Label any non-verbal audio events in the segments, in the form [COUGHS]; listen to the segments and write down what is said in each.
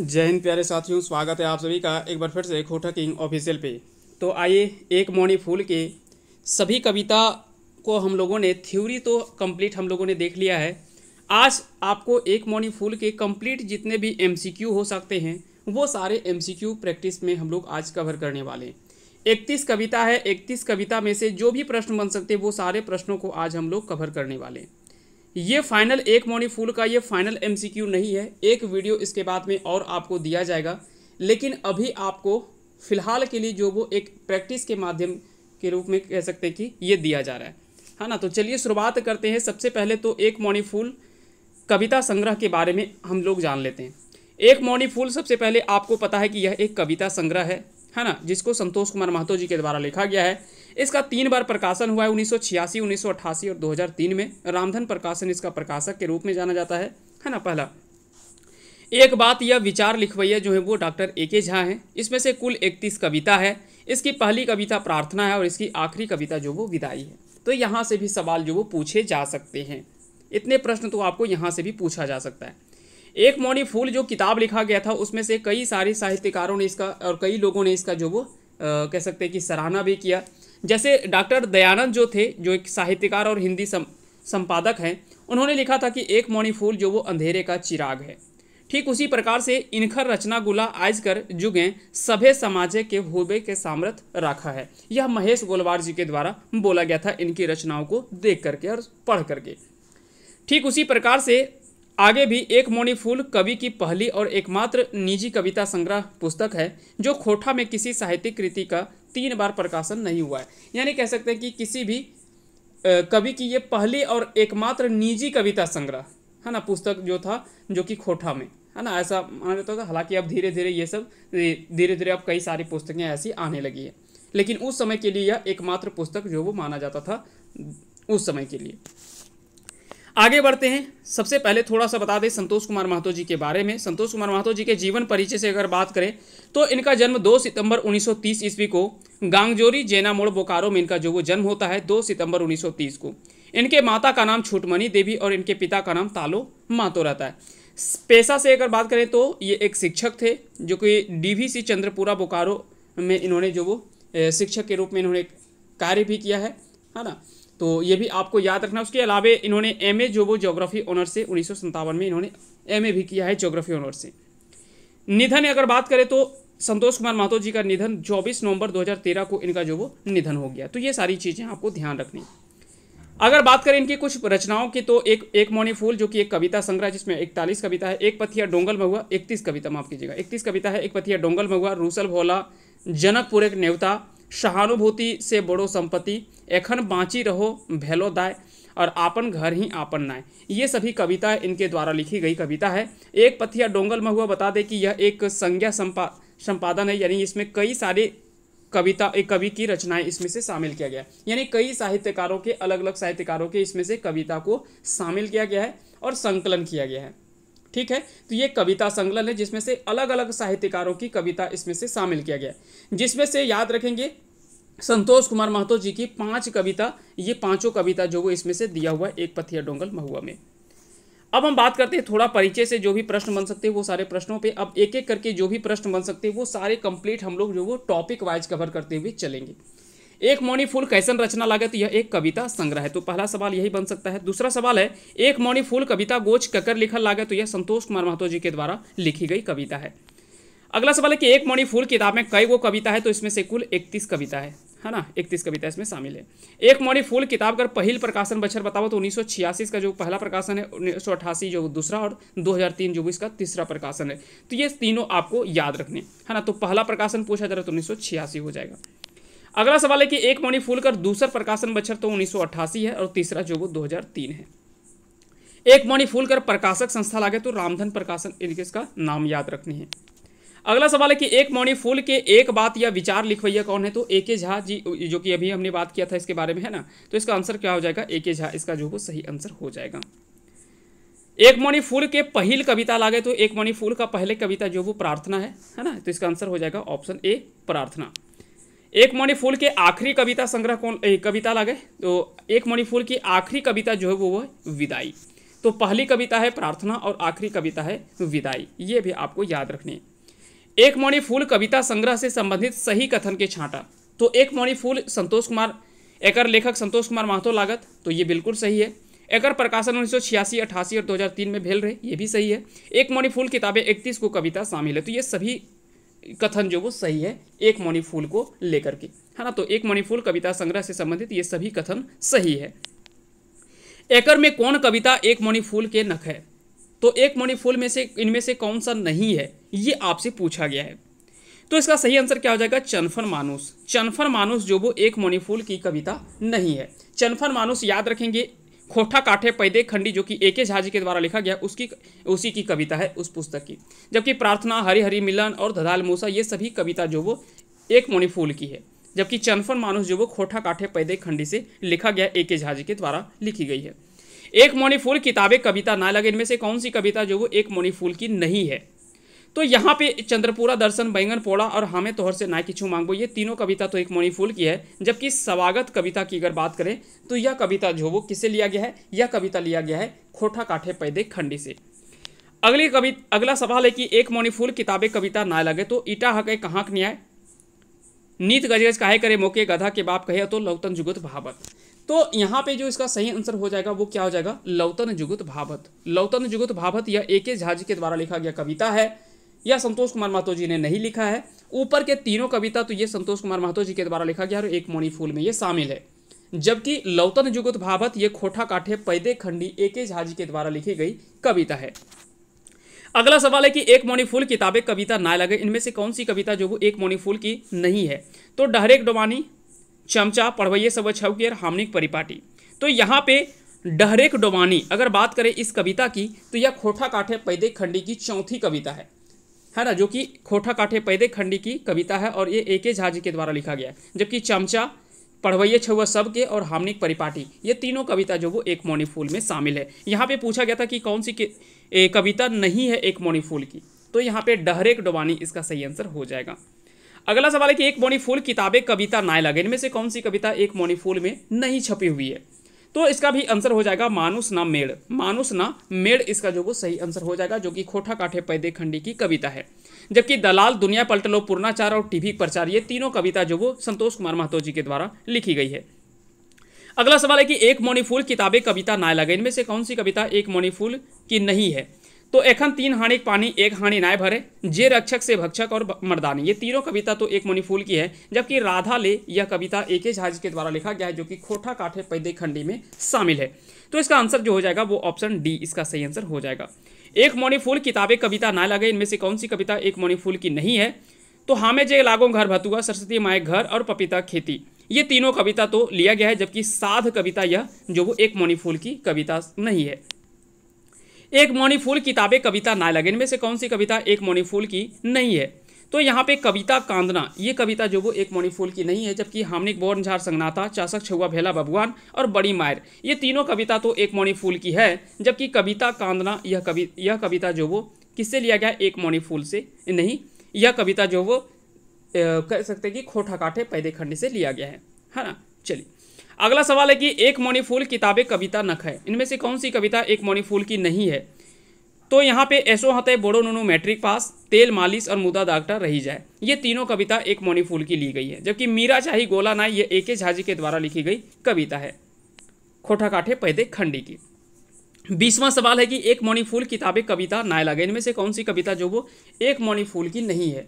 जय हिंद प्यारे साथियों स्वागत है आप सभी का एक बार फिर से खोटा किंग ऑफिशियल पे तो आइए एक मोनी फूल के सभी कविता को हम लोगों ने थ्योरी तो कंप्लीट हम लोगों ने देख लिया है आज आपको एक मोनी फूल के कंप्लीट जितने भी एमसीक्यू हो सकते हैं वो सारे एमसीक्यू प्रैक्टिस में हम लोग आज कवर करने वाले हैं इकतीस कविता है इकतीस कविता में से जो भी प्रश्न बन सकते हैं वो सारे प्रश्नों को आज हम लोग कवर करने वाले हैं ये फाइनल एक फूल का ये फाइनल एमसीक्यू नहीं है एक वीडियो इसके बाद में और आपको दिया जाएगा लेकिन अभी आपको फिलहाल के लिए जो वो एक प्रैक्टिस के माध्यम के रूप में कह सकते हैं कि ये दिया जा रहा है है हाँ ना तो चलिए शुरुआत करते हैं सबसे पहले तो एक फूल कविता संग्रह के बारे में हम लोग जान लेते हैं एक फूल सबसे पहले आपको पता है कि यह एक कविता संग्रह है है हाँ ना जिसको संतोष कुमार महतो जी के द्वारा लिखा गया है इसका तीन बार प्रकाशन हुआ है उन्नीस सौ छियासी उन्नीस सौ अट्ठासी और दो हज़ार तीन में रामधन प्रकाशन इसका प्रकाशक के रूप में जाना जाता है है ना पहला एक बात यह विचार लिखवैया जो है वो डॉक्टर ए के झा हैं इसमें से कुल इकतीस कविता है इसकी पहली कविता प्रार्थना है और इसकी आखिरी कविता जो वो विदाई है तो यहाँ से भी सवाल जो वो पूछे जा सकते हैं इतने प्रश्न तो आपको यहाँ से भी पूछा जा सकता है एक मौनी फूल जो किताब लिखा गया था उसमें से कई सारे साहित्यकारों ने इसका और कई लोगों ने इसका जो वो आ, कह सकते हैं कि सराहना भी किया जैसे डॉक्टर दयानंद जो थे जो एक साहित्यकार और हिंदी सम, संपादक हैं उन्होंने लिखा था कि एक मौनी फूल जो वो अंधेरे का चिराग है ठीक उसी प्रकार से इनखर रचना गुला आज कर जुगे सभे समाज के होबे के सामर्थ रखा है यह महेश गोलवार जी के द्वारा बोला गया था इनकी रचनाओं को देख करके और पढ़ करके ठीक उसी प्रकार से आगे भी एक मोनी फूल कवि की पहली और एकमात्र निजी कविता संग्रह पुस्तक है जो खोठा में किसी साहित्यिक कृति का तीन बार प्रकाशन नहीं हुआ है यानी कह सकते हैं कि किसी भी कवि की ये पहली और एकमात्र निजी कविता संग्रह है ना पुस्तक जो था जो कि खोठा में है ना ऐसा माना जाता था हालांकि अब धीरे धीरे ये सब धीरे धीरे अब कई सारी पुस्तकें ऐसी आने लगी है लेकिन उस समय के लिए यह एकमात्र पुस्तक जो वो माना जाता था उस समय के लिए आगे बढ़ते हैं सबसे पहले थोड़ा सा बता दें संतोष कुमार महतो जी के बारे में संतोष कुमार महतो जी के जीवन परिचय से अगर बात करें तो इनका जन्म 2 सितंबर 1930 ईस्वी को गांगजोरी जैना मोड़ बोकारो में इनका जो वो जन्म होता है 2 सितंबर 1930 को इनके माता का नाम छोटमणि देवी और इनके पिता का नाम तालो मातो रहता है पेशा से अगर बात करें तो ये एक शिक्षक थे जो कि डी चंद्रपुरा बोकारो में इन्होंने जो वो शिक्षक के रूप में इन्होंने कार्य भी किया है है ना तो ये भी आपको याद रखना उसके अलावा इन्होंने एम जो वो जोग्राफी ऑनर से उन्नीस में इन्होंने एम भी किया है जोग्राफी ऑनर से निधन अगर बात करें तो संतोष कुमार मातो जी का निधन 24 नवंबर 2013 को इनका जो वो निधन हो गया तो ये सारी चीज़ें आपको ध्यान रखनी अगर बात करें इनकी कुछ रचनाओं की तो एक एक मौनी फूल जो कि एक कविता संग्रह जिसमें इकतालीस कविता है एक पथिया डोंगल में हुआ इकतीस कविता माफ कीजिएगा इकतीस कविता है एक पथिया डोंगल में हुआ रूसल भोला जनकपुर एक नेवता सहानुभूति से बड़ो संपत्ति एखन बाँची रहो भैलो दाय और आपन घर ही आपन नाय ये सभी कविता इनके द्वारा लिखी गई कविता है एक पथिया डोंगल में हुआ बता दें कि यह एक संज्ञा संपा संपादन है यानी इसमें कई सारे कविता एक कवि की रचनाएं इसमें से शामिल किया गया है यानी कई साहित्यकारों के अलग अलग साहित्यकारों के इसमें से कविता को शामिल किया गया है और संकलन किया गया है ठीक है तो ये कविता संकलन है जिसमें से अलग अलग साहित्यकारों की कविता इसमें से शामिल किया गया है जिसमें से याद रखेंगे संतोष कुमार महतो जी की पांच कविता ये पांचों कविता जो वो इसमें से दिया हुआ एक पथिया डोंगल महुआ में अब हम बात करते हैं थोड़ा परिचय से जो भी प्रश्न बन सकते हैं वो सारे प्रश्नों पे अब एक एक करके जो भी प्रश्न बन सकते हैं वो सारे कंप्लीट हम लोग जो वो टॉपिक वाइज कवर करते हुए चलेंगे एक मौनी फूल कैसन रचना लागत यह एक कविता संग्रह है तो पहला सवाल यही बन सकता है दूसरा सवाल है एक मौनी फूल कविता गोच ककर लिखा लागत तो यह संतोष कुमार महतो जी के द्वारा लिखी गई कविता है अगला सवाल है कि एक मणि फूल किताब में कई वो कविता है तो इसमें से कुल इकतीस कविता है है ना इकतीस कविता इसमें शामिल है एक मौनी फूल किताब का पहल प्रकाशन बच्चर बताओ तो उन्नीस का जो पहला प्रकाशन है उन्नीस जो दूसरा और 2003 जो इसका तीसरा प्रकाशन है तो ये तीनों आपको याद रखने है ना तो पहला प्रकाशन पूछा जा रहा तो उन्नीस हो जाएगा अगला सवाल है कि एक मौनी फूल का दूसरा प्रकाशन बच्चर तो उन्नीस है और तीसरा जो वो दो है एक मौनी फूल कर प्रकाशक संस्था लागे तो रामधन प्रकाशन इनके इसका नाम याद रखनी है अगला सवाल है कि एक मौनी फूल के एक बात या विचार लिखवैया कौन है तो ए के झा जी जो कि अभी हमने बात किया था इसके बारे में है ना तो इसका आंसर क्या हो जाएगा ए के झा इसका जो हो सही आंसर हो जाएगा एक मणि फूल के पहल कविता लागे तो एक मौनी फूल का पहले कविता जो वो प्रार्थना है है ना तो इसका आंसर हो जाएगा ऑप्शन ए प्रार्थना एक मणि फूल के आखिरी कविता संग्रह कौन ए, कविता लागे तो एक मौनी फूल की आखिरी कविता जो है वो वो है विदाई तो पहली कविता है प्रार्थना और आखिरी कविता है विदाई ये भी आपको याद रखनी है एक मौनी फूल कविता संग्रह से संबंधित सही कथन के छांटा तो एक मौनी फूल संतोष कुमार एकर लेखक संतोष कुमार महतो लागत तो ये बिल्कुल सही है एकर प्रकाशन उन्नीस सौ छियासी अठासी और 2003 में भेल रहे ये भी सही है एक मौनी फूल किताबें इकतीस को कविता शामिल है तो ये सभी कथन जो वो सही है एक मौनी फूल को लेकर के है ना तो एक मौनी फूल कविता संग्रह से संबंधित ये सभी कथन सही है एकर में कौन कविता एक मौनी फूल के नख है तो एक मौनी फूल में से इनमें से कौन सा नहीं है ये आपसे पूछा गया है तो इसका सही आंसर क्या हो जाएगा चनफर मानुस चनफर मानुस जो वो एक मोनिफूल की कविता नहीं है चनफर मानुस याद रखेंगे खोठा काठे पैदे खंडी जो कि ए के झाजी के द्वारा लिखा गया उसकी उसी की कविता है उस पुस्तक की जबकि प्रार्थना हरि हरि मिलन और धदाल मूसा ये सभी कविता जो वो एक मोनिफूल की है जबकि चनफर मानुस जो वो खोठा काठे पैदे खंडी से लिखा गया ए के झाजी के द्वारा लिखी गई है एक मोनिफूल किताबें कविता ना लगे इनमें से कौन सी कविता जो वो एक मोनिफूल की नहीं है तो यहाँ पे चंद्रपुरा दर्शन बैंगन पोड़ा और हमें तोहर से ना किचू मांगो ये तीनों कविता तो एक मणिफूल की है जबकि स्वागत कविता की अगर बात करें तो यह कविता जो वो किसे लिया गया है यह कविता लिया गया है खोटा काठे पैदे खंडी से अगली कवि अगला सवाल है कि एक मणिफूल किताबे कविता ना लगे तो ईटा हके कहाँ न्याय नीत गजगज काहे करे मोके गधा के बाप कहे तो लौतन जुगुत भावत तो यहाँ पे जो इसका सही आंसर हो जाएगा वो क्या हो जाएगा लौतन जुगुत भावत लौतन जुगुत भावत यह ए के झाजी के द्वारा लिखा गया कविता है यह संतोष कुमार महतो जी ने नहीं लिखा है ऊपर के तीनों कविता तो ये संतोष कुमार महतो जी के द्वारा लिखा गया और एक मोनी फूल में ये शामिल है जबकि लौतन जुगत भावत ये खोठा काठे पैदे खंडी ए के झाजी के द्वारा लिखी गई कविता है अगला सवाल है कि एक मोनी फूल किताबें कविता ना लगे इनमें से कौन सी कविता जो वो एक मोनी फूल की नहीं है तो डहरेक डोमानी चमचा पढ़वैये सब की और हामनिक परिपाटी तो यहाँ पे डहरेक डोमानी अगर बात करें इस कविता की तो यह खोठा काठे पैदे खंडी की चौथी कविता है है ना जो कि खोटा काठे पैदे खंडी की कविता है और ये ए के झाजी के द्वारा लिखा गया है जबकि चमचा पढ़वैये छुआ सब के और हामनिक परिपाटी ये तीनों कविता जो वो एक मौनी फूल में शामिल है यहाँ पे पूछा गया था कि कौन सी कविता नहीं है एक मौनी फूल की तो यहाँ पे डहरेक डोबानी इसका सही आंसर हो जाएगा अगला सवाल है कि एक मौनी फूल किताबें कविता लगे इनमें से कौन सी कविता एक मौनी फूल में नहीं छपी हुई है तो इसका भी आंसर हो जाएगा मानुस ना मेड़ मानुस ना मेड़ इसका जो सही आंसर हो जाएगा जो कि खोटा काठे पैदे खंडी की कविता है जबकि दलाल दुनिया पलटलो पूर्णाचार और टीवी प्रचार ये तीनों कविता जो वो संतोष कुमार महतो जी के द्वारा लिखी गई है अगला सवाल है कि एक मोनी किताबें कविता ना लगे इनमें से कौन सी कविता एक मोनी की नहीं है तो एखन तीन हानिक पानी एक हानि नाय भरे जे रक्षक से भक्षक और मर्दानी ये तीनों कविता तो एक मणिफूल की है जबकि राधा ले यह कविता एक के के द्वारा लिखा गया है जो कि खोटा काठे पैदे खंडी में शामिल है तो इसका आंसर जो हो जाएगा वो ऑप्शन डी इसका सही आंसर हो जाएगा एक मणिफूल किताबें कविता ना लगे इनमें से कौन सी कविता एक मणिफूल की नहीं है तो हामे जे लागो घर भतुआ सरस्वती माए घर और पपीता खेती ये तीनों कविता तो लिया गया है जबकि साध कविता यह जो वो एक मणिफूल की कविता नहीं है एक मोनीफूल किताबें कविता ना लगे इनमें से कौन सी कविता एक मोनीफूल की नहीं है तो यहाँ पे कविता कांदना ये कविता जो वो एक मोनीफूल की नहीं है जबकि हामनिक बोर्न झार संगनाता चासक छुआ भेला भगवान और बड़ी मायर ये तीनों कविता तो एक मोनीफूल की है जबकि कविता कांदना यह कवि यह कविता जो वो किससे लिया गया एक मोनीफूल से नहीं यह कविता जो वो कह सकते कि खोठा काठे पैदे खंड से लिया गया है है ना चलिए अगला सवाल है कि एक मोनी फूल किताबें कविता नख है इनमें से कौन सी कविता एक मौनी फूल की नहीं है तो यहाँ पे ऐसो हते बोडो नोनो मैट्रिक पास तेल मालिश और मुदा दागटा रही जाए ये तीनों कविता एक मौनी फूल की ली गई है जबकि मीरा चाही गोला नाई ये ए के झाजी के द्वारा लिखी गई कविता है खोटा काठे पैदे खंडी की बीसवां सवाल है कि एक मोनी फूल किताबें कविता नाय लगे इनमें से कौन सी कविता जो वो एक मोनी फूल की नहीं है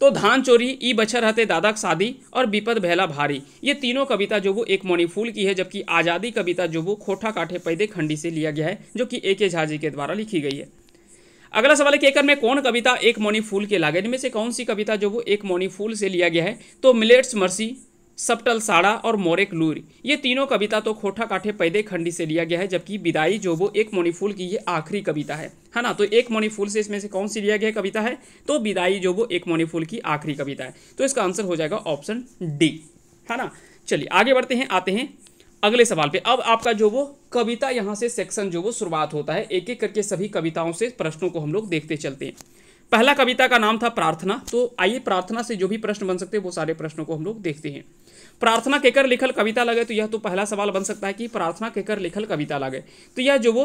तो धान चोरी ई बछर हते दादा शादी और विपद भैला भारी ये तीनों कविता जो वो एक मणिफूल की है जबकि आज़ादी कविता जो वो खोटा काठे पैदे खंडी से लिया गया है जो कि ए के झा जी के द्वारा लिखी गई है अगला सवाल है कि एकड़ में कौन कविता एक मौनी फूल के लागे इनमें से कौन सी कविता जो वो एक मोनी फूल से लिया गया है तो मिलेट्स मर्सी सप्टल साड़ा और मोरेक लूर ये तीनों कविता तो खोटा काठे पैदे खंडी से लिया गया है जबकि विदाई जो वो एक मोनीफूल की ये आखिरी कविता है है ना तो एक मोनीफूल से इसमें से कौन सी लिया गया कविता है तो विदाई जो वो एक मोनीफूल की आखिरी कविता है तो इसका आंसर हो जाएगा ऑप्शन डी है ना चलिए आगे बढ़ते हैं आते हैं अगले सवाल पे अब आपका जो वो कविता यहाँ से सेक्शन जो वो शुरुआत होता है एक एक करके सभी कविताओं से प्रश्नों को हम लोग देखते चलते हैं पहला कविता का नाम था प्रार्थना तो आइए प्रार्थना से जो भी प्रश्न बन सकते हैं वो सारे प्रश्नों को हम लोग देखते हैं प्रार्थना केकर लिखल कविता लगे तो यह तो पहला सवाल बन सकता है कि प्रार्थना केकर लिखल कविता लगे तो यह जो वो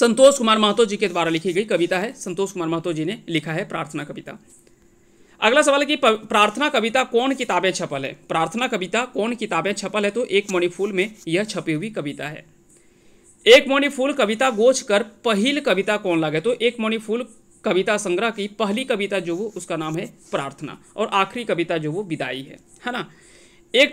संतोष कुमार महतो जी के द्वारा लिखी गई कविता है संतोष कुमार महतो जी ने लिखा है प्रार्थना कविता अगला सवाल है कि प्रार्थना कविता कौन किताबें छपल है प्रार्थना कविता कौन किताबें छपल है तो एक मणिफूल में यह छपी हुई कविता है एक मणिफूल कविता गोच कर पहल कविता कौन लगे तो एक मणिफूल कविता संग्रह की पहली कविता जो वो उसका नाम है प्रार्थना और आखिरी कविता जो वो विदाई है है ना एक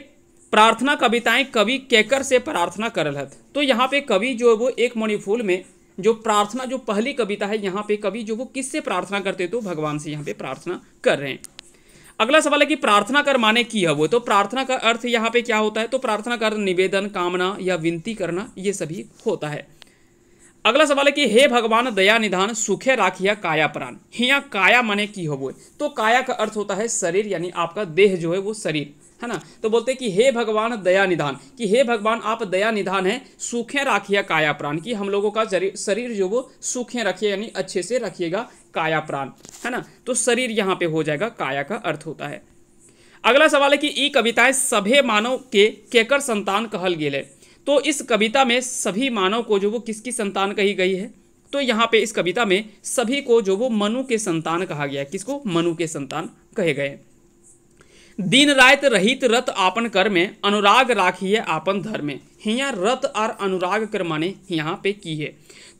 प्रार्थना कविताएं कवि कैकर से प्रार्थना करल हत तो यहाँ पे कवि जो है वो एक मणिफूल में जो प्रार्थना जो पहली कविता है यहाँ पे कवि जो वो किससे प्रार्थना करते तो भगवान से यहाँ पे प्रार्थना कर रहे हैं अगला सवाल है कि प्रार्थना कर माने की है वो तो प्रार्थना का अर्थ यहाँ पे क्या होता है तो प्रार्थना का अर्थ निवेदन कामना या विनती करना ये सभी होता है अगला सवाल है कि हे भगवान दया निधान सुखे राखिया काया प्राण हिया काया माने की हो वो तो काया का अर्थ होता है शरीर यानी आपका देह जो है वो शरीर है ना तो बोलते हैं कि हे भगवान दया निधान कि हे भगवान आप दया निधान है सूखे राखिए काया प्राण कि हम लोगों का शरीर जो वो सूखे रखिए यानी अच्छे से रखिएगा काया प्राण है ना तो शरीर यहाँ पे हो जाएगा काया का अर्थ होता है अगला सवाल है कि ई कविताएं सभे मानव के केकर संतान कहल गए है तो इस कविता में सभी मानव को जो वो किसकी संतान कही गई है तो यहाँ पे इस कविता में सभी को जो वो मनु के संतान कहा गया है किसको मनु के संतान कहे गए हैं दिन रात रहित रत आपन कर में अनुराग राखिए आपन धर्म में हिया रत और अनुराग कर माने यहाँ पे की है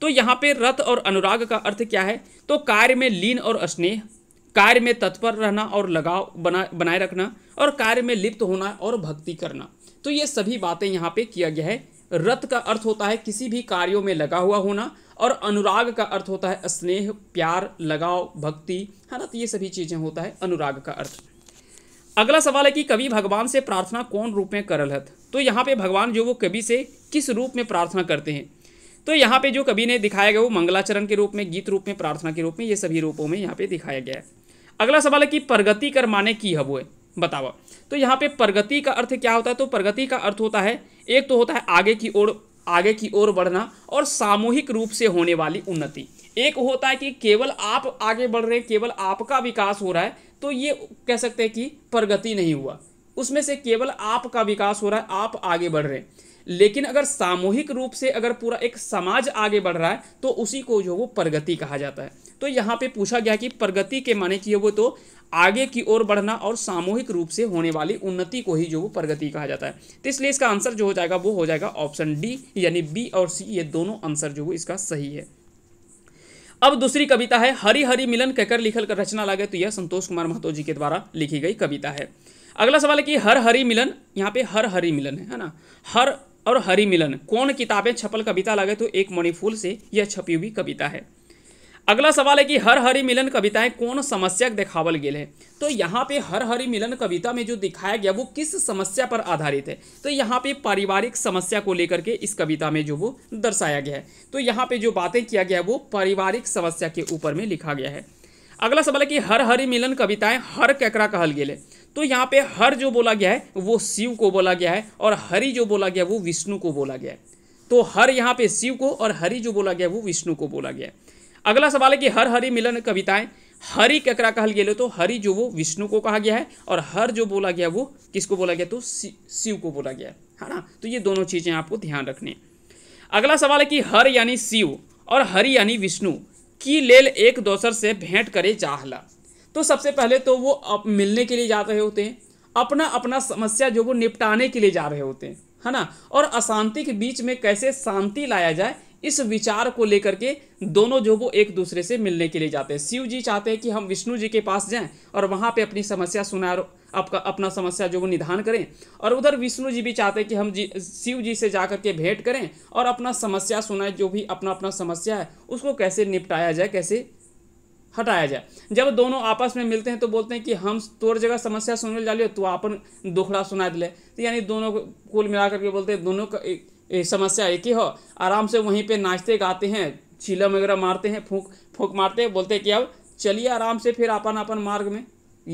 तो यहाँ पे रत और अनुराग का अर्थ क्या है तो कार्य में लीन और स्नेह कार्य में तत्पर रहना और लगाव बना बनाए रखना और कार्य में लिप्त होना और भक्ति करना तो ये सभी बातें यहाँ पे किया गया है रत का अर्थ होता है किसी भी कार्यों में लगा हुआ होना और अनुराग का अर्थ होता है स्नेह प्यार लगाव भक्ति है ना तो ये सभी चीज़ें होता है अनुराग का अर्थ अगला सवाल है कि कवि भगवान से प्रार्थना कौन रूप में करल हत तो यहाँ पे भगवान जो वो कवि से किस रूप में प्रार्थना करते हैं तो यहाँ पे जो कवि ने दिखाया गया वो मंगलाचरण के रूप में गीत रूप में प्रार्थना के रूप में ये सभी रूपों में यहाँ पे दिखाया गया है अगला सवाल है कि प्रगति कर माने की है वो बतावा तो यहाँ पे प्रगति का अर्थ क्या होता है तो प्रगति का अर्थ होता है एक तो होता है आगे की ओर आगे की ओर बढ़ना और सामूहिक रूप से होने वाली उन्नति एक होता है कि केवल आप आगे बढ़ रहे हैं केवल आपका विकास हो रहा है तो ये कह सकते हैं कि प्रगति नहीं हुआ उसमें से केवल आपका विकास हो रहा है आप आगे बढ़ रहे हैं लेकिन अगर सामूहिक रूप से अगर पूरा एक समाज आगे बढ़ रहा है तो उसी को जो वो प्रगति कहा जाता है तो यहाँ पे पूछा गया कि प्रगति के माने किए वो तो आगे की ओर बढ़ना और सामूहिक रूप से होने वाली उन्नति को ही जो वो प्रगति कहा जाता है तो इसलिए इसका आंसर जो हो जाएगा वो हो जाएगा ऑप्शन डी यानी बी और सी ये दोनों आंसर जो वो इसका सही है अब दूसरी कविता है हरी हरी मिलन कहकर लिखल कर रचना लागे तो यह संतोष कुमार महतो जी के द्वारा लिखी गई कविता है अगला सवाल है कि हर हरी मिलन यहाँ पे हर हरी मिलन है ना हर और हरी मिलन कौन किताबें छपल कविता लागे तो एक मणिफूल से यह छपी हुई कविता है अगला सवाल है कि हर हरि मिलन कविताएं कौन समस्या दिखावल गए है तो यहाँ पे हर हरि मिलन कविता में जो दिखाया गया वो किस समस्या पर आधारित है तो यहाँ पे पारिवारिक समस्या को लेकर के इस कविता में जो वो दर्शाया गया है तो यहाँ पे जो बातें किया गया है वो पारिवारिक समस्या के ऊपर में लिखा गया है अगला सवाल है कि हर हरि मिलन कविताएं हर केकरा कहल गए है तो यहाँ पे हर जो बोला गया है वो शिव को बोला गया है और हरि जो बोला गया वो विष्णु को बोला गया है तो हर यहाँ पे शिव को और हरि जो बोला गया वो विष्णु को बोला गया है अगला सवाल है कि हर हरि मिलन कविताएं हरि ककरा कहल गया तो हरि जो वो विष्णु को कहा गया है और हर जो बोला गया वो किसको बोला गया तो शिव को बोला गया है ना तो ये दोनों चीज़ें आपको ध्यान रखनी अगला सवाल है कि हर यानी शिव और हरि यानी विष्णु की लेल एक दोसर से भेंट करे चाहला तो सबसे पहले तो वो अप मिलने के लिए जा रहे होते हैं अपना अपना समस्या जो वो निपटाने के लिए जा रहे होते हैं है ना और अशांति के बीच में कैसे शांति लाया जाए इस विचार को लेकर के दोनों जो वो एक दूसरे से मिलने के लिए जाते हैं शिव जी चाहते हैं कि हम विष्णु जी के पास जाएं और वहाँ पे अपनी समस्या सुना आपका अपना समस्या जो वो निधान करें और उधर विष्णु जी भी चाहते हैं कि हम जी शिव जी से जा कर के भेंट करें और अपना समस्या सुनाए जो भी अपना अपना समस्या है उसको कैसे निपटाया जाए कैसे हटाया जाए जब दोनों आपस में मिलते हैं तो बोलते हैं कि हम तोर जगह समस्या सुनने जा लियो तो आपन दोखड़ा सुना दिले तो यानी दोनों को कुल मिला करके बोलते हैं दोनों का समस्या एक ही हो आराम से वहीं पे नाचते गाते हैं चीला वगैरह मारते हैं फूक फूक मारते हैं बोलते हैं कि अब चलिए आराम से फिर अपन अपन मार्ग में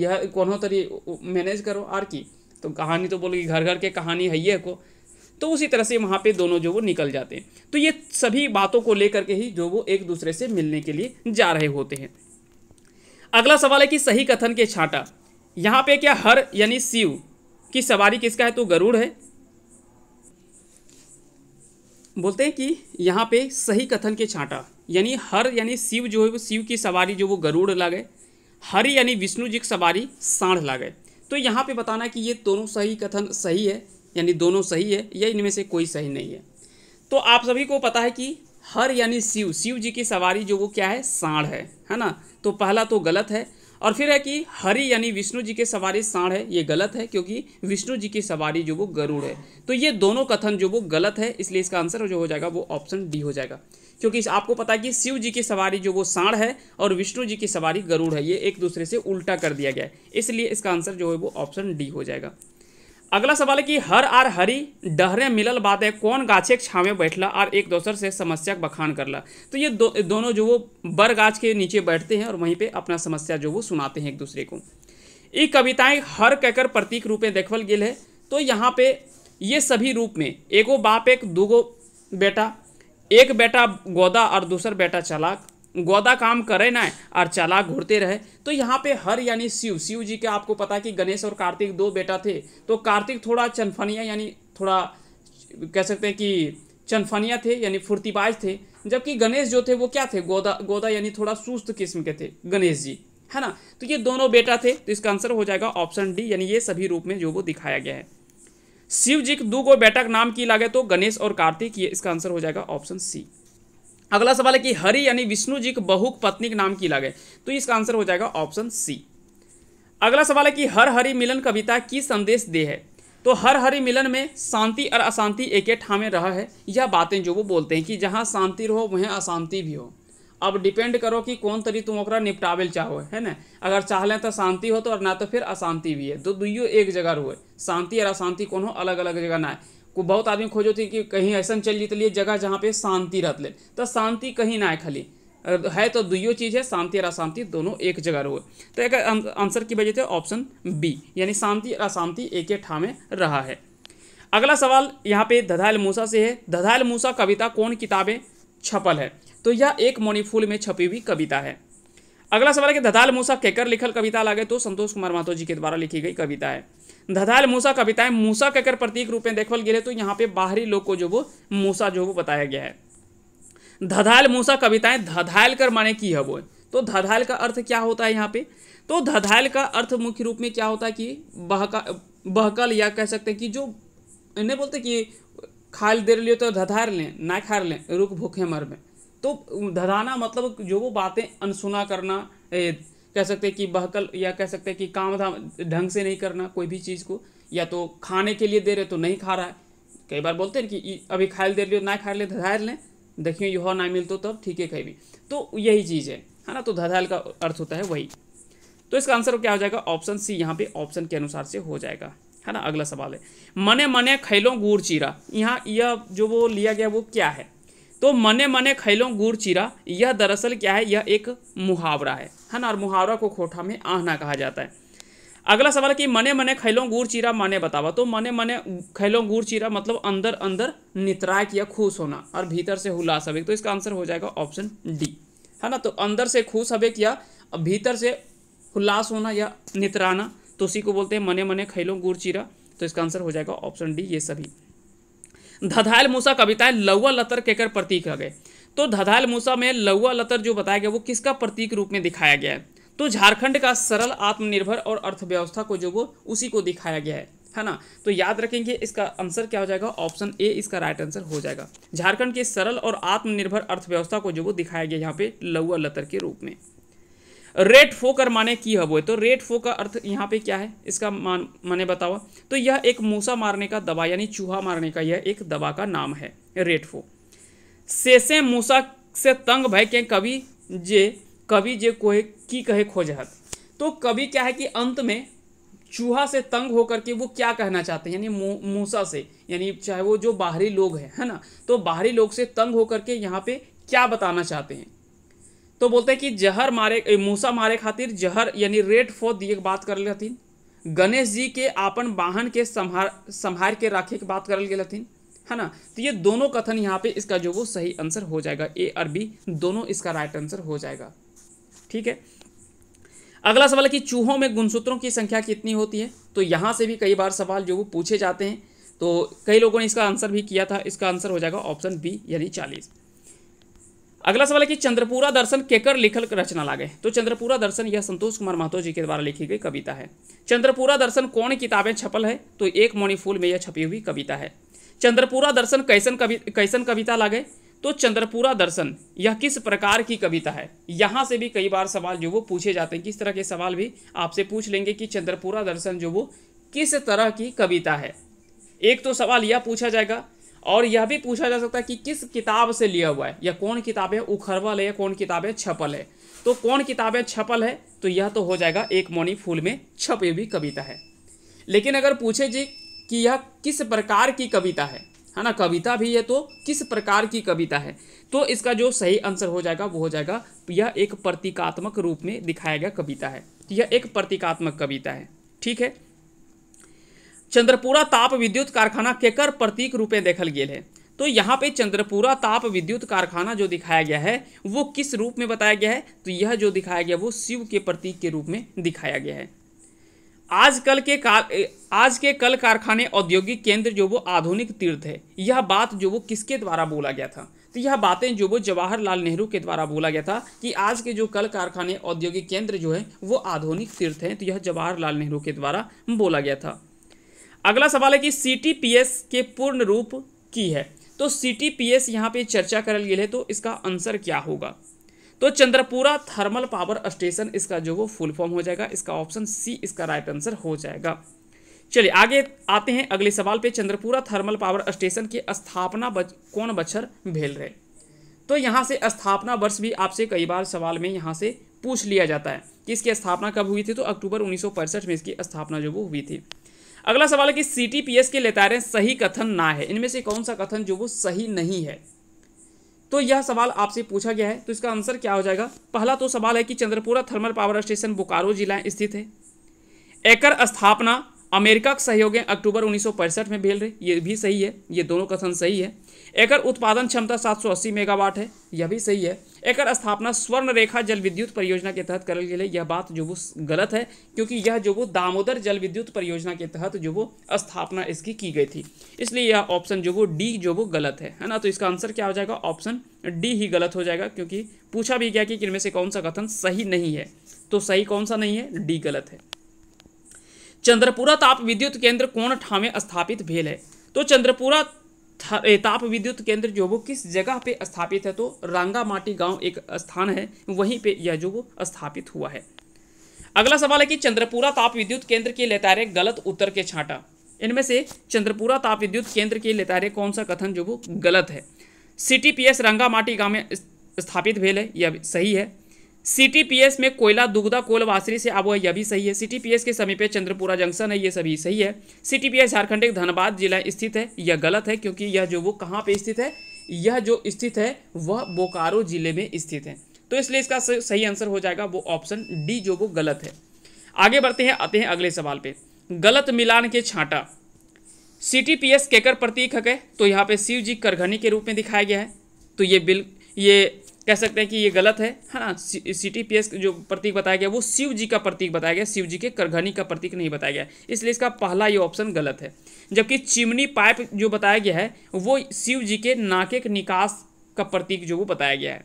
यह कोनो तरी मैनेज करो आर की तो कहानी तो बोलेगी घर घर के कहानी है ये को तो उसी तरह से वहाँ पे दोनों जो वो निकल जाते हैं तो ये सभी बातों को लेकर के ही जो वो एक दूसरे से मिलने के लिए जा रहे होते हैं अगला सवाल है कि सही कथन के छाटा यहाँ पे क्या हर यानी शिव की सवारी किसका है तो गरुड़ है बोलते हैं कि यहाँ पे सही कथन के छांटा यानी हर यानी शिव जो है वो शिव की सवारी जो वो गरुड़ ला गए हर यानी विष्णु जी की सवारी सांड ला गए तो यहाँ पे बताना कि ये दोनों सही कथन सही है यानी दोनों सही है या इनमें से कोई सही नहीं है तो आप सभी को पता है कि हर यानी शिव शिव जी की सवारी जो वो क्या है साढ़ है है ना तो पहला तो गलत है और फिर है कि हरि यानी विष्णु जी के सवारी साढ़ है ये गलत है क्योंकि विष्णु जी की सवारी जो वो गरुड़ है तो ये दोनों कथन जो वो गलत है इसलिए इसका आंसर जो हो जाएगा वो ऑप्शन डी हो जाएगा क्योंकि आपको पता है कि शिव जी की सवारी जो वो साण है और विष्णु जी की सवारी गरुड़ है ये एक दूसरे से उल्टा कर दिया गया है इसलिए इसका आंसर जो है वो ऑप्शन डी हो जाएगा अगला सवाल है कि हर आर हरी डहरे मिलल बात है कौन गाछे छावे बैठला और एक दूसर से समस्या बखान करला तो ये दो, दोनों जो वो बर गाछ के नीचे बैठते हैं और वहीं पे अपना समस्या जो वो सुनाते हैं एक दूसरे को ये कविताएं हर कहकर प्रतीक रूप में देखल गेल है तो यहाँ पे ये सभी रूप में एगो बाप एक दूगो बेटा एक बेटा गोदा और दूसर बेटा चालाक गोदा काम करे ना और चला घूरते रहे तो यहाँ पे हर यानी शिव शिव जी के आपको पता कि गणेश और कार्तिक दो बेटा थे तो कार्तिक थोड़ा चनफनिया यानी थोड़ा कह सकते हैं कि चनफनिया थे यानी फुर्तीबाज थे जबकि गणेश जो थे वो क्या थे गोदा गोदा यानी थोड़ा सुस्त किस्म के थे गणेश जी है ना तो ये दोनों बेटा थे तो इसका आंसर हो जाएगा ऑप्शन डी यानी ये सभी रूप में जो वो दिखाया गया है शिव जी के दो गो बेटा नाम की लागे तो गणेश और कार्तिक ये इसका आंसर हो जाएगा ऑप्शन सी अगला सवाल है कि हरि यानी विष्णु जी को बहुक पत्नी के नाम की लगे तो इसका आंसर हो जाएगा ऑप्शन सी अगला सवाल है कि हर हरि मिलन कविता की संदेश दे है तो हर हरि मिलन में शांति और अशांति एक ठा में रहा है यह बातें जो वो बोलते हैं कि जहाँ शांति रहो वहीं अशांति भी हो अब डिपेंड करो कि कौन तरी तुम ओकरा निपटावेल चाहो है ना अगर चाह लें तो शांति हो तो और ना तो फिर अशांति भी है तो दुइयो एक जगह रहो शांति और अशांति कोनो अलग अलग जगह ना है को बहुत आदमी खोजो थी कि कहीं ऐसा चल तो लिए जगह जहाँ पे शांति रहत ले तो शांति कहीं ना है खाली है तो दुइयो चीज़ है शांति और अशांति दोनों एक जगह रहो तो एक अं, आंसर की वजह थे ऑप्शन बी यानी शांति और अशांति एक ही ठा में रहा है अगला सवाल यहाँ पे धधायल मूसा से है धधायल मूसा कविता कौन किताबें छपल है तो यह एक मोनीफूल में छपी हुई कविता है अगला सवाल है कि धधाल मूसा केकर लिखल कविता लागे तो संतोष कुमार मातो जी के द्वारा लिखी गई कविता है धदाल मूसा कविताएं मूसा के अगर प्रतीक रूप में देखल गए तो यहाँ पे बाहरी लोग को जो वो मूसा जो वो बताया गया है धधाल मूसा कविताएं धधाल कर माने की है वो तो धधाल का अर्थ क्या होता है यहाँ पे तो धधाल का अर्थ मुख्य रूप में क्या होता है कि बहका बहकल या कह सकते हैं कि जो इन्हें बोलते कि खाल दे लियो तो धधार लें ना खार लें रुक भूखे मर में तो धधाना मतलब जो वो बातें अनसुना करना कह सकते हैं कि बहकल या कह सकते हैं कि काम धाम ढंग से नहीं करना कोई भी चीज़ को या तो खाने के लिए दे रहे तो नहीं खा रहा है कई बार बोलते हैं कि अभी खाए दे हो ना खा ले तो धधार लें देखियो यह ना मिल तो तब ठीक है कहीं भी तो यही चीज़ है है ना तो धधाल का अर्थ होता है वही तो इसका आंसर क्या हो जाएगा ऑप्शन सी यहाँ पे ऑप्शन के अनुसार से हो जाएगा है ना अगला सवाल है मने मने खैलो गुड़ चीरा यहाँ यह जो वो लिया गया वो क्या है तो मने मने खैलों गुड़ चीरा यह दरअसल क्या है यह एक मुहावरा है है ना और मुहावरा को खोठा में आहना कहा जाता है अगला सवाल कि मने मने खैलों गुड़ चीरा माने बतावा तो मने मने खैलों गुड़ चीरा मतलब अंदर अंदर नितराक किया खुश होना और भीतर से हुलास हवेक तो इसका आंसर हो जाएगा ऑप्शन डी है ना तो अंदर से खुश हवेक किया भीतर से हुलास होना या नितराना तो उसी को बोलते हैं मने मने खैलों गुड़ चीरा तो इसका आंसर हो जाएगा ऑप्शन डी ये सभी धधायल मूसा कविताएं लौवा लतर कहकर प्रतीक रह गए तो धधायल मूसा में लौवा लतर जो बताया गया वो किसका प्रतीक रूप में दिखाया गया है तो झारखंड का सरल आत्मनिर्भर और अर्थव्यवस्था को जो वो उसी को दिखाया गया है है ना तो याद रखेंगे इसका आंसर क्या हो जाएगा ऑप्शन ए इसका राइट आंसर हो जाएगा झारखंड के सरल और आत्मनिर्भर अर्थव्यवस्था को जो वो दिखाया गया यहाँ पे लौवा लतर के रूप में रेट फो कर माने की हबोए तो रेट फो का अर्थ यहाँ पे क्या है इसका मान मैंने बतावा तो यह एक मूसा मारने का दवा यानी चूहा मारने का यह एक दवा का नाम है रेट फो सेसे मूसा से तंग भय के कवि जे कवि जे कोहे की कहे खोजहत तो कवि क्या है कि अंत में चूहा से तंग होकर के वो क्या कहना चाहते हैं यानी मूसा से यानी चाहे वो जो बाहरी लोग हैं है ना तो बाहरी लोग से तंग होकर के यहाँ पे क्या बताना चाहते हैं तो बोलते हैं कि जहर मारे मूसा मारे खातिर जहर यानी रेड फो दिए बात कर लेन गणेश जी के आपन वाहन के संहार संहार के राखे के बात कर गए है ना तो ये दोनों कथन यहाँ पे इसका जो वो सही आंसर हो जाएगा ए और बी दोनों इसका राइट आंसर हो जाएगा ठीक है अगला सवाल है कि चूहों में गुणसूत्रों की संख्या कितनी होती है तो यहाँ से भी कई बार सवाल जो वो पूछे जाते हैं तो कई लोगों ने इसका आंसर भी किया था इसका आंसर हो जाएगा ऑप्शन बी यानी चालीस अगला सवाल है कि चंद्रपुरा दर्शन केकर लिखल रचना लागे तो चंद्रपुरा दर्शन यह संतोष कुमार महतो जी के द्वारा लिखी गई कविता है चंद्रपुरा दर्शन कौन किताबें छपल है तो एक मणिफूल में यह छपी हुई कविता है चंद्रपुरा दर्शन कैसन कवि कैसन कविता लागे तो चंद्रपुरा दर्शन यह किस प्रकार की कविता है यहाँ से भी कई बार सवाल जो वो पूछे जाते हैं किस तरह के सवाल भी आपसे पूछ लेंगे कि चंद्रपुरा दर्शन जो वो किस तरह की कविता है एक तो सवाल यह पूछा जाएगा और यह भी पूछा जा सकता है कि किस किताब से लिया हुआ है या कौन किताबें उखरवल है या कौन किताबें छपल है तो कौन किताबें छपल है तो यह तो हो जाएगा एक मौनी फूल में छपी हुई कविता है लेकिन अगर पूछे जी कि यह किस प्रकार की कविता है है ना कविता भी है तो किस प्रकार की कविता है तो इसका जो सही आंसर हो जाएगा वो हो जाएगा यह एक प्रतीकात्मक रूप में दिखाया गया कविता है यह एक प्रतीकात्मक कविता है ठीक है चंद्रपुरा ताप विद्युत कारखाना केकर प्रतीक रूपे देखल गया है तो यहाँ पे चंद्रपुरा ताप विद्युत कारखाना जो दिखाया गया है वो किस रूप में बताया गया है तो यह जो दिखाया गया वो शिव के प्रतीक के रूप में दिखाया गया है आज कल के कार आज के कल कारखाने औद्योगिक केंद्र जो वो आधुनिक तीर्थ है यह बात जो वो किसके द्वारा बोला गया था तो यह बातें जो वो जवाहरलाल नेहरू के द्वारा बोला गया था कि आज के जो कल कारखाने औद्योगिक केंद्र जो है वो आधुनिक तीर्थ हैं तो यह जवाहरलाल नेहरू के द्वारा बोला गया था अगला सवाल है कि सी के पूर्ण रूप की है तो सी टी पी एस यहाँ पे चर्चा कर गई है तो इसका आंसर क्या होगा तो चंद्रपुरा थर्मल पावर स्टेशन इसका जो वो फुल फॉर्म हो जाएगा इसका ऑप्शन सी इसका राइट आंसर हो जाएगा चलिए आगे आते हैं अगले सवाल पे चंद्रपुरा थर्मल पावर स्टेशन की स्थापना बच, कौन बच्छर भेल रहे तो यहाँ से स्थापना वर्ष भी आपसे कई बार सवाल में यहाँ से पूछ लिया जाता है कि इसकी स्थापना कब हुई थी तो अक्टूबर उन्नीस में इसकी स्थापना जो वो हुई थी अगला सवाल है कि सी के लेतारे सही कथन ना है इनमें से कौन सा कथन जो वो सही नहीं है तो यह सवाल आपसे पूछा गया है तो इसका आंसर क्या हो जाएगा पहला तो सवाल है कि Chandrapura thermal power station Bokaro जिला स्थित है एकर स्थापना अमेरिका के सहयोग अक्टूबर उन्नीस में भेल रहे ये भी सही है ये दोनों कथन सही है एकर उत्पादन क्षमता 780 मेगावाट है यह भी सही है एकर स्थापना स्वर्ण रेखा जल विद्युत परियोजना के तहत करल गई यह बात जो वो गलत है क्योंकि यह जो वो दामोदर जल विद्युत परियोजना के तहत जो वो स्थापना इसकी की गई थी इसलिए यह ऑप्शन जो वो डी जो वो गलत है है ना तो इसका आंसर क्या हो जाएगा ऑप्शन डी ही गलत हो जाएगा क्योंकि पूछा भी गया कि इनमें से कौन सा कथन सही नहीं है तो सही कौन सा नहीं है डी गलत है चंद्रपुरा ताप विद्युत केंद्र कौन ठामे स्थापित भेल है तो चंद्रपुरा ताप विद्युत केंद्र जो वो किस जगह पे स्थापित है तो रांगामाटी गांव एक स्थान है वहीं पे यह जो वो स्थापित हुआ है अगला सवाल है कि चंद्रपुरा ताप विद्युत केंद्र के लेतारे गलत उत्तर के छाटा इनमें से चंद्रपुरा ताप विद्युत केंद्र के लेतारे कौन सा कथन जो वो गलत है C T P S Rangamati गांव में स्थापित भेल है यह सही है सीटीपीएस में कोयला कोल कोलवासरी से है यह भी सही है सीटीपीएस के समीप चंद्रपुरा जंक्शन है ये सभी सही है सीटीपीएस झारखंड के धनबाद जिला स्थित है यह गलत है क्योंकि यह जो वो कहाँ पे स्थित है यह जो स्थित है वह बोकारो जिले में स्थित है तो इसलिए इसका सही आंसर हो जाएगा वो ऑप्शन डी जो वो गलत है आगे बढ़ते हैं आते हैं अगले सवाल पे गलत मिलान के छांटा सीटीपीएस केकर प्रतीक है तो यहाँ पे शिव जी करघनी के रूप में दिखाया गया है तो ये बिल ये कह सकते हैं कि ये गलत है है ना सी टी पी एस जो प्रतीक बताया गया वो शिव जी का प्रतीक बताया गया शिव जी के करघनी का प्रतीक नहीं बताया गया इसलिए इसका पहला ये ऑप्शन गलत है जबकि चिमनी पाइप जो बताया गया है वो शिव जी के नाके के निकास का प्रतीक जो वो बताया गया है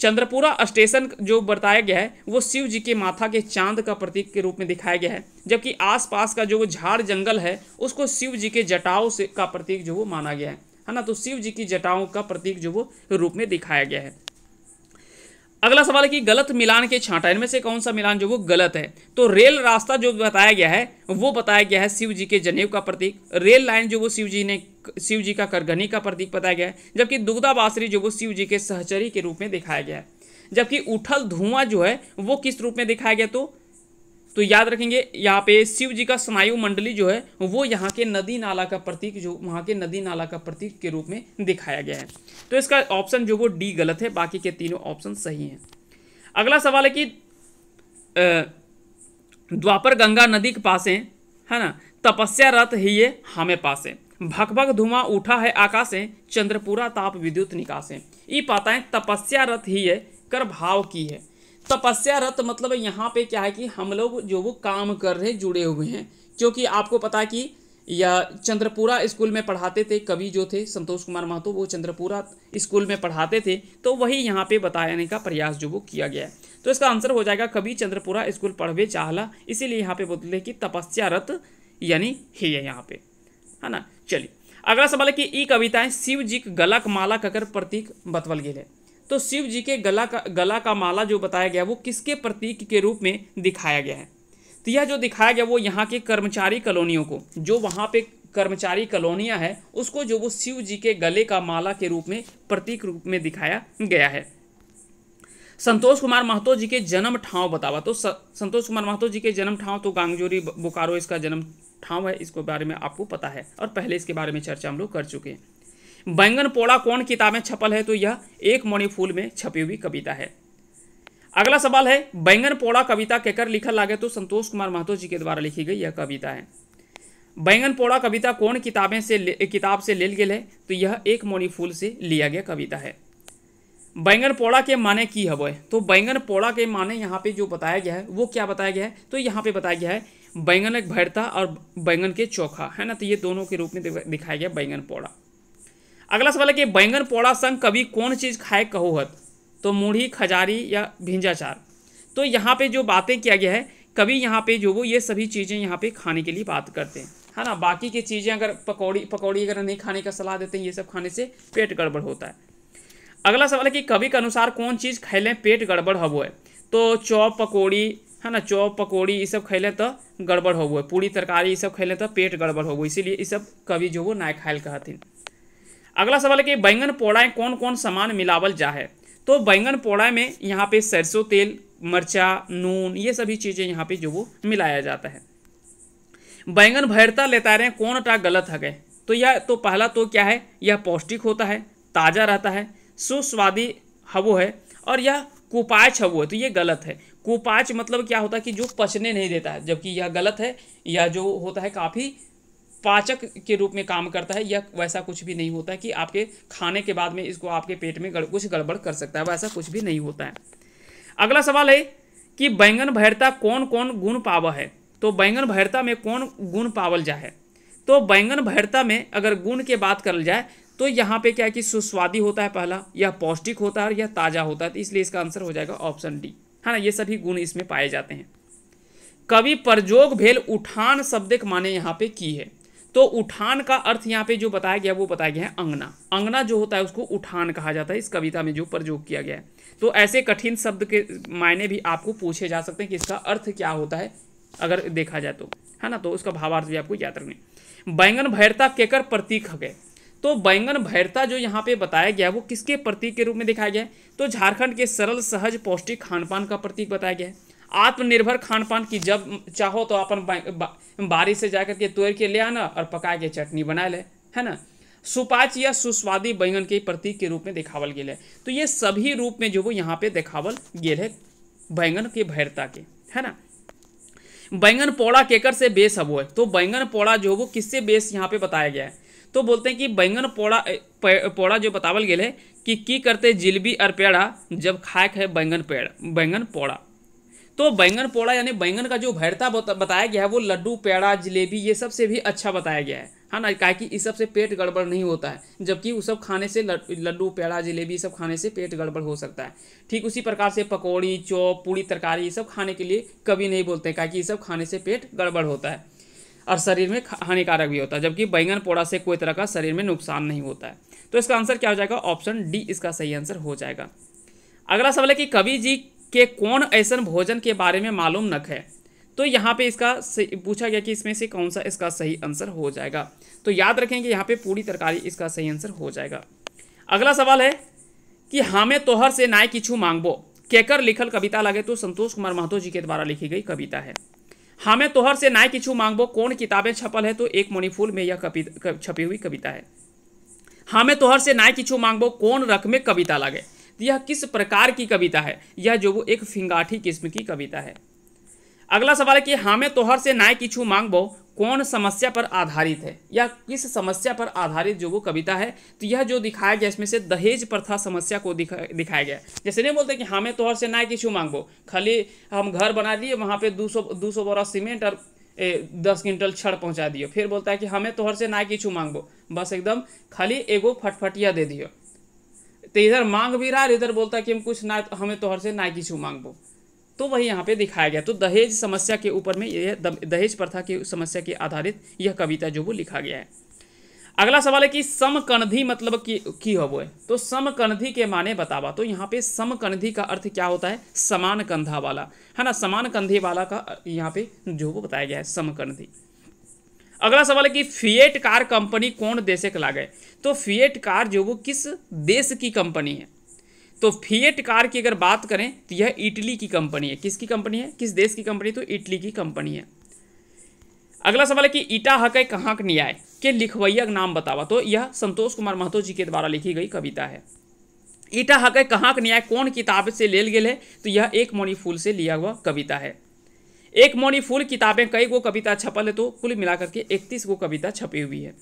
चंद्रपुरा स्टेशन जो बताया गया है वो शिव जी के माथा के चांद का प्रतीक के रूप में दिखाया गया है जबकि आसपास का जो झाड़ जंगल है उसको शिव जी के जटाओं से का प्रतीक जो वो माना गया है है ना तो शिव जी की जटाओं का प्रतीक जो वो रूप में दिखाया गया है अगला सवाल है कि गलत मिलान के छांटा इनमें से कौन सा मिलान जो वो गलत है तो रेल रास्ता जो बताया गया है वो बताया गया है शिव जी के जनेब का प्रतीक रेल लाइन जो वो शिव जी ने शिव जी का करघनी का प्रतीक बताया गया है जबकि दुग्धा बासरी जो वो शिव जी के सहचरी के रूप में दिखाया गया है जबकि उठल धुआं जो है वो किस रूप में दिखाया गया तो तो याद रखेंगे यहाँ पे शिव जी का स्नायु मंडली जो है वो यहाँ के नदी नाला का प्रतीक जो वहाँ के नदी नाला का प्रतीक के रूप में दिखाया गया है तो इसका ऑप्शन जो वो डी गलत है बाकी के तीनों ऑप्शन सही हैं अगला सवाल है कि द्वापर गंगा नदी के पास है है ना तपस्या रत ही ये हमें पास है भक भक धुआं उठा है आकाश है चंद्रपुरा ताप विद्युत निकास है ये पाता है तपस्या रत ही है कर भाव की है तपस्या रत मतलब यहाँ पे क्या है कि हम लोग जो वो काम कर रहे जुड़े हुए हैं क्योंकि आपको पता है कि या चंद्रपुरा स्कूल में पढ़ाते थे कवि जो थे संतोष कुमार महतो वो चंद्रपुरा स्कूल में पढ़ाते थे तो वही यहाँ पे बताने का प्रयास जो वो किया गया है तो इसका आंसर हो जाएगा कवि चंद्रपुरा स्कूल पढ़वे चाहला इसीलिए यहाँ पे बोलते हैं कि तपस्यारत यानी ही है यहाँ पे है ना चलिए अगला सवाल है कि ई कविताएं शिव जी गलक माला ककर प्रतीक बतवल गए है तो शिव जी के गला का गला का माला जो बताया गया वो किसके प्रतीक के रूप में दिखाया गया है तो यह जो दिखाया गया वो यहाँ के कर्मचारी कॉलोनियों को जो वहाँ पे कर्मचारी कॉलोनियाँ है उसको जो वो शिव जी के गले का माला के रूप में प्रतीक रूप में दिखाया गया है संतोष कुमार महतो जी के जन्म ठाव बतावा तो संतोष कुमार महतो जी के जन्म ठाव तो गांगजोरी बोकारो इसका जन्म ठाव है इसके बारे में आपको पता है और पहले इसके बारे में चर्चा हम लोग कर चुके हैं बैंगन पोड़ा कौन किताब में छपल है तो यह एक मणिफूल में छपी हुई कविता है अगला सवाल है बैंगन पोड़ा कविता कहकर लिखा लागे तो संतोष कुमार महतो जी के द्वारा लिखी गई यह कविता है बैंगन पोड़ा कविता कौन किताबें से किताब से ले गए है तो यह एक मणि से लिया गया कविता है बैंगन पोड़ा के माने की हवे तो बैंगन पोड़ा के माने यहाँ पे जो बताया गया है वो क्या बताया गया है तो यहाँ पे बताया गया है बैंगन एक भैरता और बैंगन के चोखा है ना तो ये दोनों के रूप में दिखाया गया बैंगन पोड़ा अगला सवाल है कि बैंगन पोड़ा संग कभी कौन चीज़ खाए कहोहत तो मूढ़ी खजारी या भिंजाचार तो यहाँ पे जो बातें किया गया है कभी यहाँ पे जो वो ये सभी चीज़ें यहाँ पे खाने के लिए बात करते हैं है ना बाकी की चीज़ें अगर पकौड़ी पकौड़ी अगर नहीं खाने का सलाह देते हैं ये सब खाने से पेट गड़बड़ होता है अगला सवाल है कि कवि के अनुसार कौन चीज़ खेलें पेट गड़बड़ हबो है तो चौप पकौड़ी है ना चौप पकौड़ी ये सब खेलें तो गड़बड़ हो पूरी तरकारी ये सब खेलें तो पेट गड़बड़ हो इसीलिए ये सब कभी जो वो ना कहते हैं अगला सवाल है कि बैंगन पौड़ाएँ कौन कौन सामान मिलावल जा है तो बैंगन पौड़ा में यहाँ पे सरसों तेल मर्चा नून ये सभी चीज़ें यहाँ पे जो वो मिलाया जाता है बैंगन भैरता लेता रहे कौन टा गलत है गए तो यह तो पहला तो क्या है यह पौष्टिक होता है ताज़ा रहता है सुस्वादी हवो है और यह कुपाच हवो है तो ये गलत है कुपाच मतलब क्या होता है कि जो पचने नहीं देता है जबकि यह गलत है यह जो होता है काफ़ी पाचक के रूप में काम करता है या वैसा कुछ भी नहीं होता है कि आपके खाने के बाद में इसको आपके पेट में गड़, कुछ गड़बड़ कर सकता है वैसा कुछ भी नहीं होता है अगला सवाल है कि बैंगन भैरता कौन कौन गुण पावा है तो बैंगन भैरता में कौन गुण पावल जाए तो बैंगन भैरता में अगर गुण की बात कर जाए तो यहाँ पे क्या है कि सुस्वादी होता है पहला या पौष्टिक होता है या ताज़ा होता है तो इसलिए इसका आंसर हो जाएगा ऑप्शन डी है ना ये सभी गुण इसमें पाए जाते हैं कवि परजोग भेल उठान शब्द माने यहाँ पे की है तो उठान का अर्थ यहाँ पे जो बताया गया वो बताया गया है अंगना अंगना जो होता है उसको उठान कहा जाता है इस कविता में जो प्रयोग किया गया है तो ऐसे कठिन शब्द के मायने भी आपको पूछे जा सकते हैं कि इसका अर्थ क्या होता है अगर देखा जाए तो है ना तो उसका भावार्थ भी आपको याद रखने बैंगन भैरता केकर प्रतीक है तो बैंगन भैरता जो यहाँ पे बताया गया है वो किसके प्रतीक के रूप में दिखाया गया है तो झारखंड के सरल सहज पौष्टिक खान पान का प्रतीक बताया गया है आत्मनिर्भर खान पान की जब चाहो तो अपन बारी से जाकर के तोड़ के ले आना और पका के चटनी बना ले है ना सुपाच या सुस्वादी बैंगन के प्रतीक के रूप में दिखावल गया है तो ये सभी रूप में जो वो यहाँ पे दिखावल गया है बैंगन के भैरता के है ना बैंगन पौड़ा केकर से बेस अब है तो बैंगन पौड़ा जो वो किससे बेस यहाँ पे बताया गया है तो बोलते हैं कि बैंगन पौड़ा पौड़ा जो बतावल गया है कि की करते जिलबी और पेड़ा जब खाए है बैंगन पेड़ बैंगन पौड़ा तो बैंगन पोड़ा यानी बैंगन का जो भैरता बताया गया है वो लड्डू पेड़ा जलेबी ये सब से भी अच्छा बताया गया है है हाँ ना कहा कि इस सबसे पेट गड़बड़ नहीं होता है जबकि वो सब खाने से लड्डू पेड़ा जलेबी सब खाने से पेट गड़बड़ हो सकता है ठीक उसी प्रकार से पकौड़ी चौप पूड़ी तरकारी ये सब खाने के लिए कभी नहीं बोलते हैं कि ये सब खाने से पेट गड़बड़ होता है और शरीर में हानिकारक भी होता है जबकि बैंगन पोड़ा से कोई तरह का शरीर में नुकसान नहीं होता है तो इसका आंसर क्या हो जाएगा ऑप्शन डी इसका सही आंसर हो जाएगा अगला सवाल है कि कवि जी कि कौन ऐसा भोजन के बारे में मालूम न है तो यहाँ पे इसका पूछा गया कि इसमें से कौन सा इसका सही आंसर हो जाएगा तो याद रखें कि यहाँ पे पूरी तरकारी इसका सही आंसर हो जाएगा अगला सवाल है कि हमें तोहर से नाय किछु मांगबो केकर लिखल कविता लगे तो संतोष कुमार महतो जी के द्वारा लिखी गई कविता है हमें तोहर से नाय किचू मांगबो कौन किताबें छपल है तो एक मणिफूल में यह छपी हुई कविता है हमें तोहर से नाय किचू मांगबो कौन रकमे कविता लगे यह किस प्रकार की कविता है यह जो वो एक फिंगाठी किस्म की कविता है अगला सवाल है कि हमें तोहर से नाय मांग मांगबो कौन समस्या पर आधारित है या किस समस्या पर आधारित जो वो कविता है तो यह जो दिखाया गया इसमें से दहेज प्रथा समस्या को दिखा दिखाया गया जैसे नहीं बोलते कि हमें तोहर से ना किचू मांगो खाली हम घर बना लिए वहाँ पे दो सौ दो सौ बोरा सीमेंट और ए, दस क्विंटल छड़ पहुँचा दियो फिर बोलता है कि हमें तोहर से ना किचू मांगो बस एकदम खाली एगो फटफटिया दे दियो तो इधर मांग भी रहा है इधर बोलता है कि हम कुछ ना हमें तोहर से ना किसी मांगबो तो वही यहाँ पे दिखाया गया तो दहेज समस्या के ऊपर में यह दहेज प्रथा की समस्या के आधारित यह कविता जो वो लिखा गया है अगला सवाल है कि समकंधी मतलब की, की हो है तो समकंधी के माने बतावा तो यहाँ पे समकंधी का अर्थ क्या होता है समान कंधा वाला है ना समान कंधे वाला का यहाँ पे जो वो बताया गया है समकंधी अगला सवाल है कि फिएट कार कंपनी कौन देश के लागे तो फिएट कार जो वो किस देश की कंपनी है तो फिएट कार की अगर बात करें तो यह इटली की कंपनी है किसकी कंपनी है किस देश की कंपनी तो इटली की कंपनी है अगला सवाल है कि ईटा हक कहाँ न्याय के लिखवैया नाम बतावा तो यह संतोष कुमार महतो जी के द्वारा लिखी गई कविता है ईटा हक कहाँ न्याय कौन किताब से ले गए है तो यह एक मणिफूल से लिया हुआ कविता है एक मौनी फुल किताबें कई गो कविता छपल है तो कुल मिलाकर के इकतीस गो कविता छपी हुई है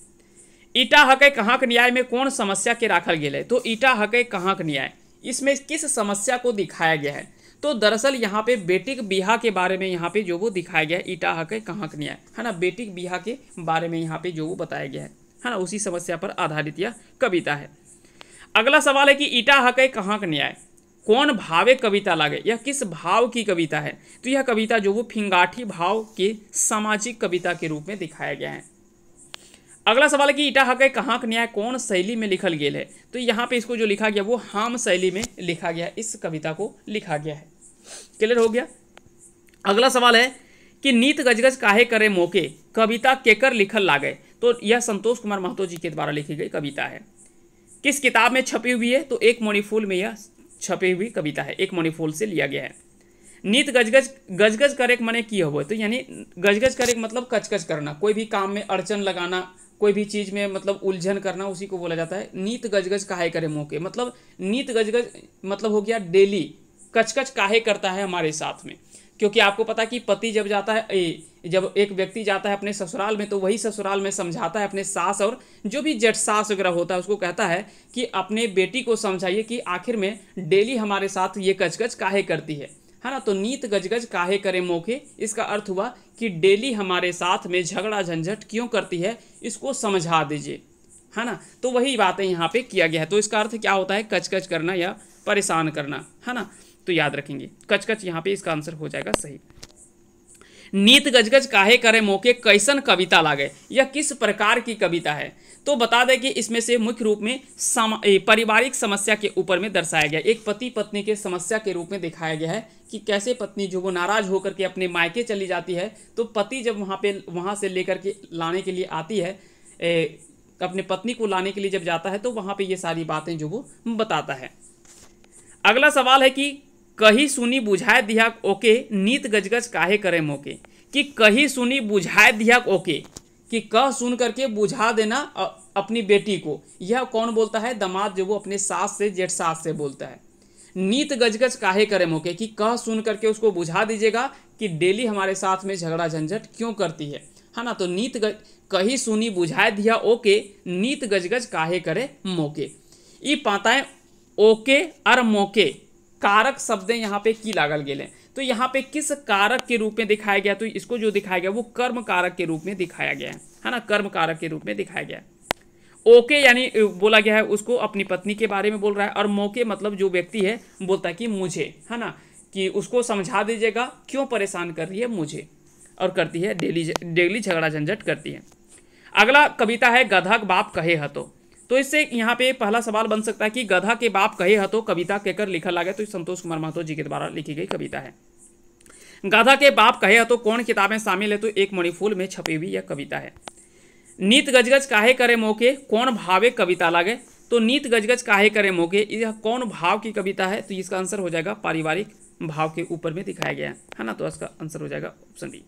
ईटा कहाँ के न्याय में कौन समस्या के राखल गया है तो ईटा कहाँ के न्याय इसमें किस समस्या को दिखाया गया है तो दरअसल यहाँ पे बेटिक बिहा के बारे में यहाँ पे जो वो दिखाया गया है ईटा हके कहाँ न्याय है ना बेटिक बिहा के बारे में यहाँ पे जो वो बताया गया है है ना उसी समस्या पर आधारित यह कविता है अगला सवाल है कि ईटा हके कहाँ न्याय कौन भावे कविता लागे यह किस भाव की कविता है तो यह कविता जो वो फिंगाठी भाव के सामाजिक कविता के रूप में दिखाया गया है अगला सवाल है कि ईटा कहाँ का न्याय कौन शैली में लिखल गया है तो यहाँ पे इसको जो लिखा गया वो हाम शैली में लिखा गया इस कविता को लिखा गया है क्लियर हो गया अगला सवाल है कि नीत गजगज काहे करे मौके कविता केकर लिखल लागे तो यह संतोष कुमार महतो जी के द्वारा लिखी गई कविता है किस किताब में छपी हुई है तो एक मणिफूल में यह छपी हुई कविता है एक मणिफोल से लिया गया है नीत गजगज गजगज करे मने की हो तो यानी गजगज करे मतलब कचकच करना कोई भी काम में अड़चन लगाना कोई भी चीज़ में मतलब उलझन करना उसी को बोला जाता है नीत गजगज काहे करे मौके मतलब नीत गजगज मतलब हो गया डेली कचकच काहे करता है हमारे साथ में क्योंकि आपको पता कि पति जब जाता है ए, जब एक व्यक्ति जाता है अपने ससुराल में तो वही ससुराल में समझाता है अपने सास और जो भी जट सास वगैरह होता है उसको कहता है कि अपने बेटी को समझाइए कि आखिर में डेली हमारे साथ ये गजगज काहे करती है है ना तो नीत गजगज काहे करे मौके इसका अर्थ हुआ कि डेली हमारे साथ में झगड़ा झंझट क्यों करती है इसको समझा दीजिए है ना तो वही बातें यहाँ पे किया गया है तो इसका अर्थ क्या होता है कचकच करना या परेशान करना है ना तो याद रखेंगे कच यहाँ पे इसका आंसर हो जाएगा सही नीत गजगज काहे करे मौके कैसन कविता लागे यह किस प्रकार की कविता है तो बता दें कि इसमें से मुख्य रूप में सम, पारिवारिक समस्या के ऊपर में दर्शाया गया एक पति पत्नी के समस्या के रूप में दिखाया गया है कि कैसे पत्नी जो वो नाराज़ होकर के अपने मायके चली जाती है तो पति जब वहाँ पे वहाँ से लेकर के लाने के लिए आती है ए, अपने पत्नी को लाने के लिए जब जाता है तो वहाँ पर ये सारी बातें जो वो बताता है अगला सवाल है कि कही सुनी बुझाए दिया ओके नीत गजगज काहे करे मोके कि कही सुनी बुझाए दिया ओके कि कह सुन करके बुझा देना अपनी बेटी को यह कौन बोलता है दामाद जो वो अपने सास से जेठ सास से बोलता है नीत गजगज काहे करे मोके कि कह सुन करके उसको बुझा दीजिएगा कि डेली हमारे साथ में झगड़ा झंझट क्यों करती है है हाँ ना तो नीत गज कही सुनी बुझाए दिया ओके नीत गजगज काहे करे मोके ये पाताएं ओके और मोके कारक शब्द यहाँ पे की लागल गए तो यहाँ पे किस कारक के रूप में दिखाया गया तो इसको जो दिखाया गया वो कर्म कारक के रूप में दिखाया गया है ना कर्म कारक के रूप में दिखाया गया है ओके यानी बोला गया है उसको अपनी पत्नी के बारे में बोल रहा है और मौके मतलब जो व्यक्ति है बोलता है कि मुझे है ना कि उसको समझा दीजिएगा क्यों परेशान कर रही है मुझे और करती है डेली डेली झगड़ा झंझट करती है अगला कविता है गधक बाप कहे हतो तो इससे यहाँ पे पहला सवाल बन सकता है कि गधा के बाप कहे हतो कविता कहकर लिखा लागे तो संतोष कुमार महतो जी के द्वारा लिखी गई कविता है गधा के बाप कहे हतो कौन किताबें शामिल है तो एक मणिफूल में छपी हुई यह कविता है नीत गजगज काहे करे मौके कौन भावे कविता लागे तो नीत गजगज काहे करे मौके यह कौन भाव की कविता है तो इसका आंसर हो जाएगा पारिवारिक भाव के ऊपर में दिखाया गया है ना तो इसका आंसर हो जाएगा ऑप्शन बी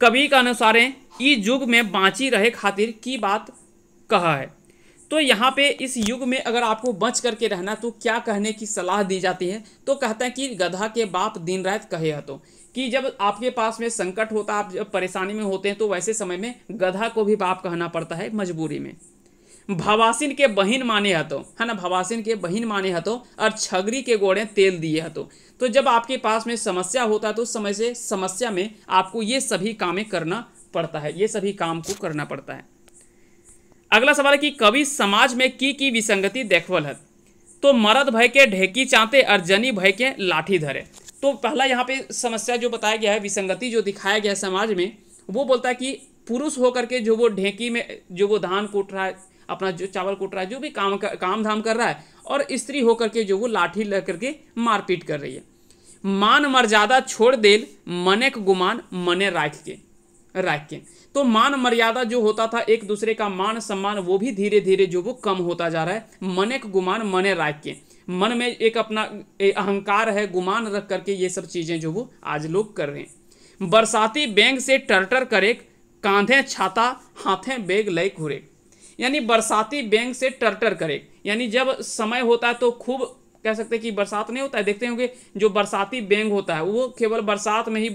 कवि का अनुसार ई युग में बाँची रहे खातिर की बात कहा है तो यहाँ पे इस युग में अगर आपको बच करके रहना तो क्या कहने की सलाह दी जाती है तो कहते हैं कि गधा के बाप दिन रात कहे तो कि जब आपके पास में संकट होता आप जब परेशानी में होते हैं तो वैसे समय में गधा को भी बाप कहना पड़ता है मजबूरी में भवासिन के बहिन माने हतो है ना भवासिन के बहिन माने हतो और छगरी के गोड़े तेल दिए हतो तो जब आपके पास में समस्या होता है तो समय से समस्या में आपको ये सभी कामें करना पड़ता है ये सभी काम को करना पड़ता है अगला सवाल है कि कवि समाज में की की विसंगति देखवल है तो मरद भय के ढेकी चाँते और जनी भय के लाठी धरे तो पहला यहाँ पे समस्या जो बताया गया है विसंगति जो दिखाया गया है समाज में वो बोलता है कि पुरुष होकर के जो वो ढेकी में जो वो धान कूट रहा है अपना जो चावल कूट रहा है जो भी काम कर, काम धाम कर रहा है और स्त्री होकर के जो वो लाठी लग करके मारपीट कर रही है मान मर्यादा छोड़ दे मने के गुमान मने राख के राख के तो मान मर्यादा जो होता था एक दूसरे का मान सम्मान वो भी धीरे धीरे जो वो कम होता जा रहा है मनेक गुमान मने राख के मन में एक अपना अहंकार है गुमान रख करके ये सब चीज़ें जो वो आज लोग कर रहे हैं बरसाती बैंग से टर्टर करे कांधे छाता हाथे बैग लय घुरे यानी बरसाती बैंग से टर्टर करे यानी जब समय होता है तो खूब कह सकते हैं कि बरसात नहीं होता है देखते होंगे जो बरसाती बैंग होता है वो केवल बरसात में ही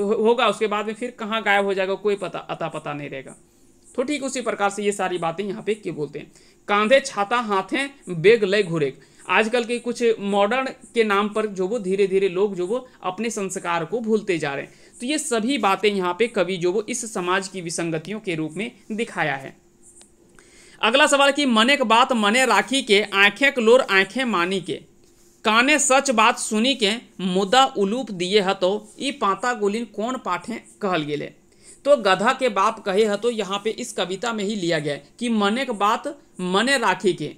होगा उसके बाद में फिर कहाँ गायब हो जाएगा कोई पता अता पता नहीं रहेगा तो ठीक उसी प्रकार से ये सारी बातें यहाँ पे क्यों बोलते हैं कांधे छाता हाथें बेग लय घुरेग आजकल के कुछ मॉडर्न के नाम पर जो वो धीरे धीरे लोग जो वो अपने संस्कार को भूलते जा रहे हैं तो ये सभी बातें यहाँ पे कवि जो वो इस समाज की विसंगतियों के रूप में दिखाया है अगला सवाल कि मने के बात मने राखी के आंखें क्लोर आंखें मानी के काने सच बात सुनी के मुदा उलूप दिए हतो ई पाता गोलिन कौन पाठे कहल गेले तो गधा के बाप कहे हतो यहाँ पे इस कविता में ही लिया गया कि मने के बात मने राखी के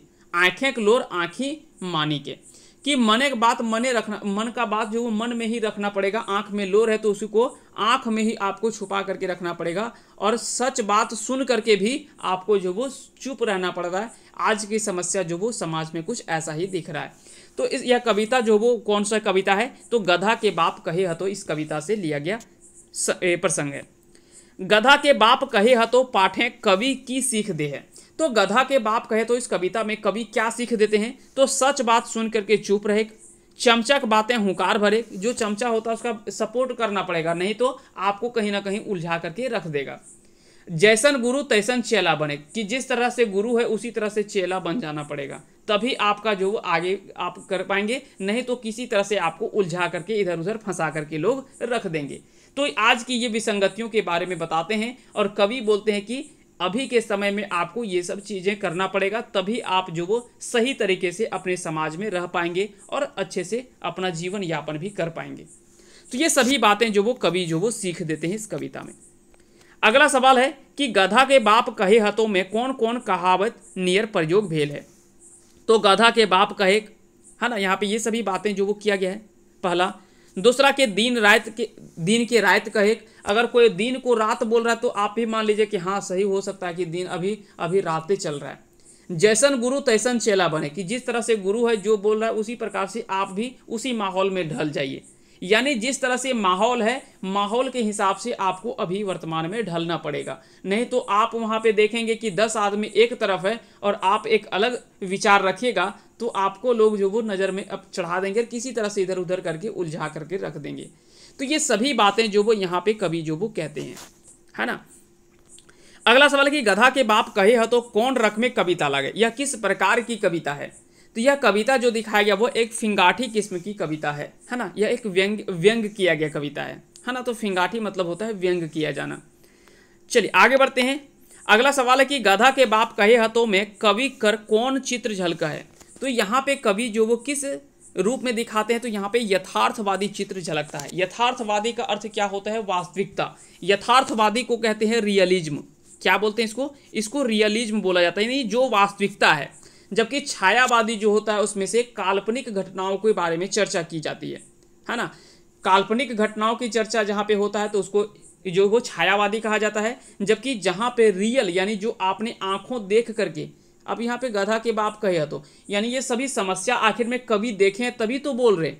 आँखें के लोर आँखी मानी के कि मने के बात मने रखना मन का बात जो मन में ही रखना पड़ेगा आँख में लोर है तो उसी को आँख में ही आपको छुपा करके रखना पड़ेगा और सच बात सुन करके भी आपको जो वो चुप रहना पड़ रहा है आज की समस्या जो वो समाज में कुछ ऐसा ही दिख रहा है तो इस यह कविता जो वो कौन सा कविता है तो गधा के बाप कहे हतो इस कविता से लिया गया प्रसंग है गधा के बाप कहे हतो पाठें कवि की सीख दे है तो गधा के बाप कहे तो इस कविता में कवि क्या सीख देते हैं तो सच बात सुन करके चुप रहे चमचक बातें हुकार भरे जो चमचा होता है उसका सपोर्ट करना पड़ेगा नहीं तो आपको कहीं ना कहीं उलझा करके रख देगा जैसन गुरु तैसन चेला बने कि जिस तरह से गुरु है उसी तरह से चेला बन जाना पड़ेगा तभी आपका जो आगे आप कर पाएंगे नहीं तो किसी तरह से आपको उलझा करके इधर उधर फंसा करके लोग रख देंगे तो आज की ये विसंगतियों के बारे में बताते हैं और कवि बोलते हैं कि अभी के समय में आपको ये सब चीज़ें करना पड़ेगा तभी आप जो वो सही तरीके से अपने समाज में रह पाएंगे और अच्छे से अपना जीवन यापन भी कर पाएंगे तो ये सभी बातें जो वो कवि जो वो सीख देते हैं इस कविता में अगला सवाल है कि गधा के बाप कहे हतों में कौन कौन कहावत नियर प्रयोग भेल है तो गधा के बाप कहे है ना यहाँ पे ये सभी बातें जो वो किया गया है पहला दूसरा के दिन रात के दिन के रात कहे अगर कोई दिन को रात बोल रहा है तो आप भी मान लीजिए कि हाँ सही हो सकता है कि दिन अभी अभी रातें चल रहा है जैसन गुरु तैसन चेला बने कि जिस तरह से गुरु है जो बोल रहा है उसी प्रकार से आप भी उसी माहौल में ढल जाइए यानी जिस तरह से माहौल है माहौल के हिसाब से आपको अभी वर्तमान में ढलना पड़ेगा नहीं तो आप वहां पे देखेंगे कि दस आदमी एक तरफ है और आप एक अलग विचार रखिएगा तो आपको लोग जो वो नज़र में अब चढ़ा देंगे और किसी तरह से इधर उधर करके उलझा करके रख देंगे तो ये सभी बातें जो वो यहाँ पे कवि जो वो कहते हैं है ना अगला सवाल कि गधा के बाप कहे है तो कौन रख में कविता लागे या किस प्रकार की कविता है तो यह कविता जो दिखाया गया वो एक फिंगाठी किस्म की कविता है है ना यह एक व्यंग व्यंग किया गया कविता है है ना तो फिंगाठी मतलब होता है व्यंग किया जाना चलिए आगे बढ़ते हैं अगला सवाल है कि गधा के बाप कहे हतो में कवि कर कौन चित्र झलका है तो यहाँ पे कवि जो वो किस रूप में दिखाते हैं तो यहाँ पे यथार्थवादी चित्र झलकता है यथार्थवादी का अर्थ क्या होता है वास्तविकता यथार्थवादी को कहते हैं रियलिज्म क्या बोलते हैं इसको इसको रियलिज्म बोला जाता है यानी जो वास्तविकता है जबकि छायावादी जो होता है उसमें से काल्पनिक घटनाओं के बारे में चर्चा की जाती है है ना काल्पनिक घटनाओं की चर्चा जहाँ पे होता है तो उसको जो वो छायावादी कहा जाता है जबकि जहाँ पे रियल यानी जो आपने आंखों देख करके अब यहाँ पे गधा के बाप कहे तो यानी ये सभी समस्या आखिर में कभी देखें तभी तो बोल रहे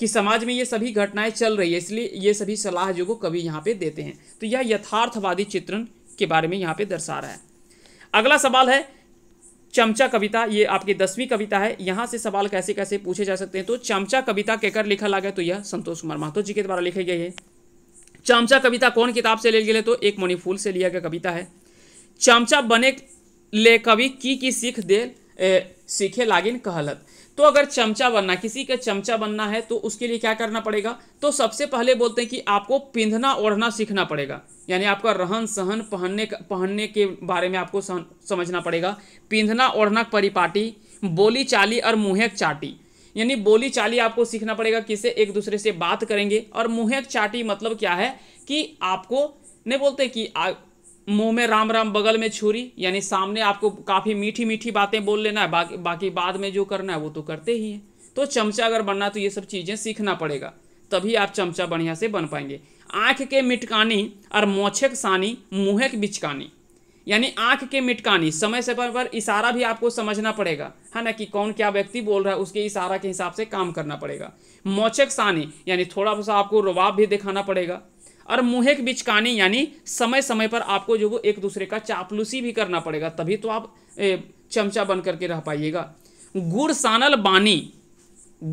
कि समाज में ये सभी घटनाएं चल रही है इसलिए ये सभी सलाह जो को कभी यहाँ पे देते हैं तो यह यथार्थवादी चित्रण के बारे में यहाँ पे दर्शा रहा है अगला सवाल है चमचा कविता ये आपकी दसवीं कविता है यहाँ से सवाल कैसे कैसे पूछे जा सकते हैं तो चमचा कविता कहकर लिखा लागा तो यह संतोष कुमार महतो जी के द्वारा लिखी गई है चमचा कविता कौन किताब से ले गए तो एक मणिफूल से लिया गया कविता है चमचा बने ले कवि की की सीख दे ए, सीखे लागिन कहलत तो अगर चमचा बनना किसी का चमचा बनना है तो उसके लिए क्या करना पड़ेगा तो सबसे पहले बोलते हैं कि आपको पिंधना ओढ़ना सीखना पड़ेगा यानी आपका रहन सहन पहनने पहनने के बारे में आपको समझना पड़ेगा पिंधना ओढ़ना परिपाटी बोली चाली और मुँहक चाटी यानी बोली चाली आपको सीखना पड़ेगा किसे एक दूसरे से बात करेंगे और मुँहक चाटी मतलब क्या है कि आपको नहीं बोलते कि मुंह में राम राम बगल में छुरी यानी सामने आपको काफ़ी मीठी मीठी बातें बोल लेना है बाकी बाकी बाद में जो करना है वो तो करते ही है तो चमचा अगर बनना तो ये सब चीज़ें सीखना पड़ेगा तभी आप चमचा बढ़िया से बन पाएंगे आँख के मिटकानी और मोछक सानी मुँहक बिचकानी यानी आँख के मिटकानी समय समय पर इशारा भी आपको समझना पड़ेगा है ना कि कौन क्या व्यक्ति बोल रहा है उसके इशारा के हिसाब से काम करना पड़ेगा मोचक सानी यानी थोड़ा सा आपको रवाब भी दिखाना पड़ेगा और मुहेक बिचकानी यानी समय समय पर आपको जो वो एक दूसरे का चापलूसी भी करना पड़ेगा तभी तो आप चमचा बन करके रह पाइएगा गुड़सानल बानी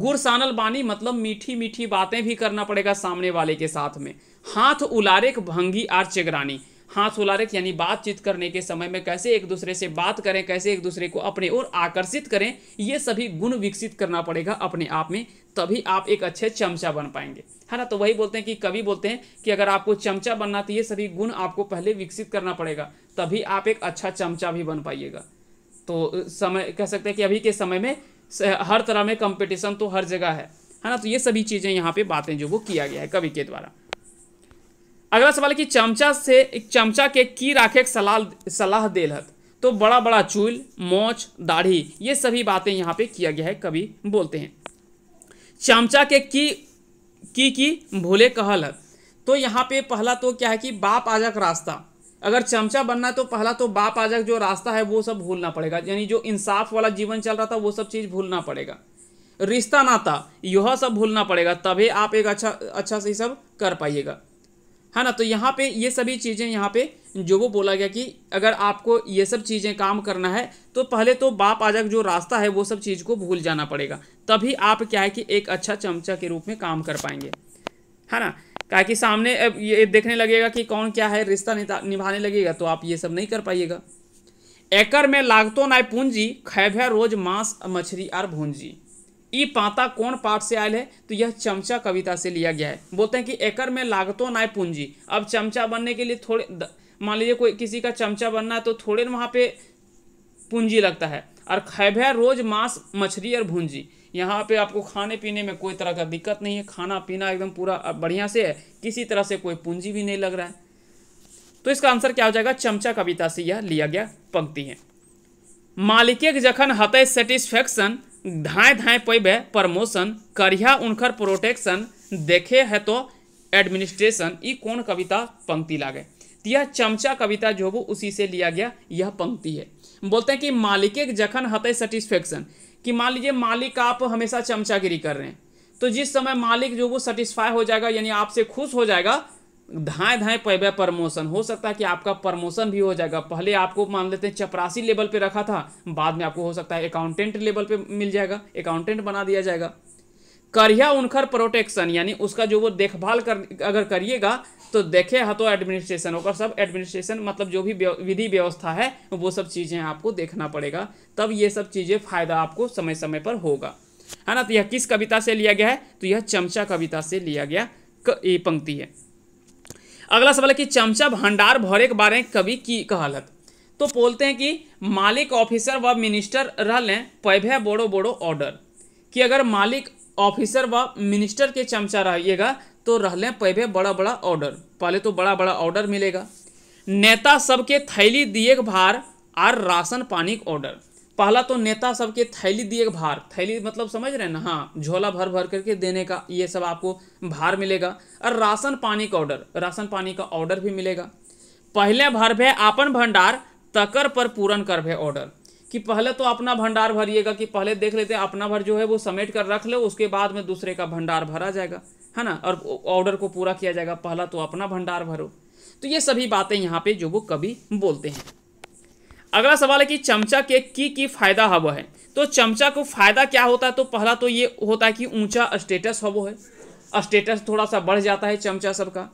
गुड़सानल बानी मतलब मीठी मीठी बातें भी करना पड़ेगा सामने वाले के साथ में हाथ उलारेक भंगी आर चेगरानी हाथ उलारेक यानी बातचीत करने के समय में कैसे एक दूसरे से बात करें कैसे एक दूसरे को अपने ओर आकर्षित करें ये सभी गुण विकसित करना पड़ेगा अपने आप में तभी आप एक अच्छे चमचा बन पाएंगे है ना तो वही बोलते हैं कि कभी बोलते हैं कि अगर आपको चमचा बनना तो ये सभी गुण आपको पहले विकसित करना पड़ेगा तभी आप एक अच्छा चमचा भी बन पाइएगा तो समय कह सकते हैं कि अभी के समय में हर तरह में कंपटीशन तो हर जगह है है ना तो ये सभी चीज़ें यहाँ पे बातें जो वो किया गया है कवि के द्वारा अगला सवाल है कि चमचा से एक चमचा के की राखे सलाह सलाह देलहत तो बड़ा बड़ा चूल मोच दाढ़ी ये सभी बातें यहाँ पे किया गया है कवि बोलते हैं चमचा के की की की भूले कहल है तो यहाँ पे पहला तो क्या है कि बाप आजक रास्ता अगर चमचा बनना है तो पहला तो बाप आजक जो रास्ता है वो सब भूलना पड़ेगा यानी जो इंसाफ वाला जीवन चल रहा था वो सब चीज़ भूलना पड़ेगा रिश्ता नाता यह सब भूलना पड़ेगा तभी आप एक अच्छा अच्छा से सब कर पाइएगा है ना तो यहाँ पे ये सभी चीज़ें यहाँ पे जो वो बोला गया कि अगर आपको ये सब चीज़ें काम करना है तो पहले तो बाप आजक जो रास्ता है वो सब चीज़ को भूल जाना पड़ेगा तभी आप क्या है कि एक अच्छा चमचा के रूप में काम कर पाएंगे है ना क्या कि सामने ये देखने लगेगा कि कौन क्या है रिश्ता निभाने लगेगा तो आप ये सब नहीं कर पाइएगा एकर में लागतो नाय पूंजी खैभ रोज मांस मछली और भूंजी ई पाता कौन पाठ से आयल है तो यह चमचा कविता से लिया गया है बोलते हैं कि एकर में लागतो नाय पूंजी अब चमचा बनने के लिए थोड़े मान लीजिए कोई किसी का चमचा बनना है तो थोड़े वहाँ पे पूंजी लगता है और खैभ रोज मांस मछली और भूंजी यहाँ पे आपको खाने पीने में कोई तरह का दिक्कत नहीं है खाना पीना एकदम पूरा बढ़िया से है किसी तरह से कोई पूंजी भी नहीं लग रहा है तो इसका आंसर क्या हो जाएगा चमचा कविता से यह लिया गया पंक्ति है मालिके जखन हतय सेटिस्फेक्शन धाए धाए पैबे प्रमोशन करिया उनखर प्रोटेक्शन देखे है तो एडमिनिस्ट्रेशन ई कौन कविता पंक्ति लागे तो यह चमचा कविता जो वो उसी से लिया गया यह पंक्ति है बोलते हैं कि मालिके जखन हतय सेटिस्फेक्शन कि मान लीजिए मालिक आप हमेशा चमचागिरी कर रहे हैं तो जिस समय मालिक जो वो सेटिस्फाई हो जाएगा यानी आपसे खुश हो जाएगा धाए धाए पैबे प्रमोशन हो सकता है कि आपका प्रमोशन भी हो जाएगा पहले आपको मान लेते हैं चपरासी लेवल पे रखा था बाद में आपको हो सकता है अकाउंटेंट लेवल पे मिल जाएगा अकाउंटेंट बना दिया जाएगा करिया उनखर प्रोटेक्शन यानी उसका जो वो देखभाल कर अगर करिएगा तो देखे हतो एडमिनिस्ट्रेशन होकर सब एडमिनिस्ट्रेशन मतलब जो भी विधि व्यवस्था है वो सब चीज़ें आपको देखना पड़ेगा तब ये सब चीज़ें फायदा आपको समय समय पर होगा है ना तो यह किस कविता से लिया गया है तो यह चमचा कविता से लिया गया ये पंक्ति है अगला सवाल है कि चमचा भंडार भरे के बारे में कवि की कहालत तो बोलते हैं कि मालिक ऑफिसर व मिनिस्टर रह लें पैभे बोड़ो बोड़ो ऑर्डर कि अगर मालिक ऑफिसर व मिनिस्टर के चमचा रहिएगा तो रहले पैबे बड़ा बड़ा ऑर्डर पहले तो बड़ा बड़ा ऑर्डर मिलेगा नेता सबके थैली दिए भार आर राशन पानी के ऑर्डर पहला तो नेता सबके थैली दिए भार थैली मतलब समझ रहे हैं ना हाँ झोला भर भर करके देने का ये सब आपको भार मिलेगा और राशन पानी का ऑर्डर राशन पानी का ऑर्डर भी मिलेगा पहले भर भे आपन भंडार तकर पर पूरन कर भे ऑर्डर कि पहले तो अपना भंडार भरिएगा कि पहले देख लेते हैं अपना भर जो है वो समेट कर रख ले उसके बाद में दूसरे का भंडार भरा जाएगा है ना और ऑर्डर को पूरा किया जाएगा पहला तो अपना भंडार भरो तो ये सभी बातें यहाँ पे जो वो कभी बोलते हैं अगला सवाल है कि चमचा के की की फायदा हब है तो चमचा को फायदा क्या होता है तो पहला तो ये होता है कि ऊंचा स्टेटस हबो है स्टेटस थोड़ा सा बढ़ जाता है चमचा सबका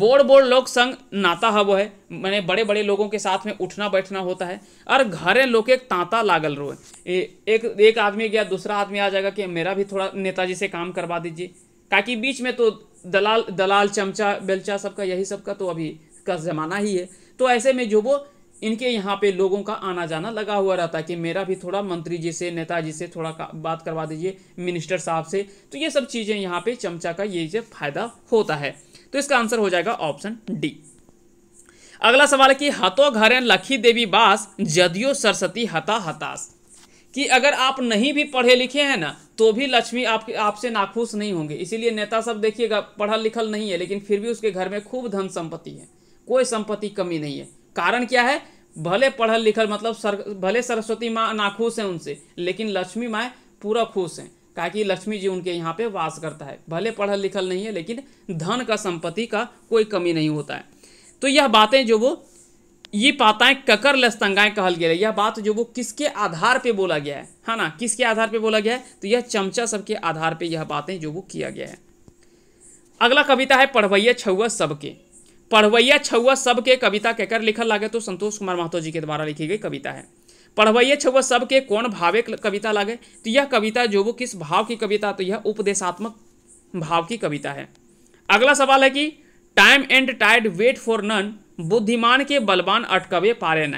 बोड़ बोड़ लोग संग नाता हबो है मैंने बड़े बड़े लोगों के साथ में उठना बैठना होता है और घरे लोग एक तांता लागल रो एक एक आदमी गया दूसरा आदमी आ जाएगा कि मेरा भी थोड़ा नेताजी से काम करवा दीजिए ताकि बीच में तो दलाल दलाल चमचा बेलचा सबका यही सबका तो अभी का ज़माना ही है तो ऐसे में जो वो इनके यहाँ पे लोगों का आना जाना लगा हुआ रहता है कि मेरा भी थोड़ा मंत्री जी से नेता जी से थोड़ा बात करवा दीजिए मिनिस्टर साहब से तो ये सब चीज़ें यहाँ पे चमचा का ये जो फायदा होता है तो इसका आंसर हो जाएगा ऑप्शन डी अगला सवाल है कि हतो घरें लखी देवी बास जदयू सरस्वती हता हताश कि अगर आप नहीं भी पढ़े लिखे हैं ना तो भी लक्ष्मी आपके आपसे नाखुश नहीं होंगे इसीलिए नेता सब देखिएगा पढ़ा लिखल नहीं है लेकिन फिर भी उसके घर में खूब धन संपत्ति है कोई संपत्ति कमी नहीं है कारण क्या है भले पढ़ल लिखल मतलब सर भले सरस्वती माँ नाखुश हैं उनसे लेकिन लक्ष्मी माँ पूरा खुश हैं कहा कि लक्ष्मी जी उनके यहाँ पे वास करता है भले पढ़ल लिखल नहीं है लेकिन धन का संपत्ति का कोई कमी नहीं होता है तो यह बातें जो वो ये पाताएं ककर लस्तंगाएं कहल गया है यह बात जो वो किसके आधार पे बोला गया है है हाँ ना किसके आधार पे बोला गया है तो यह चमचा सबके आधार पे यह बातें जो वो किया गया है अगला कविता है पढ़वैया छुआ सबके पढ़वैया छुआ सबके कविता कहकर लिखल लागे तो संतोष कुमार महतो जी के द्वारा लिखी गई कविता है पढ़वैया छुआ सबके कौन भावे कविता लागे तो यह कविता जो वो किस भाव की कविता तो यह उपदेशात्मक भाव की कविता है अगला सवाल है कि time and tide wait for none बुद्धिमान के बलवान अटकवे पारे न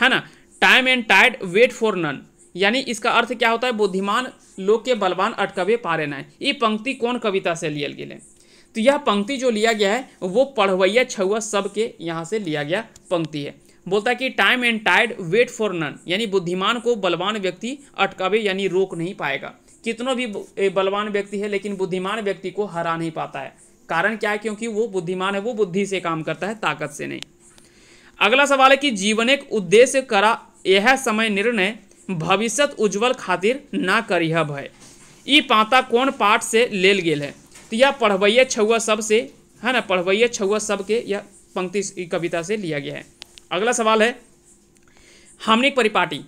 है ना time and tide wait for none यानी इसका अर्थ क्या होता है बुद्धिमान लोग के बलवान अटकवे पारे न ये पंक्ति कौन कविता से लियल गए तो यह पंक्ति जो लिया गया है वो पढ़वैया छुआ सब के यहाँ से लिया गया पंक्ति है बोलता है कि time and tide wait for none यानी बुद्धिमान को बलवान व्यक्ति अटकावे यानी रोक नहीं पाएगा कितनों भी बलवान व्यक्ति है लेकिन बुद्धिमान व्यक्ति को हरा नहीं पाता है कारण क्या है क्योंकि वो बुद्धिमान है वो बुद्धि से काम करता है ताकत से नहीं अगला सवाल है कि जीवन एक उद्देश्य करा यह समय निर्णय भविष्य उज्जवल खातिर ना करिह भय ये पाता कौन पाठ से लेल गेल है तो यह पढ़वैया छुआ सब से है ना पढ़वैया छुआ सब के यह पंक्ति कविता से लिया गया है अगला सवाल है हमने परिपाटी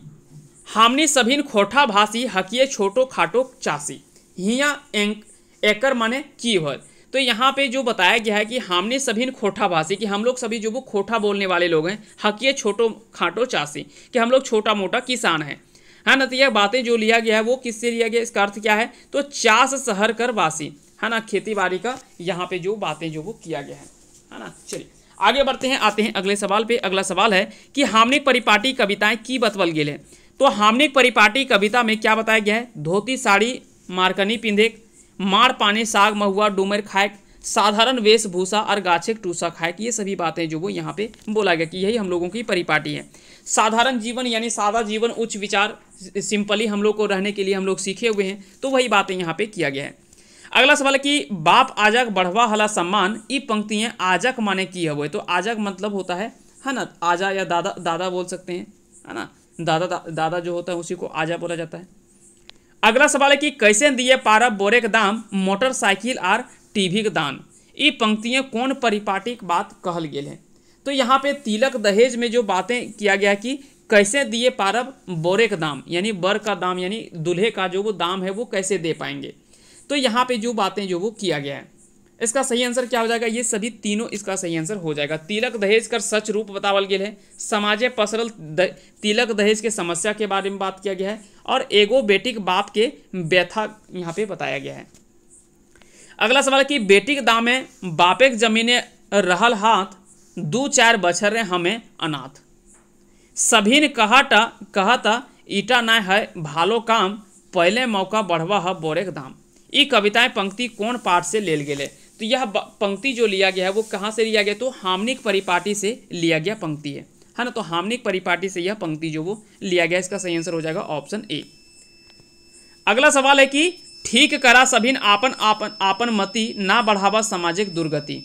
हमने सभी खोठा भाषी हकीय छोटो खाटो चासी हिया एंक एकर माने की भर तो यहाँ पे जो बताया गया है कि हमने सभी खोटा भाषी कि हम लोग सभी जो वो खोटा बोलने वाले लोग हैं हकीय छोटो खाटो चासी कि हम लोग छोटा मोटा किसान हैं है हाँ, ना तो यह बातें जो लिया गया है वो किससे लिया गया इसका अर्थ क्या है तो चास शहर कर वासी है हाँ ना खेती बाड़ी का यहाँ पे जो बातें जो वो किया गया है है हाँ ना चलिए आगे बढ़ते हैं आते हैं अगले सवाल पे अगला सवाल है कि हामनिक परिपाटी कविताएं की बतवल गेल है तो हामनिक परिपाटी कविता में क्या बताया गया है धोती साड़ी मारकनी पिंधे मार पाने साग महुआ डूमर खाए साधारण वेशभूषा और गाछेक टूसा खाए ये सभी बातें जो वो यहाँ पे बोला गया कि यही हम लोगों की परिपाटी है साधारण जीवन यानी सादा जीवन उच्च विचार सिंपली हम लोग को रहने के लिए हम लोग सीखे हुए हैं तो वही बातें यहाँ पे किया गया है अगला सवाल कि बाप आजक बढ़वा हला सम्मान ये पंक्तियाँ आजक माने की है वो तो आजक मतलब होता है है ना आजा या दादा दादा बोल सकते हैं है ना दादा दा, दादा जो होता है उसी को आजा बोला जाता है अगला सवाल है कि कैसे दिए पारा बोरे के दाम मोटरसाइकिल और टीवी के दाम ये पंक्तियाँ कौन परिपाटी की बात कहल गए है तो यहाँ पे तिलक दहेज में जो बातें किया गया कि कैसे दिए पारब बोरे का दाम यानी बर का दाम यानी दूल्हे का जो वो दाम है वो कैसे दे पाएंगे तो यहाँ पे जो बातें जो वो किया गया है इसका सही आंसर क्या हो जाएगा ये सभी तीनों इसका सही आंसर हो जाएगा तिलक दहेज कर सच रूप बतावल गया है समाजे पसरल तिलक दहेज के समस्या के बारे में बात किया गया है और एगो बेटिक बाप के व्यथा यहाँ पे बताया गया है अगला सवाल कि बेटिक दामे बापेक जमीने रहल हाथ दू चार बछर रहे हमें अनाथ सभी ने कहा टा कहा था ईटा ना है भालो काम पहले मौका बढ़वा है बोरेक दाम ये कविताएं पंक्ति कौन पाठ से लेल गए तो यह पंक्ति जो लिया गया है वो कहाँ से लिया गया तो हामनिक परिपाटी से लिया गया पंक्ति है है ना तो हामनिक परिपाटी से यह पंक्ति जो वो लिया गया इसका सही आंसर हो जाएगा ऑप्शन ए अगला सवाल है कि ठीक करा सभी आपन आपन आपन मति ना बढ़ावा सामाजिक दुर्गति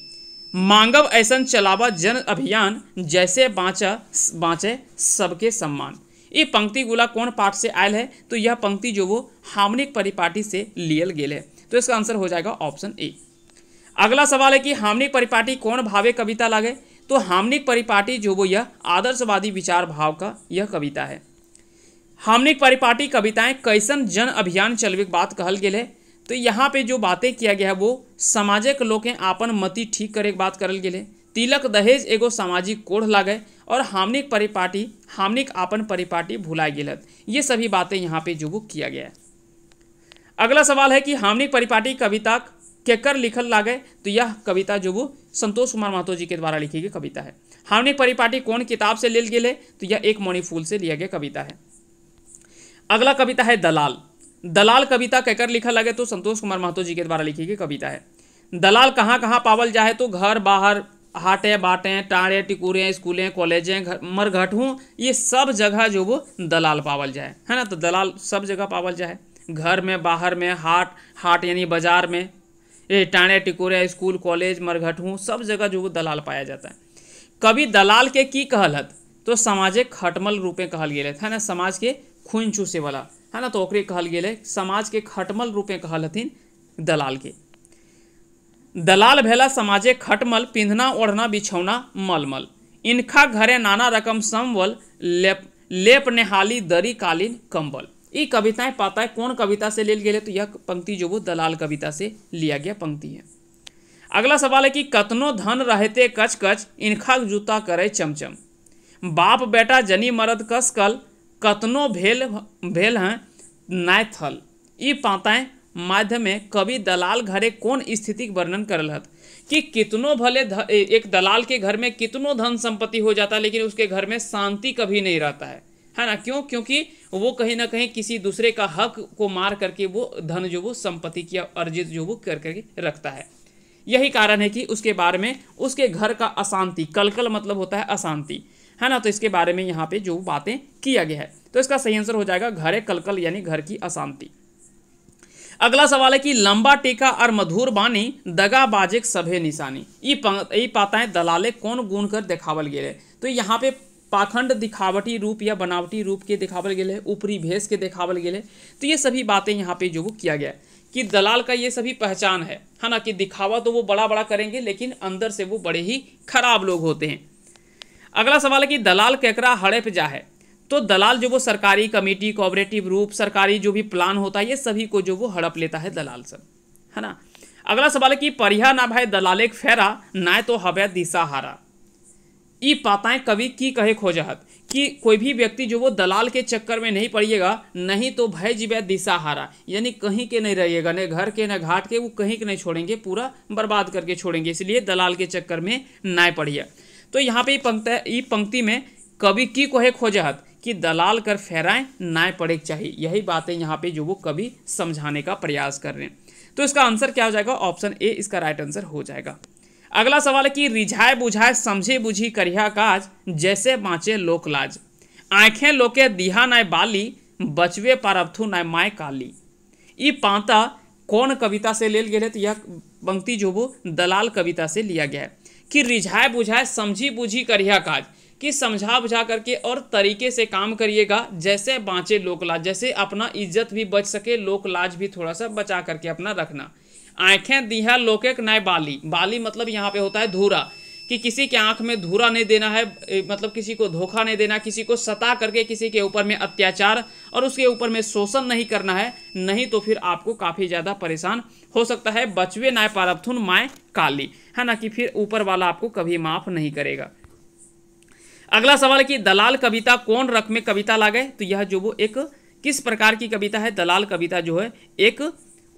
मांगव ऐसा चलावा जन अभियान जैसे बाँचा बाँचे सबके सम्मान ये पंक्ति गुला कौन पाठ से आयल है तो यह पंक्ति जो वो हामनिक परिपाटी से लियल गेल है तो इसका आंसर हो जाएगा ऑप्शन ए अगला सवाल है कि हामनिक परिपाटी कौन भावे कविता लागे तो हामनिक परिपाटी जो वो यह आदर्शवादी विचार भाव का यह कविता है हामनिक परिपाटी कविताएं कैसन जन अभियान चलबे बात कहल गया है तो यहाँ पे जो बातें किया गया है वो समाजक लोग आपन मति ठीक करे बात करल गया है तिलक दहेज एगो सामाजिक कोढ़ लागे और हामनिक परिपाटी हामनिक आपन परिपाटी भुलाए गए ये सभी बातें यहाँ पे जो वो किया गया है अगला सवाल है कि हामनिक परिपाटी कविता केकर लिखल लागे तो यह कविता जो वो संतोष कुमार महतो जी के द्वारा लिखी गई कविता है हार्मनिक परिपाटी कौन किताब से ले गए तो यह एक मणि से लिया गया कविता है अगला कविता है दलाल दलाल कविता कहकर लिखा लगे तो संतोष कुमार महतो जी के द्वारा लिखी गई कविता है दलाल कहाँ कहाँ पावल जाए तो घर बाहर हाटे बाटें टाड़े टिकूरें स्कूलें कॉलेजें घर मरघट हूँ ये सब जगह जो वो दलाल पावल जाए है ना तो दलाल सब जगह पावल जाए घर में बाहर में हाट हाट यानी बाजार में टाणे टिकोरे स्कूल कॉलेज मरघटहूँ सब जगह जो दलाल पाया जाता है कभी दलाल के की हत तो समाजे खटमल रूपे कहल गए है ना समाज के खून चूसे वाला है ना तो ओकरे कहल गए समाज के खटमल रूपे कहल हथिन दलाल के दलाल भेला समाजे खटमल पिंधना ओढ़ना बिछौना मलमल इनका घरे नाना रकम संवल लेप लेप नेहाली दरी कालीन कंबल ये कविताएं पाता है कौन कविता से ले गए तो यह पंक्ति जो वो दलाल कविता से लिया गया पंक्ति है अगला सवाल है कि कतनो धन रहते कच कच इनखा जूता करे चमचम बाप बेटा जनी मरद कस कल कतनो भेल भेल हैं नाय थल ये पाताएं माध्यम में कवि दलाल घरे कौन स्थिति वर्णन करल हत कि कितनों भले ध, एक दलाल के घर में कितनों धन संपत्ति हो जाता है लेकिन उसके घर में शांति कभी नहीं रहता है है ना क्यों क्योंकि वो कहीं ना कहीं किसी दूसरे का हक को मार करके वो धन जो वो संपत्ति की अर्जित जो वो कर करके रखता है यही कारण है कि उसके बारे में उसके घर का अशांति कलकल मतलब होता है अशांति है ना तो इसके बारे में यहाँ पे जो बातें किया गया है तो इसका सही आंसर हो जाएगा है कलकल यानी घर की अशांति अगला सवाल है कि लंबा टीका और मधुर बानी दगा बाजे सभे निशानी ये है दलाले कौन गुण कर देखावल गए तो यहाँ पे पाखंड दिखावटी रूप या बनावटी रूप के दिखावल गए ऊपरी भेष के दिखावल गए तो ये सभी बातें यहाँ पे जो वो किया गया है कि दलाल का ये सभी पहचान है है ना कि दिखावा तो वो बड़ा बड़ा करेंगे लेकिन अंदर से वो बड़े ही खराब लोग होते हैं अगला सवाल है कि दलाल कैकरा हड़प जा है तो दलाल जो वो सरकारी कमेटी कोऑपरेटिव रूप सरकारी जो भी प्लान होता है ये सभी को जो वो हड़प लेता है दलाल सब है ना अगला सवाल है कि परिहा ना भाई दलाल एक फेरा ना तो हवे दिशा हारा ई पाताएं कवि की कहे खोजहत कि कोई भी व्यक्ति जो वो दलाल के चक्कर में नहीं पड़िएगा नहीं तो भय दिशा दिशाहारा यानी कहीं के नहीं रहिएगा न घर के न घाट के वो कहीं के नहीं छोड़ेंगे पूरा बर्बाद करके छोड़ेंगे इसलिए दलाल के चक्कर में ना पड़िए तो यहाँ पे पंक्ति पंक्ति में कवि की कोहे खोजहत कि दलाल कर फहराएं ना पड़े चाहिए यही बातें यहाँ पे जो वो कभी समझाने का प्रयास कर रहे हैं तो इसका आंसर क्या हो जाएगा ऑप्शन ए इसका राइट आंसर हो जाएगा अगला सवाल है कि रिझाए बुझाए समझी बुझी करिया काज जैसे बाँचे लोकलाज आँखें लोके दिहा नाय बाली बचवे पारथु नाय माय काली ई पाता कौन कविता से ले गए तो यह पंक्ति जो वो दलाल कविता से लिया गया है कि रिझाए बुझाए समझी बुझी करिया काज कि समझा बुझा करके और तरीके से काम करिएगा जैसे बाँचे लोकलाज जैसे अपना इज्जत भी बच सके लोकलाज भी थोड़ा सा बचा करके अपना रखना आंखें दीहा लोकेक नय बाली बाली मतलब यहाँ पे होता है धूरा कि किसी के आंख में धूरा नहीं देना है मतलब किसी को धोखा नहीं देना किसी को सता करके किसी के ऊपर में अत्याचार और उसके ऊपर में शोषण नहीं करना है नहीं तो फिर आपको काफ़ी ज़्यादा परेशान हो सकता है बचवे नाय पारपथुन माय काली है ना कि फिर ऊपर वाला आपको कभी माफ़ नहीं करेगा अगला सवाल कि दलाल कविता कौन रक में कविता ला गए तो यह जो वो एक किस प्रकार की कविता है दलाल कविता जो है एक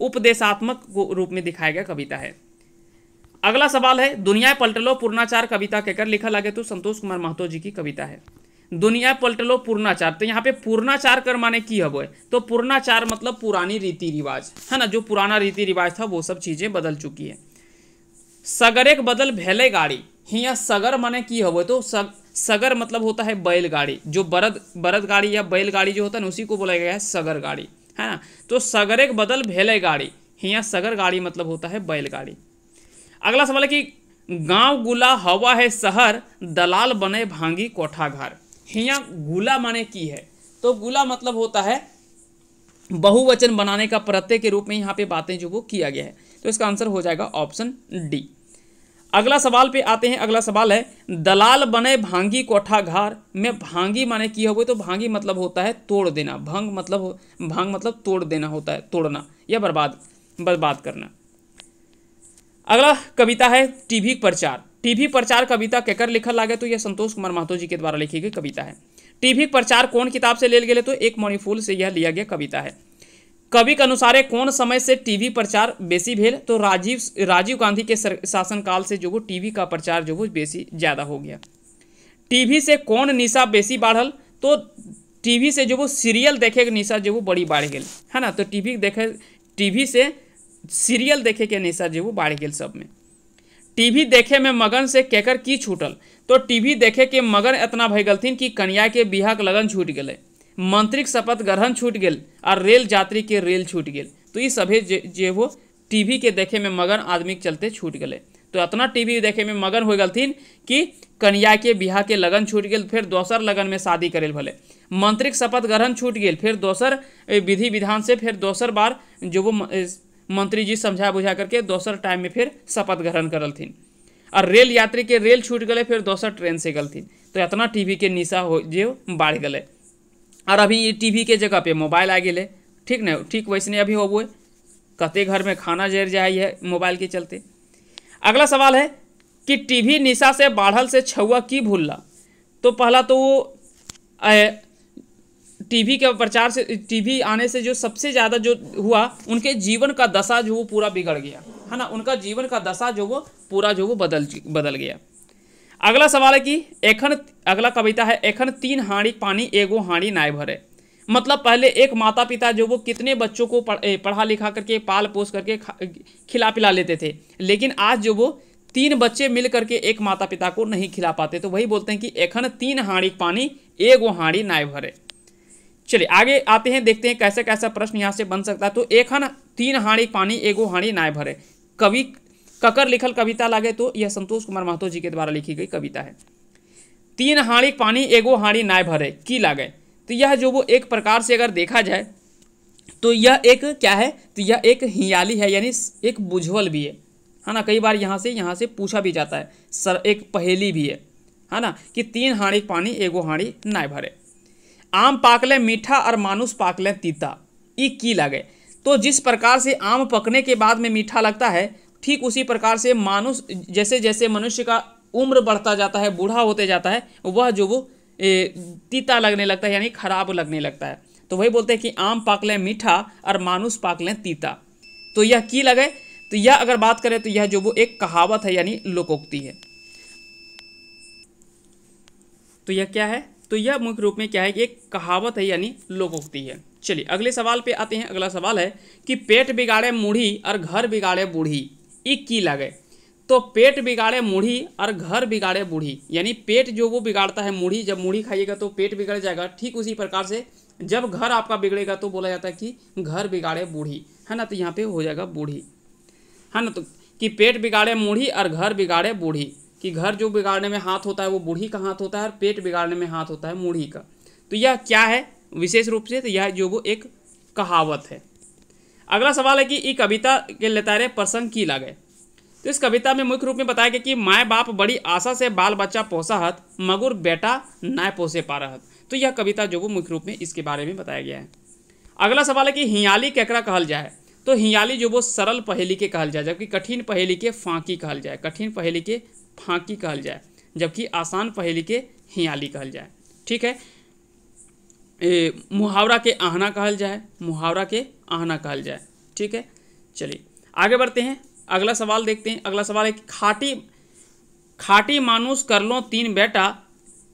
उपदेशात्मक रूप में दिखाया गया कविता है अगला सवाल है दुनिया पलटलो पूर्णाचार कविता कहकर लिखा लगे तो संतोष कुमार महतो जी की कविता है दुनिया पलटलो पूर्णाचार तो यहाँ पे पूर्णाचार कर माने की हबो है तो पूर्णाचार मतलब पुरानी रीति रिवाज है ना जो पुराना रीति रिवाज था वो सब चीज़ें बदल चुकी है एक बदल भेले गाड़ी हिया सगर माने की हबो तो सग सगर मतलब होता है बैलगाड़ी जो बरद बरद गाड़ी या बैलगाड़ी जो होता है ना उसी को बोला गया है सगर गाड़ी है ना तो सगरे के बदल भेले गाड़ी हिया सगर गाड़ी मतलब होता है बैलगाड़ी अगला सवाल है कि गांव गुला हवा है शहर दलाल बने भांगी कोठा घर हिया गुला माने की है तो गुला मतलब होता है बहुवचन बनाने का प्रत्यय के रूप में यहाँ पे बातें जो वो किया गया है तो इसका आंसर हो जाएगा ऑप्शन डी अगला सवाल पे आते हैं अगला सवाल है दलाल बने भांगी कोठाघार में भांगी माने की हो गई तो भांगी मतलब होता है तोड़ देना भंग मतलब भांग मतलब तोड़ देना होता है तोड़ना या बर्बाद बर्बाद करना अगला कविता है टीवी प्रचार टीवी प्रचार कविता केकर लिखा लागे तो यह संतोष कुमार महतो जी के द्वारा लिखी गई कविता है टीवी प्रचार कौन किताब से ले गए तो एक मणिफूल से यह लिया गया कविता है कवि के अनुसारे कौन समय से टीवी प्रचार बेसी भेल तो राजीव राजीव गांधी के शासनकाल से जो वो टीवी का प्रचार जो वो बेसी ज़्यादा हो गया टीवी से कौन निशा बेसी बढ़ल तो टीवी से जो वो सीरियल देखे के निशा जो वो बड़ी बढ़ गई है ना तो टीवी देखे टीवी से सीरियल देखे के निशा जो वो बढ़ गई सब में टीवी देखे में मगन से केकर की छूटल तो टीवी देखे के मगन इतना भय गलथिन कि कन्या के के लगन छूट गए मंत्रिक शपथ ग्रहण छूट गल और रेल यात्री के रेल छूट गल तो ये सभी जे, वो टीवी के देखे में मगन आदमी के चलते छूट गए तो इतना टीवी देखे में मगन हो गलथिन कि कन्या के ब्याह के लगन छूट गल फिर दोसर लगन में शादी करे भले मंत्रिक शपथ ग्रहण छूट गल फिर दोसर विधि विधान से फिर दोसर बार जो वो मंत्री जी समझा बुझा करके दोसर टाइम में फिर शपथ ग्रहण करलथिन और रेल यात्री के रेल छूट गए फिर दोसर ट्रेन से गलथिन तो इतना टीवी के निशा हो जो बाढ़ गए और अभी ये टीवी के जगह पे मोबाइल आ गए ठीक न ठीक वैसे अभी होबो कते घर में खाना जर जाए है मोबाइल के चलते अगला सवाल है कि टीवी निशा से बाढ़ल से छुआ की भूलला तो पहला तो वो टीवी के प्रचार से टीवी आने से जो सबसे ज़्यादा जो हुआ उनके जीवन का दशा जो वो पूरा बिगड़ गया है ना उनका जीवन का दशा जो वो पूरा जो वो बदल बदल गया अगला सवाल है कि एखन अगला कविता है एखन तीन हाँड़ी पानी एगो हाड़ी नाई भरे मतलब पहले एक माता पिता जो वो कितने बच्चों को पढ़ा लिखा करके पाल पोस करके खिला पिला लेते थे लेकिन आज जो वो तीन बच्चे मिल करके एक माता पिता को नहीं खिला पाते तो वही बोलते हैं कि एखन तीन हाँड़ी पानी एगो हाँड़ी ना भरे चलिए आगे आते हैं देखते हैं कैसे कैसा प्रश्न यहाँ से बन सकता है तो एखन तीन हाँड़ी पानी एगो हाँड़ी ना भरे कवि ककर लिखल कविता लागे तो यह संतोष कुमार महतो जी के द्वारा लिखी गई कविता है तीन हाड़ी पानी एगो हाड़ी नाय भरे की लागे तो यह जो वो एक प्रकार से अगर देखा जाए तो यह एक क्या है तो यह एक हियाली है यानी एक बुझवल भी है है हाँ ना कई बार यहाँ से यहाँ से पूछा भी जाता है सर एक पहेली भी है है हाँ ना कि तीन हाड़ी पानी एगो हाड़ी नाय भरे आम पाकले मीठा और मानुस पाकले तीता ई की लागे तो जिस प्रकार से आम पकने के बाद में मीठा लगता है ठीक उसी प्रकार से मानुष जैसे जैसे मनुष्य का उम्र बढ़ता जाता है बूढ़ा होते जाता है वह जो वो तीता लगने लगता है यानी खराब लगने लगता है तो वही बोलते हैं कि आम पाक लें मीठा और मानुष पाक लें तीता तो यह की लगे तो यह अगर बात करें तो यह जो वो एक कहावत है यानी लोकोक्ति है तो यह क्या है तो यह मुख्य रूप में क्या है कि एक कहावत है यानी लोकोक्ति है चलिए अगले सवाल पे आते हैं अगला सवाल है कि पेट बिगाड़े मूढ़ी और घर बिगाड़े बूढ़ी एक की लगे तो पेट बिगाड़े मुढ़ी और घर बिगाड़े बूढ़ी यानी पेट जो वो बिगाड़ता है मुढ़ी जब मुढ़ी खाइएगा तो पेट बिगड़ जाएगा ठीक उसी प्रकार से जब घर आपका बिगड़ेगा तो बोला जाता है कि घर बिगाड़े बूढ़ी है ना तो यहाँ पे हो जाएगा बूढ़ी है ना तो कि पेट बिगाड़े मुढ़ी और घर बिगाड़े बूढ़ी कि घर जो बिगाड़ने में हाथ होता है वो बूढ़ी का हाथ होता है और पेट बिगाड़ने में हाथ होता है मुढ़ी का तो यह क्या है विशेष रूप से तो यह जो वो एक कहावत है अगला सवाल है कि ये कविता के लेता रहे की लागे तो इस कविता में मुख्य रूप में बताया गया कि माए बाप बड़ी आशा से बाल बच्चा पोसा हत मगर बेटा ना पोसे पा रहा तो यह कविता जो वो मुख्य रूप में इसके बारे में बताया गया है अगला सवाल है कि हियाली केकरा कहल जाए तो हियाली जो वो सरल पहेली के कहल जाए जबकि कठिन पहेली के फांकी कहल जाए कठिन पहेली के फांकी कहल जाए जबकि आसान पहेली के हियाली कहल जाए ठीक है मुहावरा के आहना कहल जाए मुहावरा के आहना कहल जाए ठीक है चलिए आगे बढ़ते हैं अगला सवाल देखते हैं अगला सवाल है खाटी खाटी मानुस कर लो तीन बेटा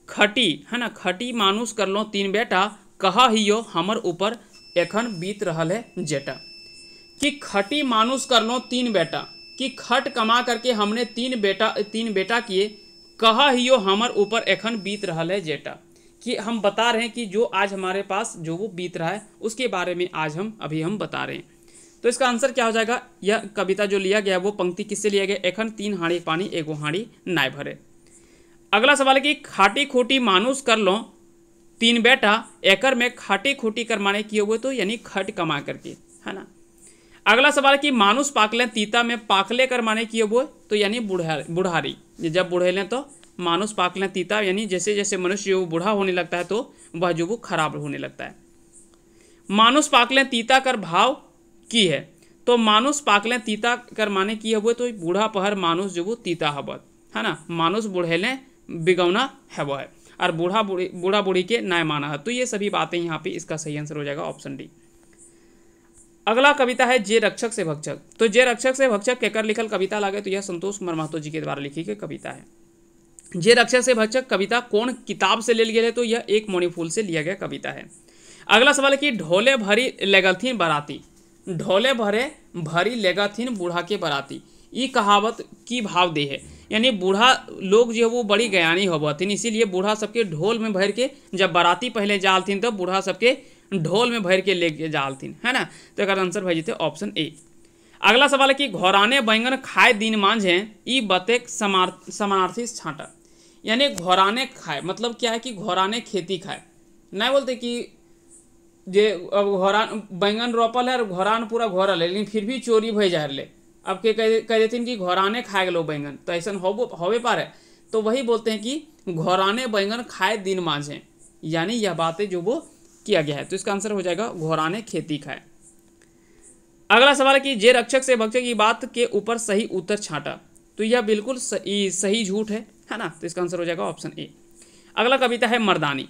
खटी है ना खटी मानुस कर लो तीन बेटा कहा ही यो हमर ऊपर एखन बीत रहा है जेटा कि खटी मानुस कर लो तीन बेटा कि खट कमा करके हमने तीन बेटा तीन बेटा किए कहा ही यो हमर ऊपर एखन बीत रहा है जेटा कि हम बता रहे हैं कि जो आज हमारे पास जो वो बीत रहा है उसके बारे में आज हम अभी हम बता रहे हैं तो इसका आंसर क्या हो जाएगा यह कविता जो लिया गया वो पंक्ति किससे लिया गया एखन तीन हाड़ी पानी एगो हाड़ी नाय भरे अगला सवाल है कि खाटी खोटी मानुस कर लो तीन बेटा एकर में खाटी खोटी कर माने किए हुए तो यानी खट कमा करके है ना अगला सवाल कि मानुस पाकले तीता में पाकले कर माने किए हुए तो यानी बुढ़ा बुढ़ारी जब बुढ़े लें तो मानुष पाकलना तीता यानी जैसे जैसे मनुष्य वो बूढ़ा होने लगता है तो वह जो वो खराब होने लगता है मानुष पाकलें तीता कर भाव की है तो मानुष पाकलें तीता कर माने की वो तो बूढ़ा पहर मानुष जो वो तीता हबत है ना मानुष बूढ़ेलें बिगौना है वह और बूढ़ा बूढ़ी बूढ़ा बूढ़ी के न्याय माना है तो ये सभी बातें यहाँ पे इसका सही आंसर हो जाएगा ऑप्शन डी अगला कविता है जे रक्षक से भक्षक तो जे रक्षक से भक्षक कहकर लिखल कविता लागे तो यह संतोष कुमार महतो जी के द्वारा लिखी गई कविता है जे रक्षक से भक्षक कविता कौन किताब से ले लिया है तो यह एक मोनीफूल से लिया गया कविता है अगला सवाल है कि ढोले भरी लेगलथिन बराती ढोले भरे भरी लेगाथिन बूढ़ा के बराती ये कहावत की भाव दे है यानी बूढ़ा लोग जो है वो बड़ी गयानी होबथिन इसीलिए बूढ़ा सबके ढोल में भर के जब बराती पहले जाल थी तो बूढ़ा सबके ढोल में भर के ले जाल थी है ना तो एक आंसर भाई जीते ऑप्शन ए अगला सवाल है कि घोराने बैंगन खाए दिन मांझे ई बतेक समार समानार्थी छाटा यानी घोराने खाए मतलब क्या है कि घोराने खेती खाए नहीं बोलते कि जे अब घोरान बैंगन रोपल है और घोरान पूरा घोरल है लेकिन फिर भी चोरी भय जा रहे अब के कह देते हैं कि घोराने खाए गए बैंगन तो ऐसा हो होबे पा रहे तो वही बोलते हैं कि घोराने बैंगन खाए दिन मांझे यानी यह बातें जो वो किया गया है तो इसका आंसर हो जाएगा घोराने खेती खाए अगला सवाल है कि जे रक्षक से भक्षक की बात के ऊपर सही उत्तर छाटा तो यह बिल्कुल सही झूठ है है ना तो इसका आंसर हो जाएगा ऑप्शन ए अगला कविता है मर्दानी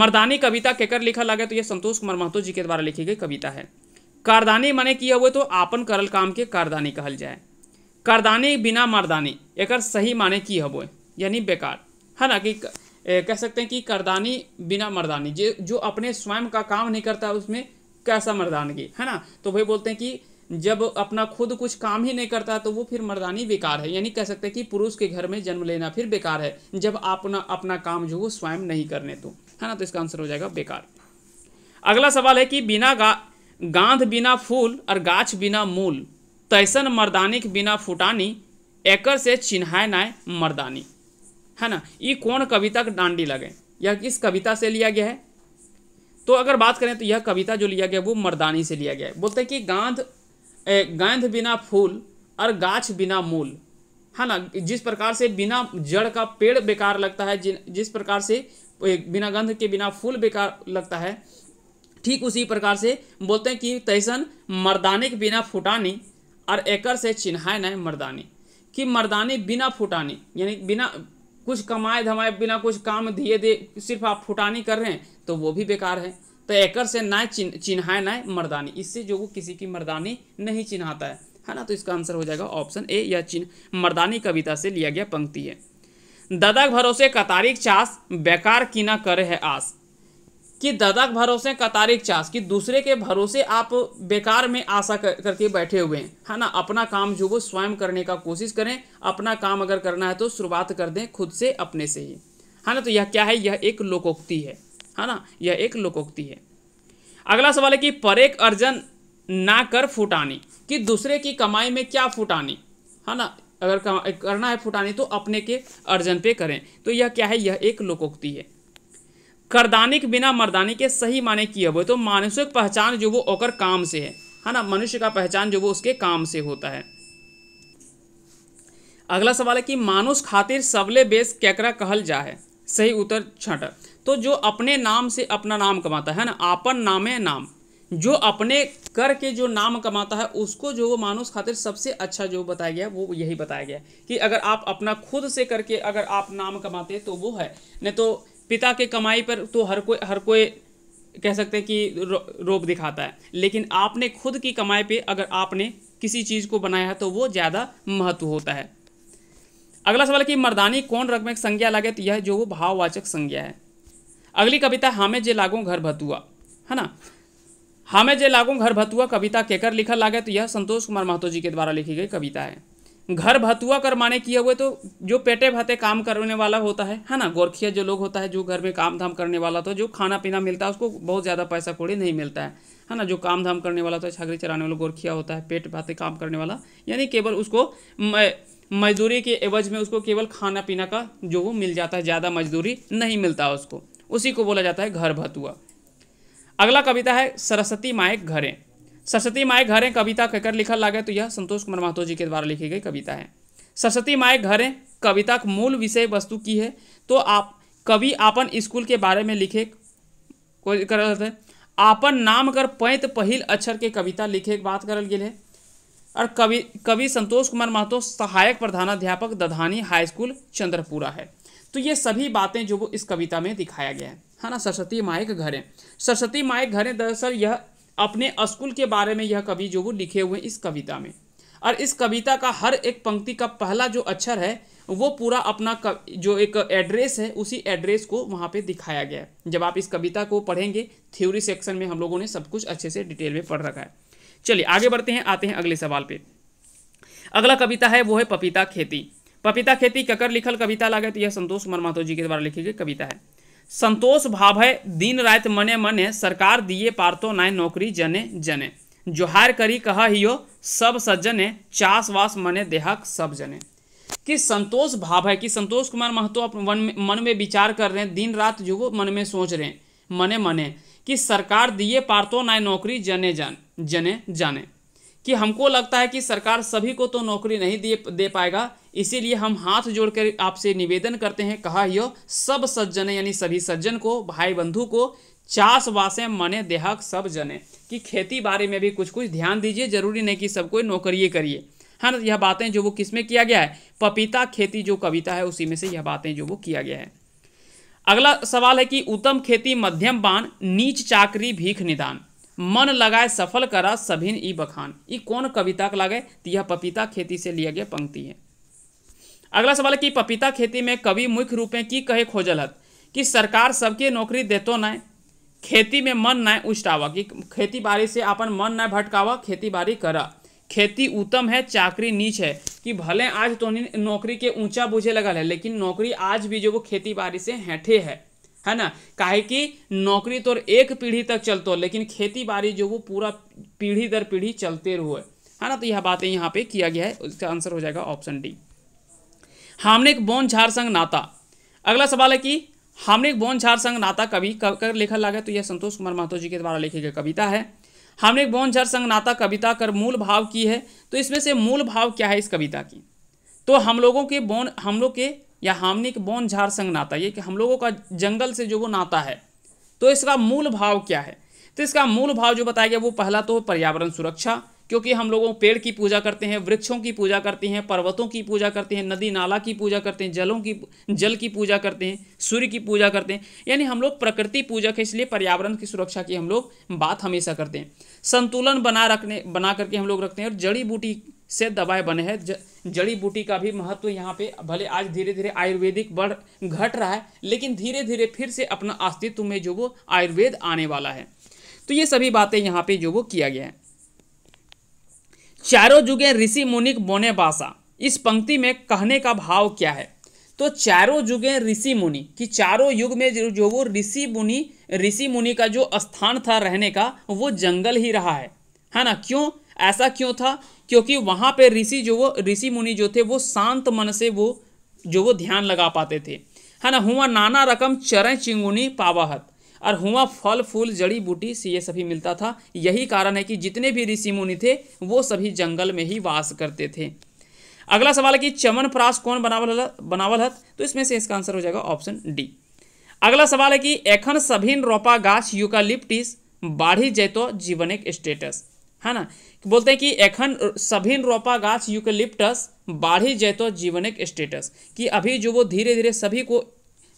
मर्दानी कविता केकर लिखा लगे तो यह संतोष कुमार महतो जी के द्वारा लिखी गई कविता है कारदानी मने किया हुए तो आपन करल काम के कारदानी कहल जाए कारदानी बिना मर्दानी एक सही माने की हबो यानी बेकार है ना कि कह सकते हैं कि करदानी बिना मर्दानी जो अपने स्वयं का काम नहीं करता उसमें कैसा मर्दानगी है ना तो वही बोलते हैं कि जब अपना खुद कुछ काम ही नहीं करता तो वो फिर मर्दानी बेकार है यानी कह सकते हैं कि पुरुष के घर में जन्म लेना फिर बेकार है जब अपना अपना काम जो वो स्वयं नहीं करने तो है ना तो इसका आंसर हो जाएगा बेकार अगला सवाल है कि बिना गा गांध बिना फूल और गाछ बिना मूल तैसन मर्दानिक बिना फुटानी एकर से चिन्हाय नाय मर्दानी है ना ये कौन कविता का डांडी लगे यह किस कविता से लिया गया है तो अगर बात करें तो यह कविता जो लिया गया वो मर्दानी से लिया गया है बोलते हैं कि गांध गंध बिना फूल और गाछ बिना मूल है ना जिस प्रकार से बिना जड़ का पेड़ बेकार लगता है जिन जिस प्रकार से बिना गंध के बिना फूल बेकार लगता है ठीक उसी प्रकार से बोलते हैं कि तैसन मर्दानी के बिना फुटानी और एकर से चिन्हाए न मर्दानी कि मर्दानी बिना फुटानी यानी बिना कुछ कमाए धमाए बिना कुछ काम दिए दे सिर्फ आप फुटानी कर रहे हैं तो वो भी बेकार है तो एक से ना चिन्ह चिन्हाए ना मर्दानी इससे जो वो किसी की मर्दानी नहीं चिन्हाता है है ना तो इसका आंसर हो जाएगा ऑप्शन ए या चिन्ह मर्दानी कविता से लिया गया पंक्ति है ददक भरोसे कतारिक चास बेकार की ना करे है आस कि ददक भरोसे कतारिक चास कि दूसरे के भरोसे आप बेकार में आशा कर, करके बैठे हुए हैं है ना अपना काम जो वो स्वयं करने का कोशिश करें अपना काम अगर करना है तो शुरुआत कर दें खुद से अपने से ही है ना तो यह क्या है यह एक लोकोक्ति है है हाँ ना यह एक लोकोक्ति है अगला सवाल है कि परेक अर्जन ना कर फुटानी कि दूसरे की कमाई में क्या फुटानी है हाँ ना अगर करना है फुटानी तो अपने के अर्जन पे करें तो यह क्या है यह एक लोकोक्ति है करदानिक बिना मर्दानी के सही माने किए हुए तो मानुष्य पहचान जो वो ओकर काम से है है हाँ ना मनुष्य का पहचान जो वो उसके काम से होता है अगला सवाल है कि मानुष खातिर सबले बेस कैकरा कहल जा है सही उत्तर छठ तो जो अपने नाम से अपना नाम कमाता है ना आपन नामे नाम जो अपने करके जो नाम कमाता है उसको जो वो मानुस खातिर सबसे अच्छा जो बताया गया वो यही बताया गया कि अगर आप अपना खुद से करके अगर आप नाम कमाते हैं तो वो है नहीं तो पिता के कमाई पर तो हर कोई हर कोई कह सकते हैं कि रो, रोप दिखाता है लेकिन आपने खुद की कमाई पे अगर आपने किसी चीज़ को बनाया है तो वो ज़्यादा महत्व होता है अगला सवाल कि मर्दानी कौन रकम संज्ञा लगे तो यह जो वो भाववाचक संज्ञा है अगली कविता हमें जे लागू घर भतुआ है ना हमें जे लागू घर भतुआ कविता केकर लिखा लागे तो यह संतोष कुमार महतो जी के द्वारा लिखी गई कविता है घर भतुआ कर माने किए हुए तो जो पेटे भाते काम करने वाला होता है है ना गोरखिया जो लोग होता है जो घर में काम धाम करने वाला तो जो खाना पीना मिलता है उसको बहुत ज़्यादा पैसा कौड़ी नहीं मिलता है है ना जो काम धाम करने वाला तो छागरी चराने वाला गोरखिया होता है पेट भाते काम करने वाला यानी केवल उसको मजदूरी के एवज में उसको केवल खाना पीना का जो वो मिल जाता है ज़्यादा मजदूरी नहीं मिलता उसको उसी को बोला जाता है घर भतुआ अगला कविता है सरस्वती माए घरें सरस्वती माए घरें कविता कहकर लिखा लागे तो यह संतोष कुमार महतो जी के द्वारा लिखी गई कविता है सरस्वती माए घरें कविता का मूल विषय वस्तु की है तो आप कवि आपन स्कूल के बारे में लिखे कोई कर आपन नाम कर पैंत पहिल अक्षर के कविता लिखे बात करल है और कवि कवि संतोष कुमार महतो सहायक प्रधानाध्यापक दधानी हाई स्कूल चंद्रपुरा है तो ये सभी बातें जो वो इस कविता में दिखाया गया है है ना सरस्वती माए के घरें सरस्वती माए घरें दरअसल यह अपने स्कूल के बारे में यह कवि जो वो लिखे हुए इस कविता में और इस कविता का हर एक पंक्ति का पहला जो अक्षर है वो पूरा अपना कव, जो एक एड्रेस है उसी एड्रेस को वहाँ पे दिखाया गया है जब आप इस कविता को पढ़ेंगे थ्योरी सेक्शन में हम लोगों ने सब कुछ अच्छे से डिटेल में पढ़ रखा है चलिए आगे बढ़ते हैं आते हैं अगले सवाल पे अगला कविता है वो है पपीता खेती पपीता खेती ककर लिखल कविता लागत यह संतोष कुमार महतो जी के द्वारा लिखी गई कविता है संतोष भाव है दिन रात मने मने सरकार दिए पारतो नाय नौकरी जने जने जोहार करी कहा हियो सब सज्जने चास वास मने देहक सब जने कि संतोष भाव है कि संतोष कुमार महतो अपने मन में मन में विचार कर रहे हैं दिन रात जो मन में सोच रहे हैं मने मने कि सरकार दिए पारतो नाय नौकरी जने जन जने जाने, जाने, जाने कि हमको लगता है कि सरकार सभी को तो नौकरी नहीं दे दे पाएगा इसीलिए हम हाथ जोड़कर आपसे निवेदन करते हैं कहा यो सब सज्जन यानी सभी सज्जन को भाई बंधु को चास वासें मने देहक सब जने कि खेती बारे में भी कुछ कुछ ध्यान दीजिए जरूरी नहीं कि सब कोई नौकरी करिए है हाँ, ना यह बातें जो वो किसमें किया गया है पपीता खेती जो कविता है उसी में से यह बातें जो वो किया गया है अगला सवाल है कि उत्तम खेती मध्यम बान नीच चाकरी भीख निदान मन लगाए सफल करा सभी ई बखान ये कौन कविता लागे तो यह पपीता खेती से लिया गया पंक्ति है अगला सवाल है कि पपीता खेती में कवि मुख्य रूप में की कहे खोजल हत कि सरकार सबके नौकरी देतो न खेती में मन न उछटावा कि खेती बाड़ी से अपन मन न भटकाव खेती बाड़ी कर खेती उत्तम है चाकरी नीच है कि भले आज तो नौकरी के ऊंचा बूझे लगल है लेकिन नौकरी आज भी जो वो खेती बाड़ी से हैठे है है ना काहे कि नौकरी तो एक पीढ़ी तक चलतो लेकिन खेती बाड़ी जो वो पूरा पीढ़ी दर पीढ़ी चलते हुए है ना तो यह बातें यहाँ पे किया गया है उसका आंसर हो जाएगा ऑप्शन डी हमने एक बोन झार संग नाता अगला सवाल है कि हमने एक बोन झार संग नाता कवि कर लिखा लगा तो यह संतोष कुमार महतो जी के द्वारा लिखी गई कविता है हमने एक बोन झार संग नाता कविता कर मूल भाव की है तो इसमें से मूल भाव क्या है इस कविता की तो हम लोगों के बोन हम लोग के या हामनिक बोन झार संग नाता ये कि हम लोगों का जंगल से जो वो नाता है तो इसका मूल भाव क्या है तो इसका मूल भाव जो बताया गया वो पहला तो पर्यावरण सुरक्षा क्योंकि हम लोगों पेड़ की पूजा करते हैं वृक्षों की पूजा करते हैं पर्वतों की पूजा करते हैं नदी नाला की पूजा करते हैं जलों की जल की पूजा करते हैं सूर्य की पूजा करते हैं यानी हम लोग प्रकृति पूजक है इसलिए पर्यावरण की सुरक्षा की हम लोग बात हमेशा करते हैं संतुलन बना रखने बना करके हम लोग रखते हैं और जड़ी बूटी से दवाएं बने हैं जड़ी बूटी का भी महत्व यहाँ पे भले आज धीरे धीरे आयुर्वेदिक बढ़ घट रहा है लेकिन धीरे धीरे फिर से अपना अस्तित्व में जो वो आयुर्वेद आने वाला है तो ये सभी बातें यहाँ पे जो वो किया गया है चारों जुगे ऋषि मुनिक बोने बासा इस पंक्ति में कहने का भाव क्या है तो चारों जुगे ऋषि मुनि कि चारों युग में जो वो ऋषि मुनि ऋषि मुनि का जो स्थान था रहने का वो जंगल ही रहा है है ना क्यों ऐसा क्यों था क्योंकि वहाँ पे ऋषि जो वो ऋषि मुनि जो थे वो शांत मन से वो जो वो ध्यान लगा पाते थे है ना हुआ नाना रकम चरण चिंगुनी पावाहत और हुआ फल फूल जड़ी बूटी से ये सभी मिलता था यही कारण है कि जितने भी ऋषि मुनि थे वो सभी जंगल में ही वास करते थे अगला सवाल है कि चमन प्रास कौन बनावल बनावल हत तो इसमें से इसका आंसर हो जाएगा ऑप्शन डी अगला सवाल है कि एखन सभी रोपा गाछ यूकालिप्टिस बाढ़ी जैतो जीवन एक स्टेटस है ना बोलते हैं कि एखन सभी रोपा गाछ लिप्टस बाढ़ी जैतो जीवनिक स्टेटस कि अभी जो वो धीरे धीरे सभी को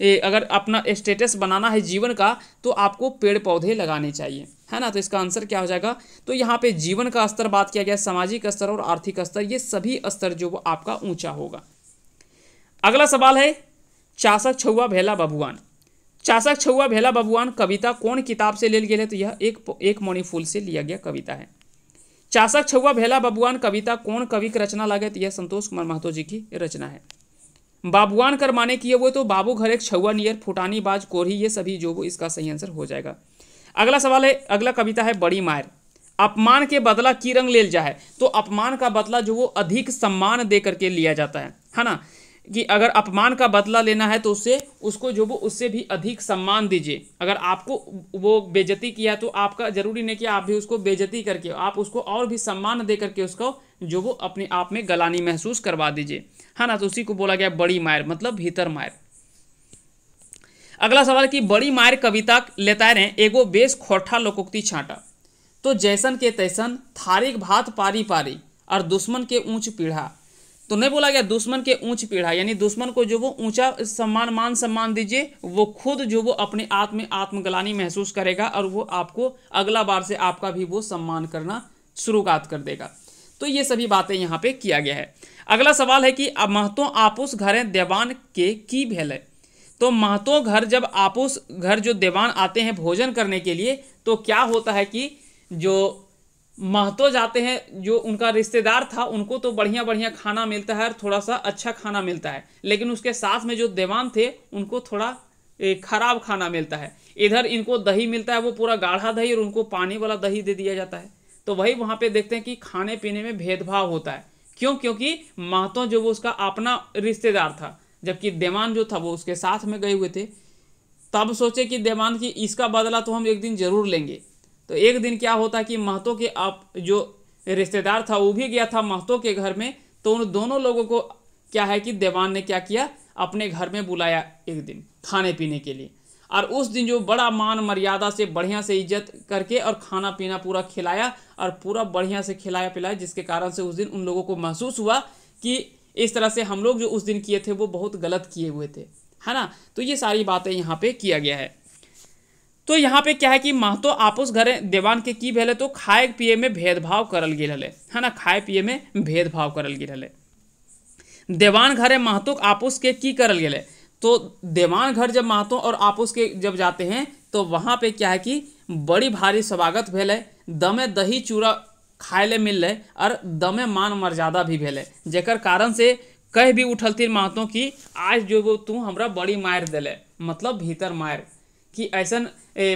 ए, अगर अपना स्टेटस बनाना है जीवन का तो आपको पेड़ पौधे लगाने चाहिए है ना तो इसका आंसर क्या हो जाएगा तो यहाँ पे जीवन का स्तर बात किया गया सामाजिक स्तर और आर्थिक स्तर ये सभी स्तर जो वो आपका ऊंचा होगा अगला सवाल है चासक छुआ भेला बबुआन चासक छुआ भेला बबुआन कविता कौन किताब से ले लिया है तो यह एक एक फूल से लिया गया कविता है चासक छुआ भेला बाबुआन कविता कौन कवि की रचना लागत यह संतोष कुमार महतो जी की रचना है बाबुआन कर माने किए हुए तो बाबू घर एक छुआ नियर फुटानी बाज कोरही ये सभी जो वो इसका सही आंसर हो जाएगा अगला सवाल है अगला कविता है बड़ी मायर अपमान के बदला की रंग ले जाए तो अपमान का बदला जो वो अधिक सम्मान दे करके लिया जाता है है ना कि अगर अपमान का बदला लेना है तो उससे उसको जो वो उससे भी अधिक सम्मान दीजिए अगर आपको वो बेजती किया तो आपका ज़रूरी नहीं कि आप भी उसको बेजती करके आप उसको और भी सम्मान दे करके उसको जो वो अपने आप में गलानी महसूस करवा दीजिए है हाँ ना तो उसी को बोला गया बड़ी मायर मतलब भीतर मायर अगला सवाल कि बड़ी मायर कविता लेता रहे एगो बेस खोठा लोकोक्ति छाटा तो जैसन के तैसन थारिक भात पारी पारी और दुश्मन के ऊंच पीढ़ा तो नहीं बोला गया दुश्मन के ऊंच पीढ़ा यानी दुश्मन को जो वो ऊंचा सम्मान मान सम्मान दीजिए वो खुद जो वो अपने आप में आत्मग्लानी महसूस करेगा और वो आपको अगला बार से आपका भी वो सम्मान करना शुरुआत कर देगा तो ये सभी बातें यहाँ पे किया गया है अगला सवाल है कि महतो घर है देवान के की भेल है तो महतो घर जब आपूस घर जो देवान आते हैं भोजन करने के लिए तो क्या होता है कि जो महतो जाते हैं जो उनका रिश्तेदार था उनको तो बढ़िया बढ़िया खाना मिलता है और थोड़ा सा अच्छा खाना मिलता है लेकिन उसके साथ में जो देवान थे उनको थोड़ा खराब खाना मिलता है इधर इनको दही मिलता है वो पूरा गाढ़ा दही और उनको पानी वाला दही दे दिया जाता है तो वही वहाँ पे देखते हैं कि खाने पीने में भेदभाव होता है क्यों क्योंकि महतो जो वो उसका अपना रिश्तेदार था जबकि देवान जो था वो उसके साथ में गए हुए थे तब सोचे कि देवान की इसका बदला तो हम एक दिन ज़रूर लेंगे तो एक दिन क्या होता कि महतो के आप जो रिश्तेदार था वो भी गया था महतो के घर में तो उन दोनों लोगों को क्या है कि देवान ने क्या किया अपने घर में बुलाया एक दिन खाने पीने के लिए और उस दिन जो बड़ा मान मर्यादा से बढ़िया से इज्जत करके और खाना पीना पूरा खिलाया और पूरा बढ़िया से खिलाया पिलाया जिसके कारण से उस दिन उन लोगों को महसूस हुआ कि इस तरह से हम लोग जो उस दिन किए थे वो बहुत गलत किए हुए थे है ना तो ये सारी बातें यहाँ पे किया गया है तो यहाँ पे क्या है कि महतो आपस घरे देवान के की भेले तो खाए पिए में भेदभाव करल गिर है ना खाए पिए में भेदभाव करल गिर है देवान घरे महतो आपस के की करल गेले तो देवान घर जब महतो और आपस के जब जाते हैं तो वहाँ पे क्या है कि बड़ी भारी स्वागत भेल दमे दही चूड़ा खाए ले मिल रहे और दमे मान मर्यादा भी भेल जेकर कारण से कह भी उठलती महतो कि आज जो तू हमरा बड़ी मार दिले मतलब भीतर मार कि ऐसा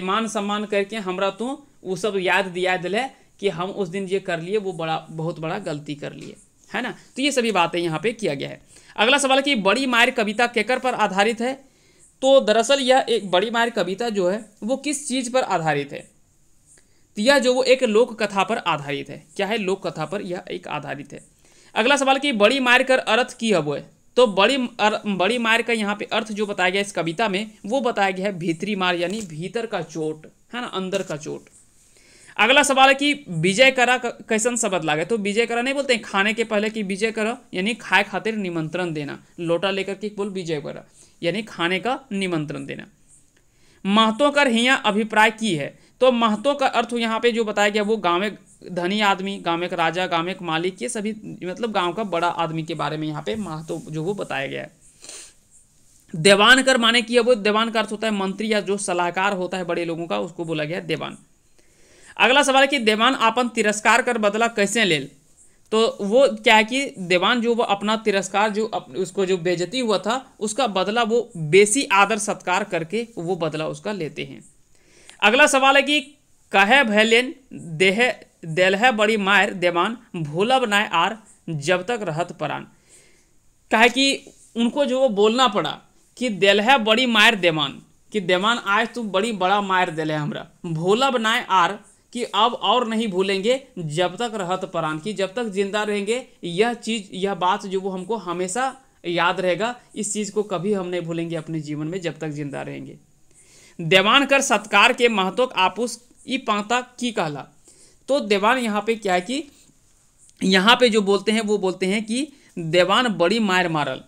मान सम्मान करके हमारा तू वो सब याद दिया दिल है कि हम उस दिन ये कर लिए वो बड़ा बहुत बड़ा गलती कर लिए है ना तो ये सभी बातें यहाँ पे किया गया है अगला सवाल कि बड़ी मायर कविता केकर पर आधारित है तो दरअसल यह एक बड़ी मायर कविता जो है वो किस चीज़ पर आधारित है तो यह जो वो एक लोक कथा पर आधारित है क्या है लोक कथा पर यह एक आधारित है अगला सवाल कि बड़ी मार कर अर्थ की है वो है तो बड़ी अर, बड़ी मार का यहाँ पे अर्थ जो बताया गया इस कविता में वो बताया गया है भीतरी मार यानी भीतर का चोट है ना अंदर का चोट अगला सवाल है कि विजय करा कैसन शब्द लागे तो विजय करा नहीं बोलते हैं खाने के पहले कि विजय करा यानी खाए खातिर निमंत्रण देना लोटा लेकर के बोल विजय करा यानी खाने का निमंत्रण देना महत्व कर हिया अभिप्राय की है तो महत्व का अर्थ यहाँ पे जो बताया गया वो गाँव धनी आदमी गाँव में एक राजा गाँव में एक मालिक ये सभी मतलब गाँव का बड़ा आदमी के बारे में यहाँ पे महत्व तो जो वो बताया गया है देवान कर माने कि अब देवान का अर्थ होता है मंत्री या जो सलाहकार होता है बड़े लोगों का उसको बोला गया देवान अगला सवाल है कि देवान अपन तिरस्कार कर बदला कैसे ले तो वो क्या है कि देवान जो वो अपना तिरस्कार जो अप, उसको जो बेजती हुआ था उसका बदला वो बेसी आदर सत्कार करके वो बदला उसका लेते हैं अगला सवाल है कि कहे भैलेन देह दिल है बड़ी मायर देवान भूलब नाय आर जब तक रहत परान कहे कि उनको जो वो बोलना पड़ा कि देल है बड़ी मायर देवान कि देवान आज तुम बड़ी बड़ा मायर दिल है हमरा भूलब नाय आर कि अब और नहीं भूलेंगे जब तक रहत परान की जब तक जिंदा रहेंगे यह चीज़ यह बात जो वो हमको हमेशा याद रहेगा इस चीज़ को कभी हम नहीं भूलेंगे अपने जीवन में जब तक जिंदा रहेंगे देवान कर सत्कार के महत्व आपूस ई पंक्ता की कहला तो देवान यहाँ पे क्या है कि यहाँ पे जो बोलते हैं वो बोलते हैं कि देवान बड़ी मार मारल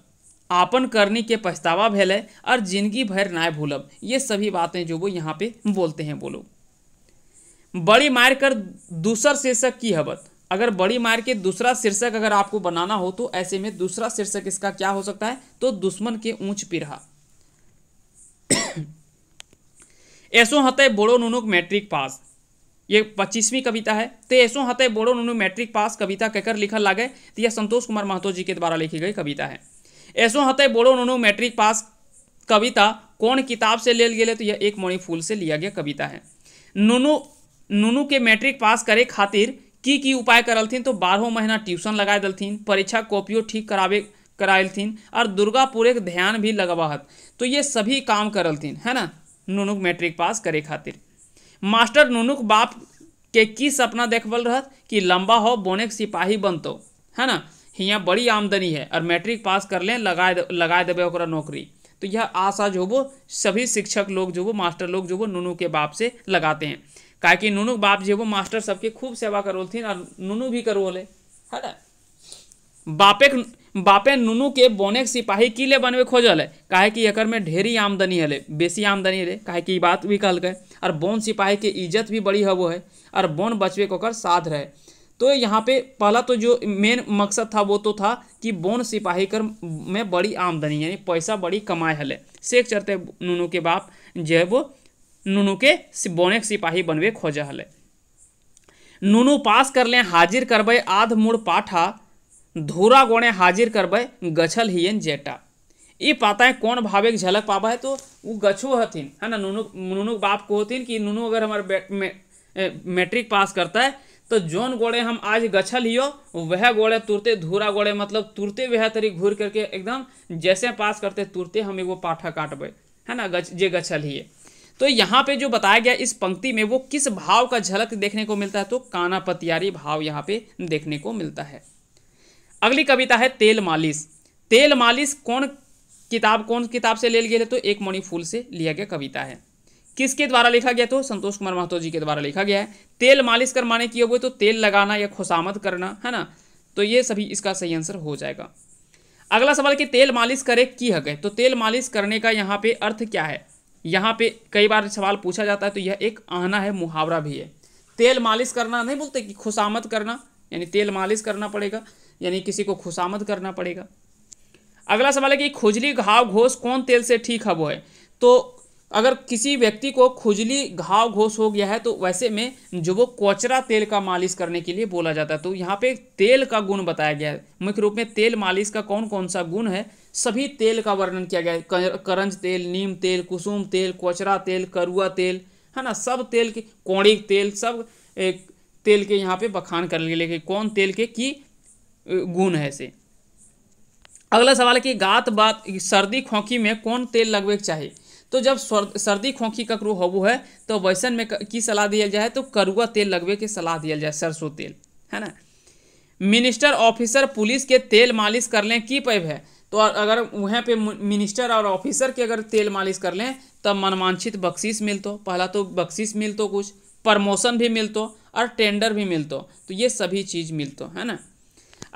आपन करने के पछतावा भेल और जिंदगी भर नाय भूलब ये सभी बातें जो वो यहाँ पे बोलते हैं वो लोग बड़ी मार कर दूसर शीर्षक की हबत अगर बड़ी मार के दूसरा शीर्षक अगर आपको बनाना हो तो ऐसे में दूसरा शीर्षक इसका क्या हो सकता है तो दुश्मन के ऊंच पिरा [COUGHS] ऐसो है बोड़ो नुनुक मैट्रिक पास ये पच्चीसवीं कविता है ते ऐसो हते बोड़ो उन्होंने मैट्रिक पास कविता कहकर लिखा लागे तो यह संतोष कुमार महतो जी के द्वारा लिखी गई कविता है ऐसो हते बोड़ो उन्होंने मैट्रिक पास कविता कौन किताब से लेल गए तो यह एक मणि फूल से लिया गया कविता है नुनू नुनू के मैट्रिक पास करे खातिर की की उपाय करलथिन तो बारहों महीना ट्यूशन लगा दलथिन परीक्षा कॉपियों ठीक करावे करालथिन और दुर्गा पूरे ध्यान भी लगवाहत तो ये सभी काम करलथिन है ना नुनुक मैट्रिक पास करे खातिर मास्टर नुनुक बाप के की सपना देखबल रहत कि लंबा हो बोने के सिपाही बनतो है ना हिया बड़ी आमदनी है और मैट्रिक पास कर लें लगा लगा देवे नौकरी तो यह आशा जो वो सभी शिक्षक लोग जो वो मास्टर लोग जो वो नुनू के बाप से लगाते हैं कहा कि नुनू बाप जो वो मास्टर सबके खूब सेवा करो थी और नुनू भी करोले है ना बापे बापे नुनू के बोने के सिपाही किले बनवे खोजल है काहे कि एकर में ढेरी आमदनी हले बेसी आमदनी हले काहे कि बात भी कहल गए और बोन सिपाही की इज्जत भी बड़ी है वो है और बोन बचवे को कर साध रहे तो यहाँ पे पहला तो जो मेन मकसद था वो तो था कि बोन सिपाही कर में बड़ी आमदनी यानी पैसा बड़ी कमाए हले शेख चरते नूनू के बाप जो वो नूनू के बोने सिपाही बनवे खोज हले नूनू पास कर लें हाजिर करबे आध मूड़ पाठा धूरा गोणे हाजिर करबे गछल हियन जेटा ये पाता है कौन भावे झलक पावा है तो वो गछो हथिन है ना नुनु नुनु बाप को होती कि नुनु अगर हमारे मैट्रिक पास करता है तो जोन गोड़े हम आज गछल हियो वह गोड़े तुरते धूरा गोड़े मतलब तुरते वह तरी घूर करके एकदम जैसे पास करते तुरते हम एगो पाठा काटबे है ना गच जे गछल ही तो यहाँ पे जो बताया गया इस पंक्ति में वो किस भाव का झलक देखने को मिलता है तो काना पतियारी भाव यहाँ पे देखने को मिलता है अगली कविता है तेल मालिश तेल मालिश कौन किताब कौन किताब से ले लिया तो एक मणि फूल से लिया गया कविता है किसके द्वारा लिखा गया तो संतोष कुमार महतो जी के द्वारा लिखा गया है तेल मालिश कर माने किए हुए तो तेल लगाना या खुशामद करना है ना तो ये सभी इसका सही आंसर हो जाएगा अगला सवाल कि तेल मालिश करे की हक है तो तेल मालिश करने का यहाँ पे अर्थ क्या है यहाँ पे कई बार सवाल पूछा जाता है तो यह एक आहना है मुहावरा भी है तेल मालिश करना नहीं बोलते कि खुशामद करना यानी तेल मालिश करना पड़ेगा यानी किसी को खुशामद करना पड़ेगा अगला सवाल है कि खुजली घाव घोष कौन तेल से ठीक हब है तो अगर किसी व्यक्ति को खुजली घाव घोष हो गया है तो वैसे में जो वो कोचरा तेल का मालिश करने के लिए बोला जाता है तो यहाँ पे तेल का गुण बताया गया है मुख्य रूप में तेल मालिश का कौन कौन सा गुण है सभी तेल का वर्णन किया गया है करंज तेल नीम तेल कुसुम तेल कोचरा तेल करुआ तेल है ना सब तेल के कौड़ी तेल सब एक तेल के यहाँ पे बखान कर लिए कौन तेल के की गुण है से अगला सवाल है कि गात बात सर्दी खोखी में कौन तेल लगवे के चाहिए तो जब सर्दी खोखी ककरो होबो है तो वैसन में की सलाह दिया जाए तो करुआ तेल लगवे के सलाह दिया जाए सरसों तेल है ना मिनिस्टर ऑफिसर पुलिस के तेल मालिश कर लें की पैब है तो अगर वहाँ पे मिनिस्टर और ऑफिसर के अगर तेल मालिश कर लें तब मनवांछित बख्शिश मिलतो पहला तो बख्शिश मिलतो कुछ प्रमोशन भी मिलतो और टेंडर भी मिलतो तो ये सभी चीज़ मिलतो है ना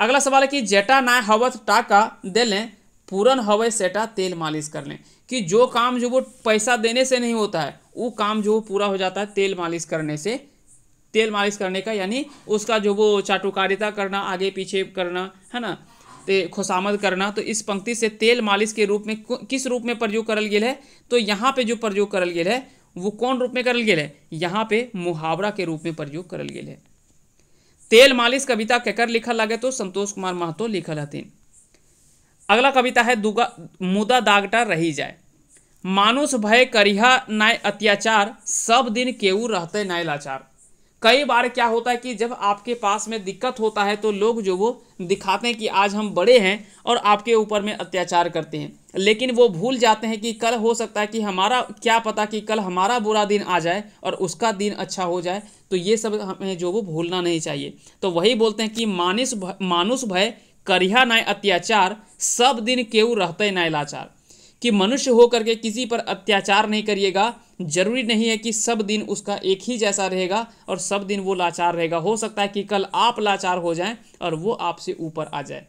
अगला सवाल है कि जेटा ना हवत टाका दे लें पूरन हवय सेटा तेल मालिश कर लें कि जो काम जो वो पैसा देने से नहीं होता है वो काम जो वो पूरा हो जाता है तेल मालिश करने से तेल मालिश करने का यानी उसका जो वो चाटुकारिता करना आगे पीछे करना है ना ते खुशामद करना तो इस पंक्ति से तेल मालिश के रूप में किस रूप में प्रयोग करल गया है तो यहाँ पे जो प्रयोग करल गया है वो कौन रूप में करल गया है यहाँ पे मुहावरा के रूप में प्रयोग करल गया है तेल मालिश कविता केकर लिखल लगे तो संतोष कुमार महतो लिखल हथिन अगला कविता है दुगा मुदा दागटा रही जाए मानुष भय करिहा नाय अत्याचार सब दिन केऊ रहते नाय लाचार कई बार क्या होता है कि जब आपके पास में दिक्कत होता है तो लोग जो वो दिखाते हैं कि आज हम बड़े हैं और आपके ऊपर में अत्याचार करते हैं लेकिन वो भूल जाते हैं कि कल हो सकता है कि हमारा क्या पता कि कल हमारा बुरा दिन आ जाए और उसका दिन अच्छा हो जाए तो ये सब हमें जो वो भूलना नहीं चाहिए तो वही बोलते हैं कि मानिस मानुष भय करिया नाय अत्याचार सब दिन केव रहते नाय लाचार कि मनुष्य होकर के किसी पर अत्याचार नहीं करिएगा जरूरी नहीं है कि सब दिन उसका एक ही जैसा रहेगा और सब दिन वो लाचार रहेगा हो सकता है कि कल आप लाचार हो जाएं और वो आपसे ऊपर आ जाए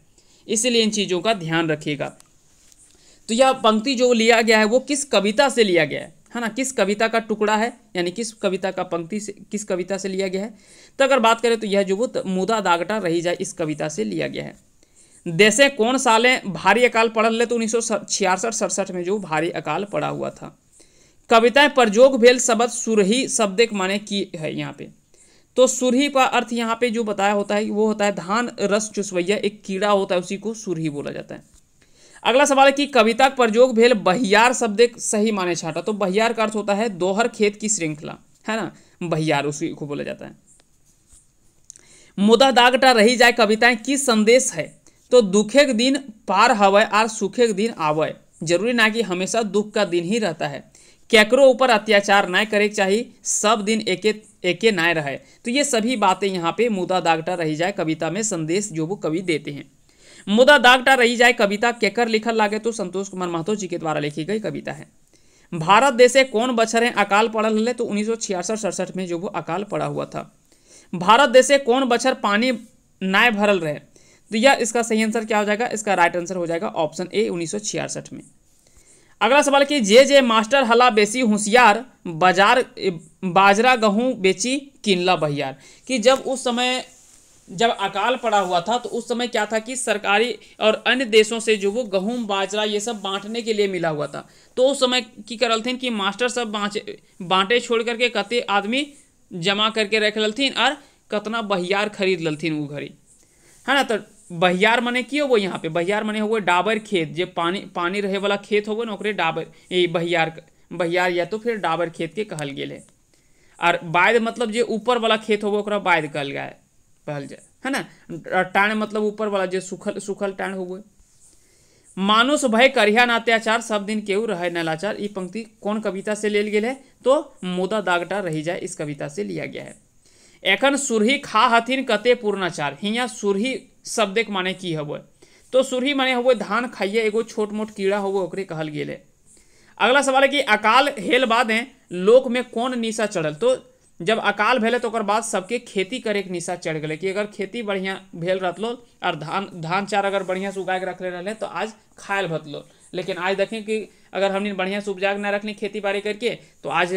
इसलिए इन चीज़ों का ध्यान रखिएगा तो यह पंक्ति जो लिया गया है वो किस कविता से लिया गया है है ना किस कविता का टुकड़ा है यानी किस कविता का पंक्ति से किस कविता से लिया गया है तो अगर बात करें तो यह जो वो मुदा दागटा रही जाए इस कविता से लिया गया है देशे कौन सालें भारी अकाल पढ़ ले तो उन्नीस सौ छियासठ सड़सठ में जो भारी अकाल पड़ा हुआ था कविताएं परजोग भेल शब्द सुरही शब्द माने की है यहाँ पे तो सुरही का अर्थ यहाँ पे जो बताया होता है वो होता है धान रस चुसवैया एक कीड़ा होता है उसी को सुरही बोला जाता है अगला सवाल है कि कविता प्रयोग भेल बहियार शब्द सही माने छाटा तो बहियार का अर्थ होता है दोहर खेत की श्रृंखला है ना बहियार उसी को बोला जाता है मुदा दागटा रही जाए कविताएं की संदेश है तो दुखे के दिन पार हवय और सुखे के दिन आवय जरूरी ना कि हमेशा दुख का दिन ही रहता है कैकरो ऊपर अत्याचार ना करे चाहिए सब दिन एके एके ना रहे तो ये सभी बातें यहाँ पे मुदा दागटा रही जाए कविता में संदेश जो वो कवि देते हैं मुदा दागटा रही जाए कविता केकर लिखल लागे तो संतोष कुमार महतो जी के द्वारा लिखी गई कविता है भारत देश से कौन बछर है अकाल पड़ल है तो उन्नीस सौ में जो वो अकाल पड़ा हुआ था भारत देश से कौन बछर पानी नाय भरल रहे तो यह इसका सही आंसर क्या हो जाएगा इसका राइट आंसर हो जाएगा ऑप्शन ए उन्नीस में अगला सवाल कि जे जे मास्टर हला बेसी होशियार बाजार बाजरा गहूँ बेची किनला बहियार कि जब उस समय जब अकाल पड़ा हुआ था तो उस समय क्या था कि सरकारी और अन्य देशों से जो वो गहूम बाजरा ये सब बांटने के लिए मिला हुआ था तो उस समय की करल थे कि मास्टर सब बाँचे बांटे छोड़ करके कते आदमी जमा करके रख लथिन और कतना बहियार खरीद लथिन वो घड़ी है ना तो बहियार मने की हो यहाँ पे बहियार मने हो डाबर खेत जो पानी पानी रहे वाला खेत हो ना डाबर ये बहियार बहियार या तो फिर डाबर खेत के कहल गए है और बायद मतलब जो ऊपर वाला खेत हो बायद कहल गए कहल जाए है ना टाण मतलब ऊपर वाला जो सुखल सुखल टाण हो गए मानुष भय करिया नात्याचार सब दिन केव रह नलाचार ये पंक्ति कौन कविता से लेल गया है तो मोदा दागटा रही जाए इस कविता से लिया गया है एखन सुरही खा हथिन कते पूर्णाचार हिया सुरही शब्द के माने की हो तो सुरही माने हो धान खाइए एगो छोट मोट कीड़ा हवे ओकरे कहल गेल है अगला सवाल है कि अकाल हेल बाद है लोक में कौन निशा चढ़ल तो जब अकाल भले तो बाद सबके खेती करे के निशा चढ़ गए कि अगर खेती बढ़िया भेल रहतलो और धान धान चार अगर बढ़िया से उगा के रखले रहे तो आज खायल भतलो लेकिन आज देखें कि अगर हमने बढ़िया से उपजा के ना रखनी खेती बाड़ी करके तो आज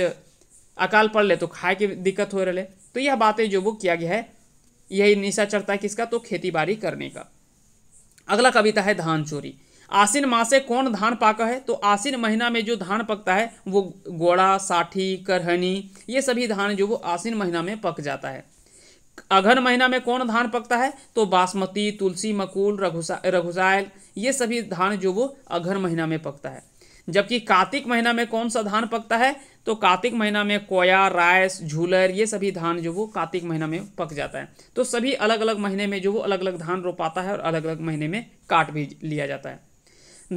अकाल पड़ ले तो खाए के दिक्कत हो रहे तो यह बातें जो वो किया गया है यही निशा चढ़ता है किसका तो खेती बाड़ी करने का अगला कविता है धान चोरी आसिन मासे कौन धान पाका है तो आसिन महीना में जो धान पकता है वो गोड़ा साठी करहनी ये सभी धान जो वो आसिन महीना में पक जाता है अगहन महीना में कौन धान पकता है तो बासमती तुलसी मकूल रघुसा रघुसायल ये सभी धान जो वो अगहन महीना में पकता है जबकि कार्तिक महीना में कौन सा धान पकता है तो कार्तिक महीना में कोया रायस झूलर ये सभी धान जो वो कार्तिक महीना में पक जाता है तो सभी अलग अलग महीने में जो वो अलग अलग धान रोपाता है और अलग अलग महीने में काट भी लिया जाता है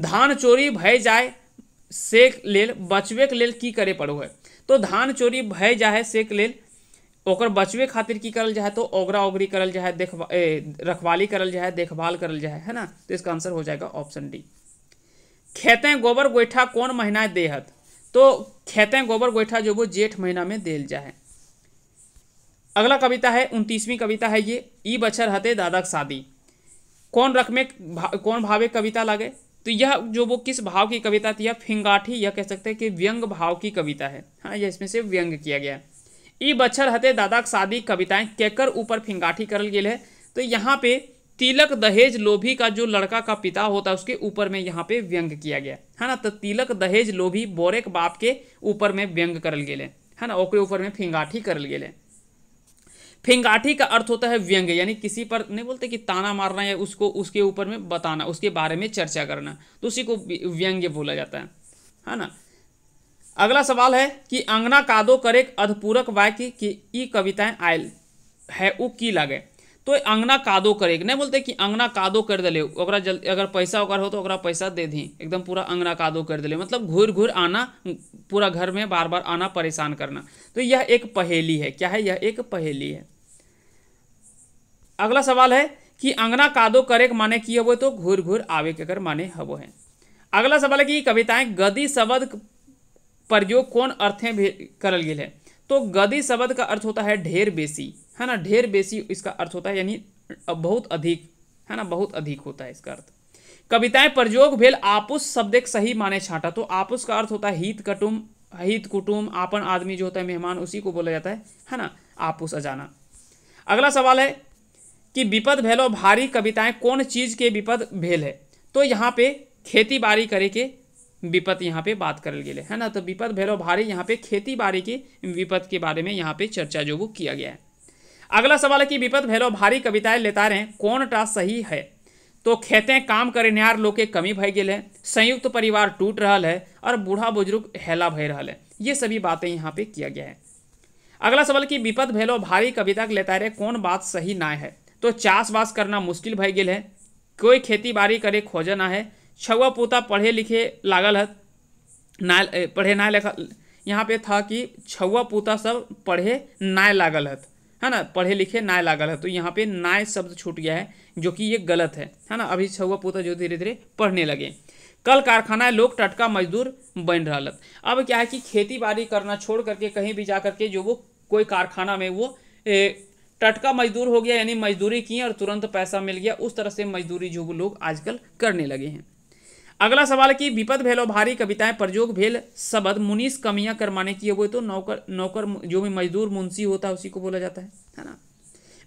धान चोरी भय जाए से लेल के लेल की करे पड़ो है तो धान चोरी भय जाए से लेल ओकर बचबे खातिर की करल जाए तो ओगरा ओगरी करल जाए देख रखवाली करल जाए देखभाल करल जाए है ना तो इसका आंसर हो जाएगा ऑप्शन डी खेतें गोबर गोइठा कौन महीना देहत तो खेतें गोबर गोइठा जो वो जेठ महीना में दिल जाए अगला कविता है उनतीसवीं कविता है ये ई बछर हते दादा की शादी कौन रकमे भा, कौन भावे कविता लागे तो यह जो वो किस भाव की कविता थी या फिंगाठी यह कह सकते हैं कि व्यंग भाव की कविता है हाँ यह इसमें से व्यंग किया गया है ई बच्छर हते दादा शादी कविताएं केकर ऊपर फिंगाठी करल गए है तो यहाँ पे तिलक दहेज लोभी का जो लड़का का पिता होता है उसके ऊपर में यहाँ पे व्यंग किया गया है हाँ ना तो तिलक दहेज लोभी बोरेक बाप के ऊपर में व्यंग करल गए है हाँ ना ओके ऊपर में फिंगाठी करल गए फिंगाठी का अर्थ होता है व्यंग यानी किसी पर नहीं बोलते कि ताना मारना या उसको उसके ऊपर में बताना उसके बारे में चर्चा करना तो उसी को व्यंग्य बोला जाता है है ना अगला सवाल है कि अंगना कादो करे अधपूरक वाक्य की ई कविताएं आयल है वो की लागे तो अंगना कादो करे नहीं बोलते कि अंगना कादो कर दिले ओकरा जल अगर पैसा ओकर हो तो ओकरा पैसा दे दी एकदम पूरा अंगना कादो कर दिले मतलब घूर घूर आना पूरा घर में बार बार आना परेशान करना तो यह एक पहेली है क्या है यह एक पहेली है अगला सवाल है कि अंगना कादो करे माने की हो तो घूर घूर आवे के कर माने हबो है अगला सवाल है कि कविताएं गदी शब्द प्रयोग कौन अर्थ है करल गया है तो गदी शब्द का अर्थ होता है ढेर बेसी है ना ढेर बेसी इसका अर्थ होता है यानी बहुत अधिक है ना बहुत अधिक होता है इसका अर्थ कविताएं प्रयोग भेल आपुस शब्द एक सही माने छाटा तो आपुस का अर्थ होता है हित कटुम हित कुटुम आपन आदमी जो होता है मेहमान उसी को बोला जाता है है ना आपुस अजाना अगला सवाल है कि विपद भेलो भारी कविताएं कौन चीज़ के विपद भेल है तो यहाँ पे खेती बाड़ी करे के विपद यहाँ पे बात करल गए है ना तो विपद भेलो भारी यहाँ पे खेती बाड़ी के विपद के बारे में यहाँ पे चर्चा जो वो किया गया है अगला सवाल है कि विपद भेलो भारी कविताएं लेता रहे कौन टा सही है तो खेते काम करनिहार लोग के कमी भय गए है संयुक्त परिवार टूट रहा है और बूढ़ा बुजुर्ग हेला भय रहा है ये सभी बातें यहाँ पे किया गया है अगला सवाल कि विपद भेलो भारी कविता के लेता रहे कौन बात सही ना है तो वास करना मुश्किल भय गेल है कोई खेती बाड़ी करे खोज ना है छुआ पोता पढ़े लिखे लागल है ना पढ़े ना लिखा यहाँ पे था कि छुआ पोता सब पढ़े ना लागल है है ना पढ़े लिखे ना लागल है तो यहाँ पे नाय शब्द छूट गया है जो कि ये गलत है है ना अभी छुआ पोता जो धीरे धीरे पढ़ने लगे कल कारखाना लोग टटका मजदूर बन रहा अब क्या है कि खेती बाड़ी करना छोड़ करके कहीं भी जा करके जो वो कोई कारखाना में वो टटका मजदूर हो गया यानी मजदूरी की और तुरंत पैसा मिल गया उस तरह से मजदूरी जो लोग आजकल करने लगे हैं अगला सवाल कि विपद भेलो भारी कविताएं प्रयोग भेल शब्द मुनीस कमियां करमाने की वो तो नौकर नौकर जो भी मजदूर मुंशी होता है उसी को बोला जाता है है ना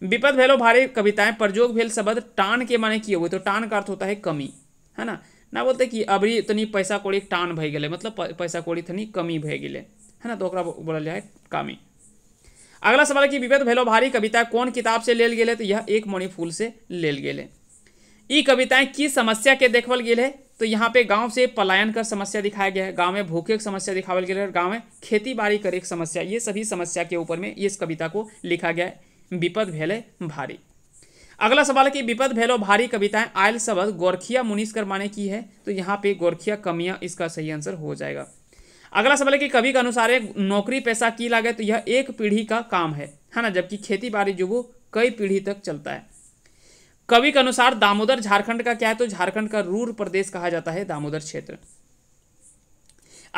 विपद भेलो भारी कविताएं प्रयोग भेल शब्द टान के माने किए हुए तो टान का अर्थ होता है कमी है ना ना बोलते कि अभी इतनी पैसा कौड़ी टान भय गए मतलब पैसा कौड़ी तनी कमी भय गए है ना तो बोला जाए कमी अगला सवाल है कि विवेद भैलो भारी कविता कौन किताब से लेल गए तो यह एक मणिफूल से लेल गए ये कविताएं किस समस्या के देखवल गेल है तो यहाँ पे गांव से पलायन कर समस्या दिखाया गया है गांव में भूखे की समस्या दिखावल गया है गांव में खेती बाड़ी कर एक समस्या ये सभी समस्या के ऊपर में इस कविता को लिखा गया है विपद भेले भारी अगला सवाल है कि विपद भेलो भारी कविताएं आयल शब्द गोरखिया मुनीस कर माने की है तो यहाँ पे गोरखिया कमिया इसका सही आंसर हो जाएगा अगला सवाल है कि कवि के अनुसार एक नौकरी पैसा की लागत तो यह एक पीढ़ी का काम है है ना जबकि खेती बाड़ी जो वो कई पीढ़ी तक चलता है कवि के अनुसार दामोदर झारखंड का क्या है तो झारखंड का रूर प्रदेश कहा जाता है दामोदर क्षेत्र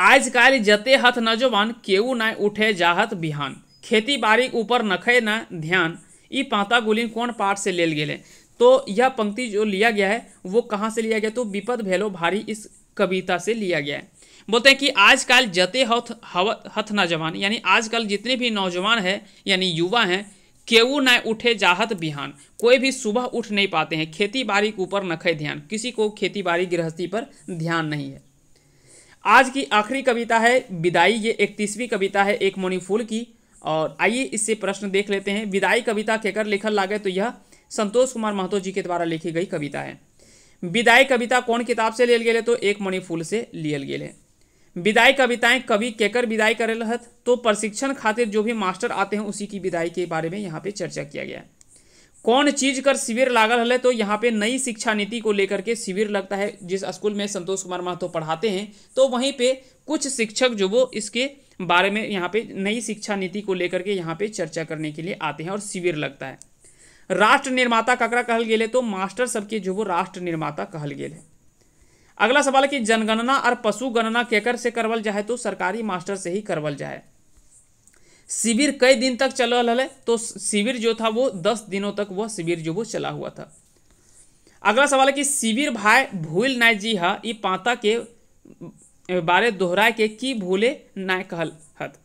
आज काल जते हथ नौजवान केऊ ना उठे जाहत बिहान खेती बाड़ी ऊपर नखे न ध्यान ई पाता गुलिन कौन पाठ से ले गए तो यह पंक्ति जो लिया गया है वो कहाँ से लिया गया तो विपद भैलो भारी इस कविता से लिया गया है बोलते हैं कि आजकल जते हथ हव हथ नौजवान यानी आजकल जितने भी नौजवान है यानी युवा हैं केऊ न उठे जाहत बिहान कोई भी सुबह उठ नहीं पाते हैं खेती बाड़ी के ऊपर नखे ध्यान किसी को खेती बाड़ी गृहस्थी पर ध्यान नहीं है आज की आखिरी कविता है विदाई ये इकतीसवीं कविता है एक मणिफूल की और आइए इससे प्रश्न देख लेते हैं विदाई कविता कहकर लिखल लागे तो यह संतोष कुमार महतो जी के द्वारा लिखी गई कविता है विदाई कविता कौन किताब से लिए गए तो एक मणिफूल से लिए गए विदाई कविताएं कवि केकर विदाई करे रहत तो प्रशिक्षण खातिर जो भी मास्टर आते हैं उसी की विदाई के बारे में यहाँ पे चर्चा किया गया है कौन चीज कर शिविर लागल है तो यहाँ पे नई शिक्षा नीति को लेकर के शिविर लगता है जिस स्कूल में संतोष कुमार महतो पढ़ाते हैं तो वहीं पे कुछ शिक्षक जो वो इसके बारे में यहाँ पे नई शिक्षा नीति को लेकर के यहाँ पे चर्चा करने के लिए आते हैं और शिविर लगता है राष्ट्र निर्माता ककरा कहल गए तो मास्टर सबके जो वो राष्ट्र निर्माता कहल गए है अगला सवाल है कि जनगणना और पशु गणना केकर से करवल जाए तो सरकारी मास्टर से ही करवल जाए शिविर कई दिन तक चल रहा है तो शिविर जो था वो दस दिनों तक वह शिविर जो वो चला हुआ था अगला सवाल है कि शिविर भाई भूल नाय जी हा ये पाता के बारे दोहराए के की भूले नाय कहल हत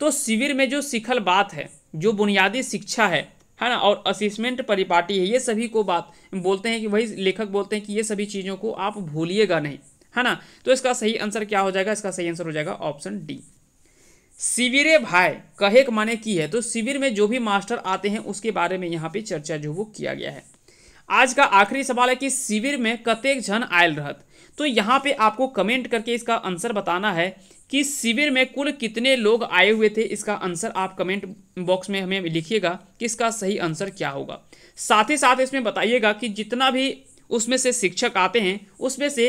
तो शिविर में जो सीखल बात है जो बुनियादी शिक्षा है है ना और असिस्मेंट परिपाटी है ये सभी को बात बोलते हैं कि वही लेखक बोलते हैं कि ये सभी चीज़ों को आप भूलिएगा नहीं है ना तो इसका सही आंसर क्या हो जाएगा इसका सही आंसर हो जाएगा ऑप्शन डी शिविरे भाई कहे माने की है तो शिविर में जो भी मास्टर आते हैं उसके बारे में यहाँ पे चर्चा जो वो किया गया है आज का आखिरी सवाल है कि शिविर में कतेक जन आयल रहत तो यहाँ पे आपको कमेंट करके इसका आंसर बताना है कि शिविर में कुल कितने लोग आए हुए थे इसका आंसर आप कमेंट बॉक्स में हमें लिखिएगा कि इसका सही आंसर क्या होगा साथ ही साथ इसमें बताइएगा कि जितना भी उसमें से शिक्षक आते हैं उसमें से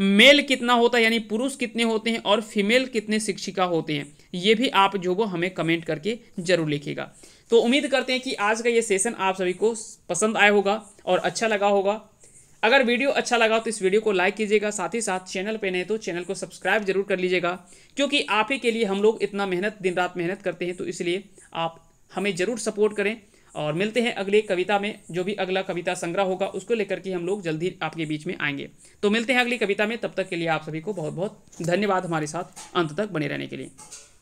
मेल कितना होता है यानी पुरुष कितने होते हैं और फीमेल कितने शिक्षिका होते हैं ये भी आप जो वो हमें कमेंट करके जरूर लिखिएगा तो उम्मीद करते हैं कि आज का ये सेशन आप सभी को पसंद आया होगा और अच्छा लगा होगा अगर वीडियो अच्छा लगा तो इस वीडियो को लाइक कीजिएगा साथ ही साथ चैनल पे नहीं तो चैनल को सब्सक्राइब जरूर कर लीजिएगा क्योंकि आप ही के लिए हम लोग इतना मेहनत दिन रात मेहनत करते हैं तो इसलिए आप हमें ज़रूर सपोर्ट करें और मिलते हैं अगले कविता में जो भी अगला कविता संग्रह होगा उसको लेकर के हम लोग जल्दी आपके बीच में आएंगे तो मिलते हैं अगली कविता में तब तक के लिए आप सभी को बहुत बहुत धन्यवाद हमारे साथ अंत तक बने रहने के लिए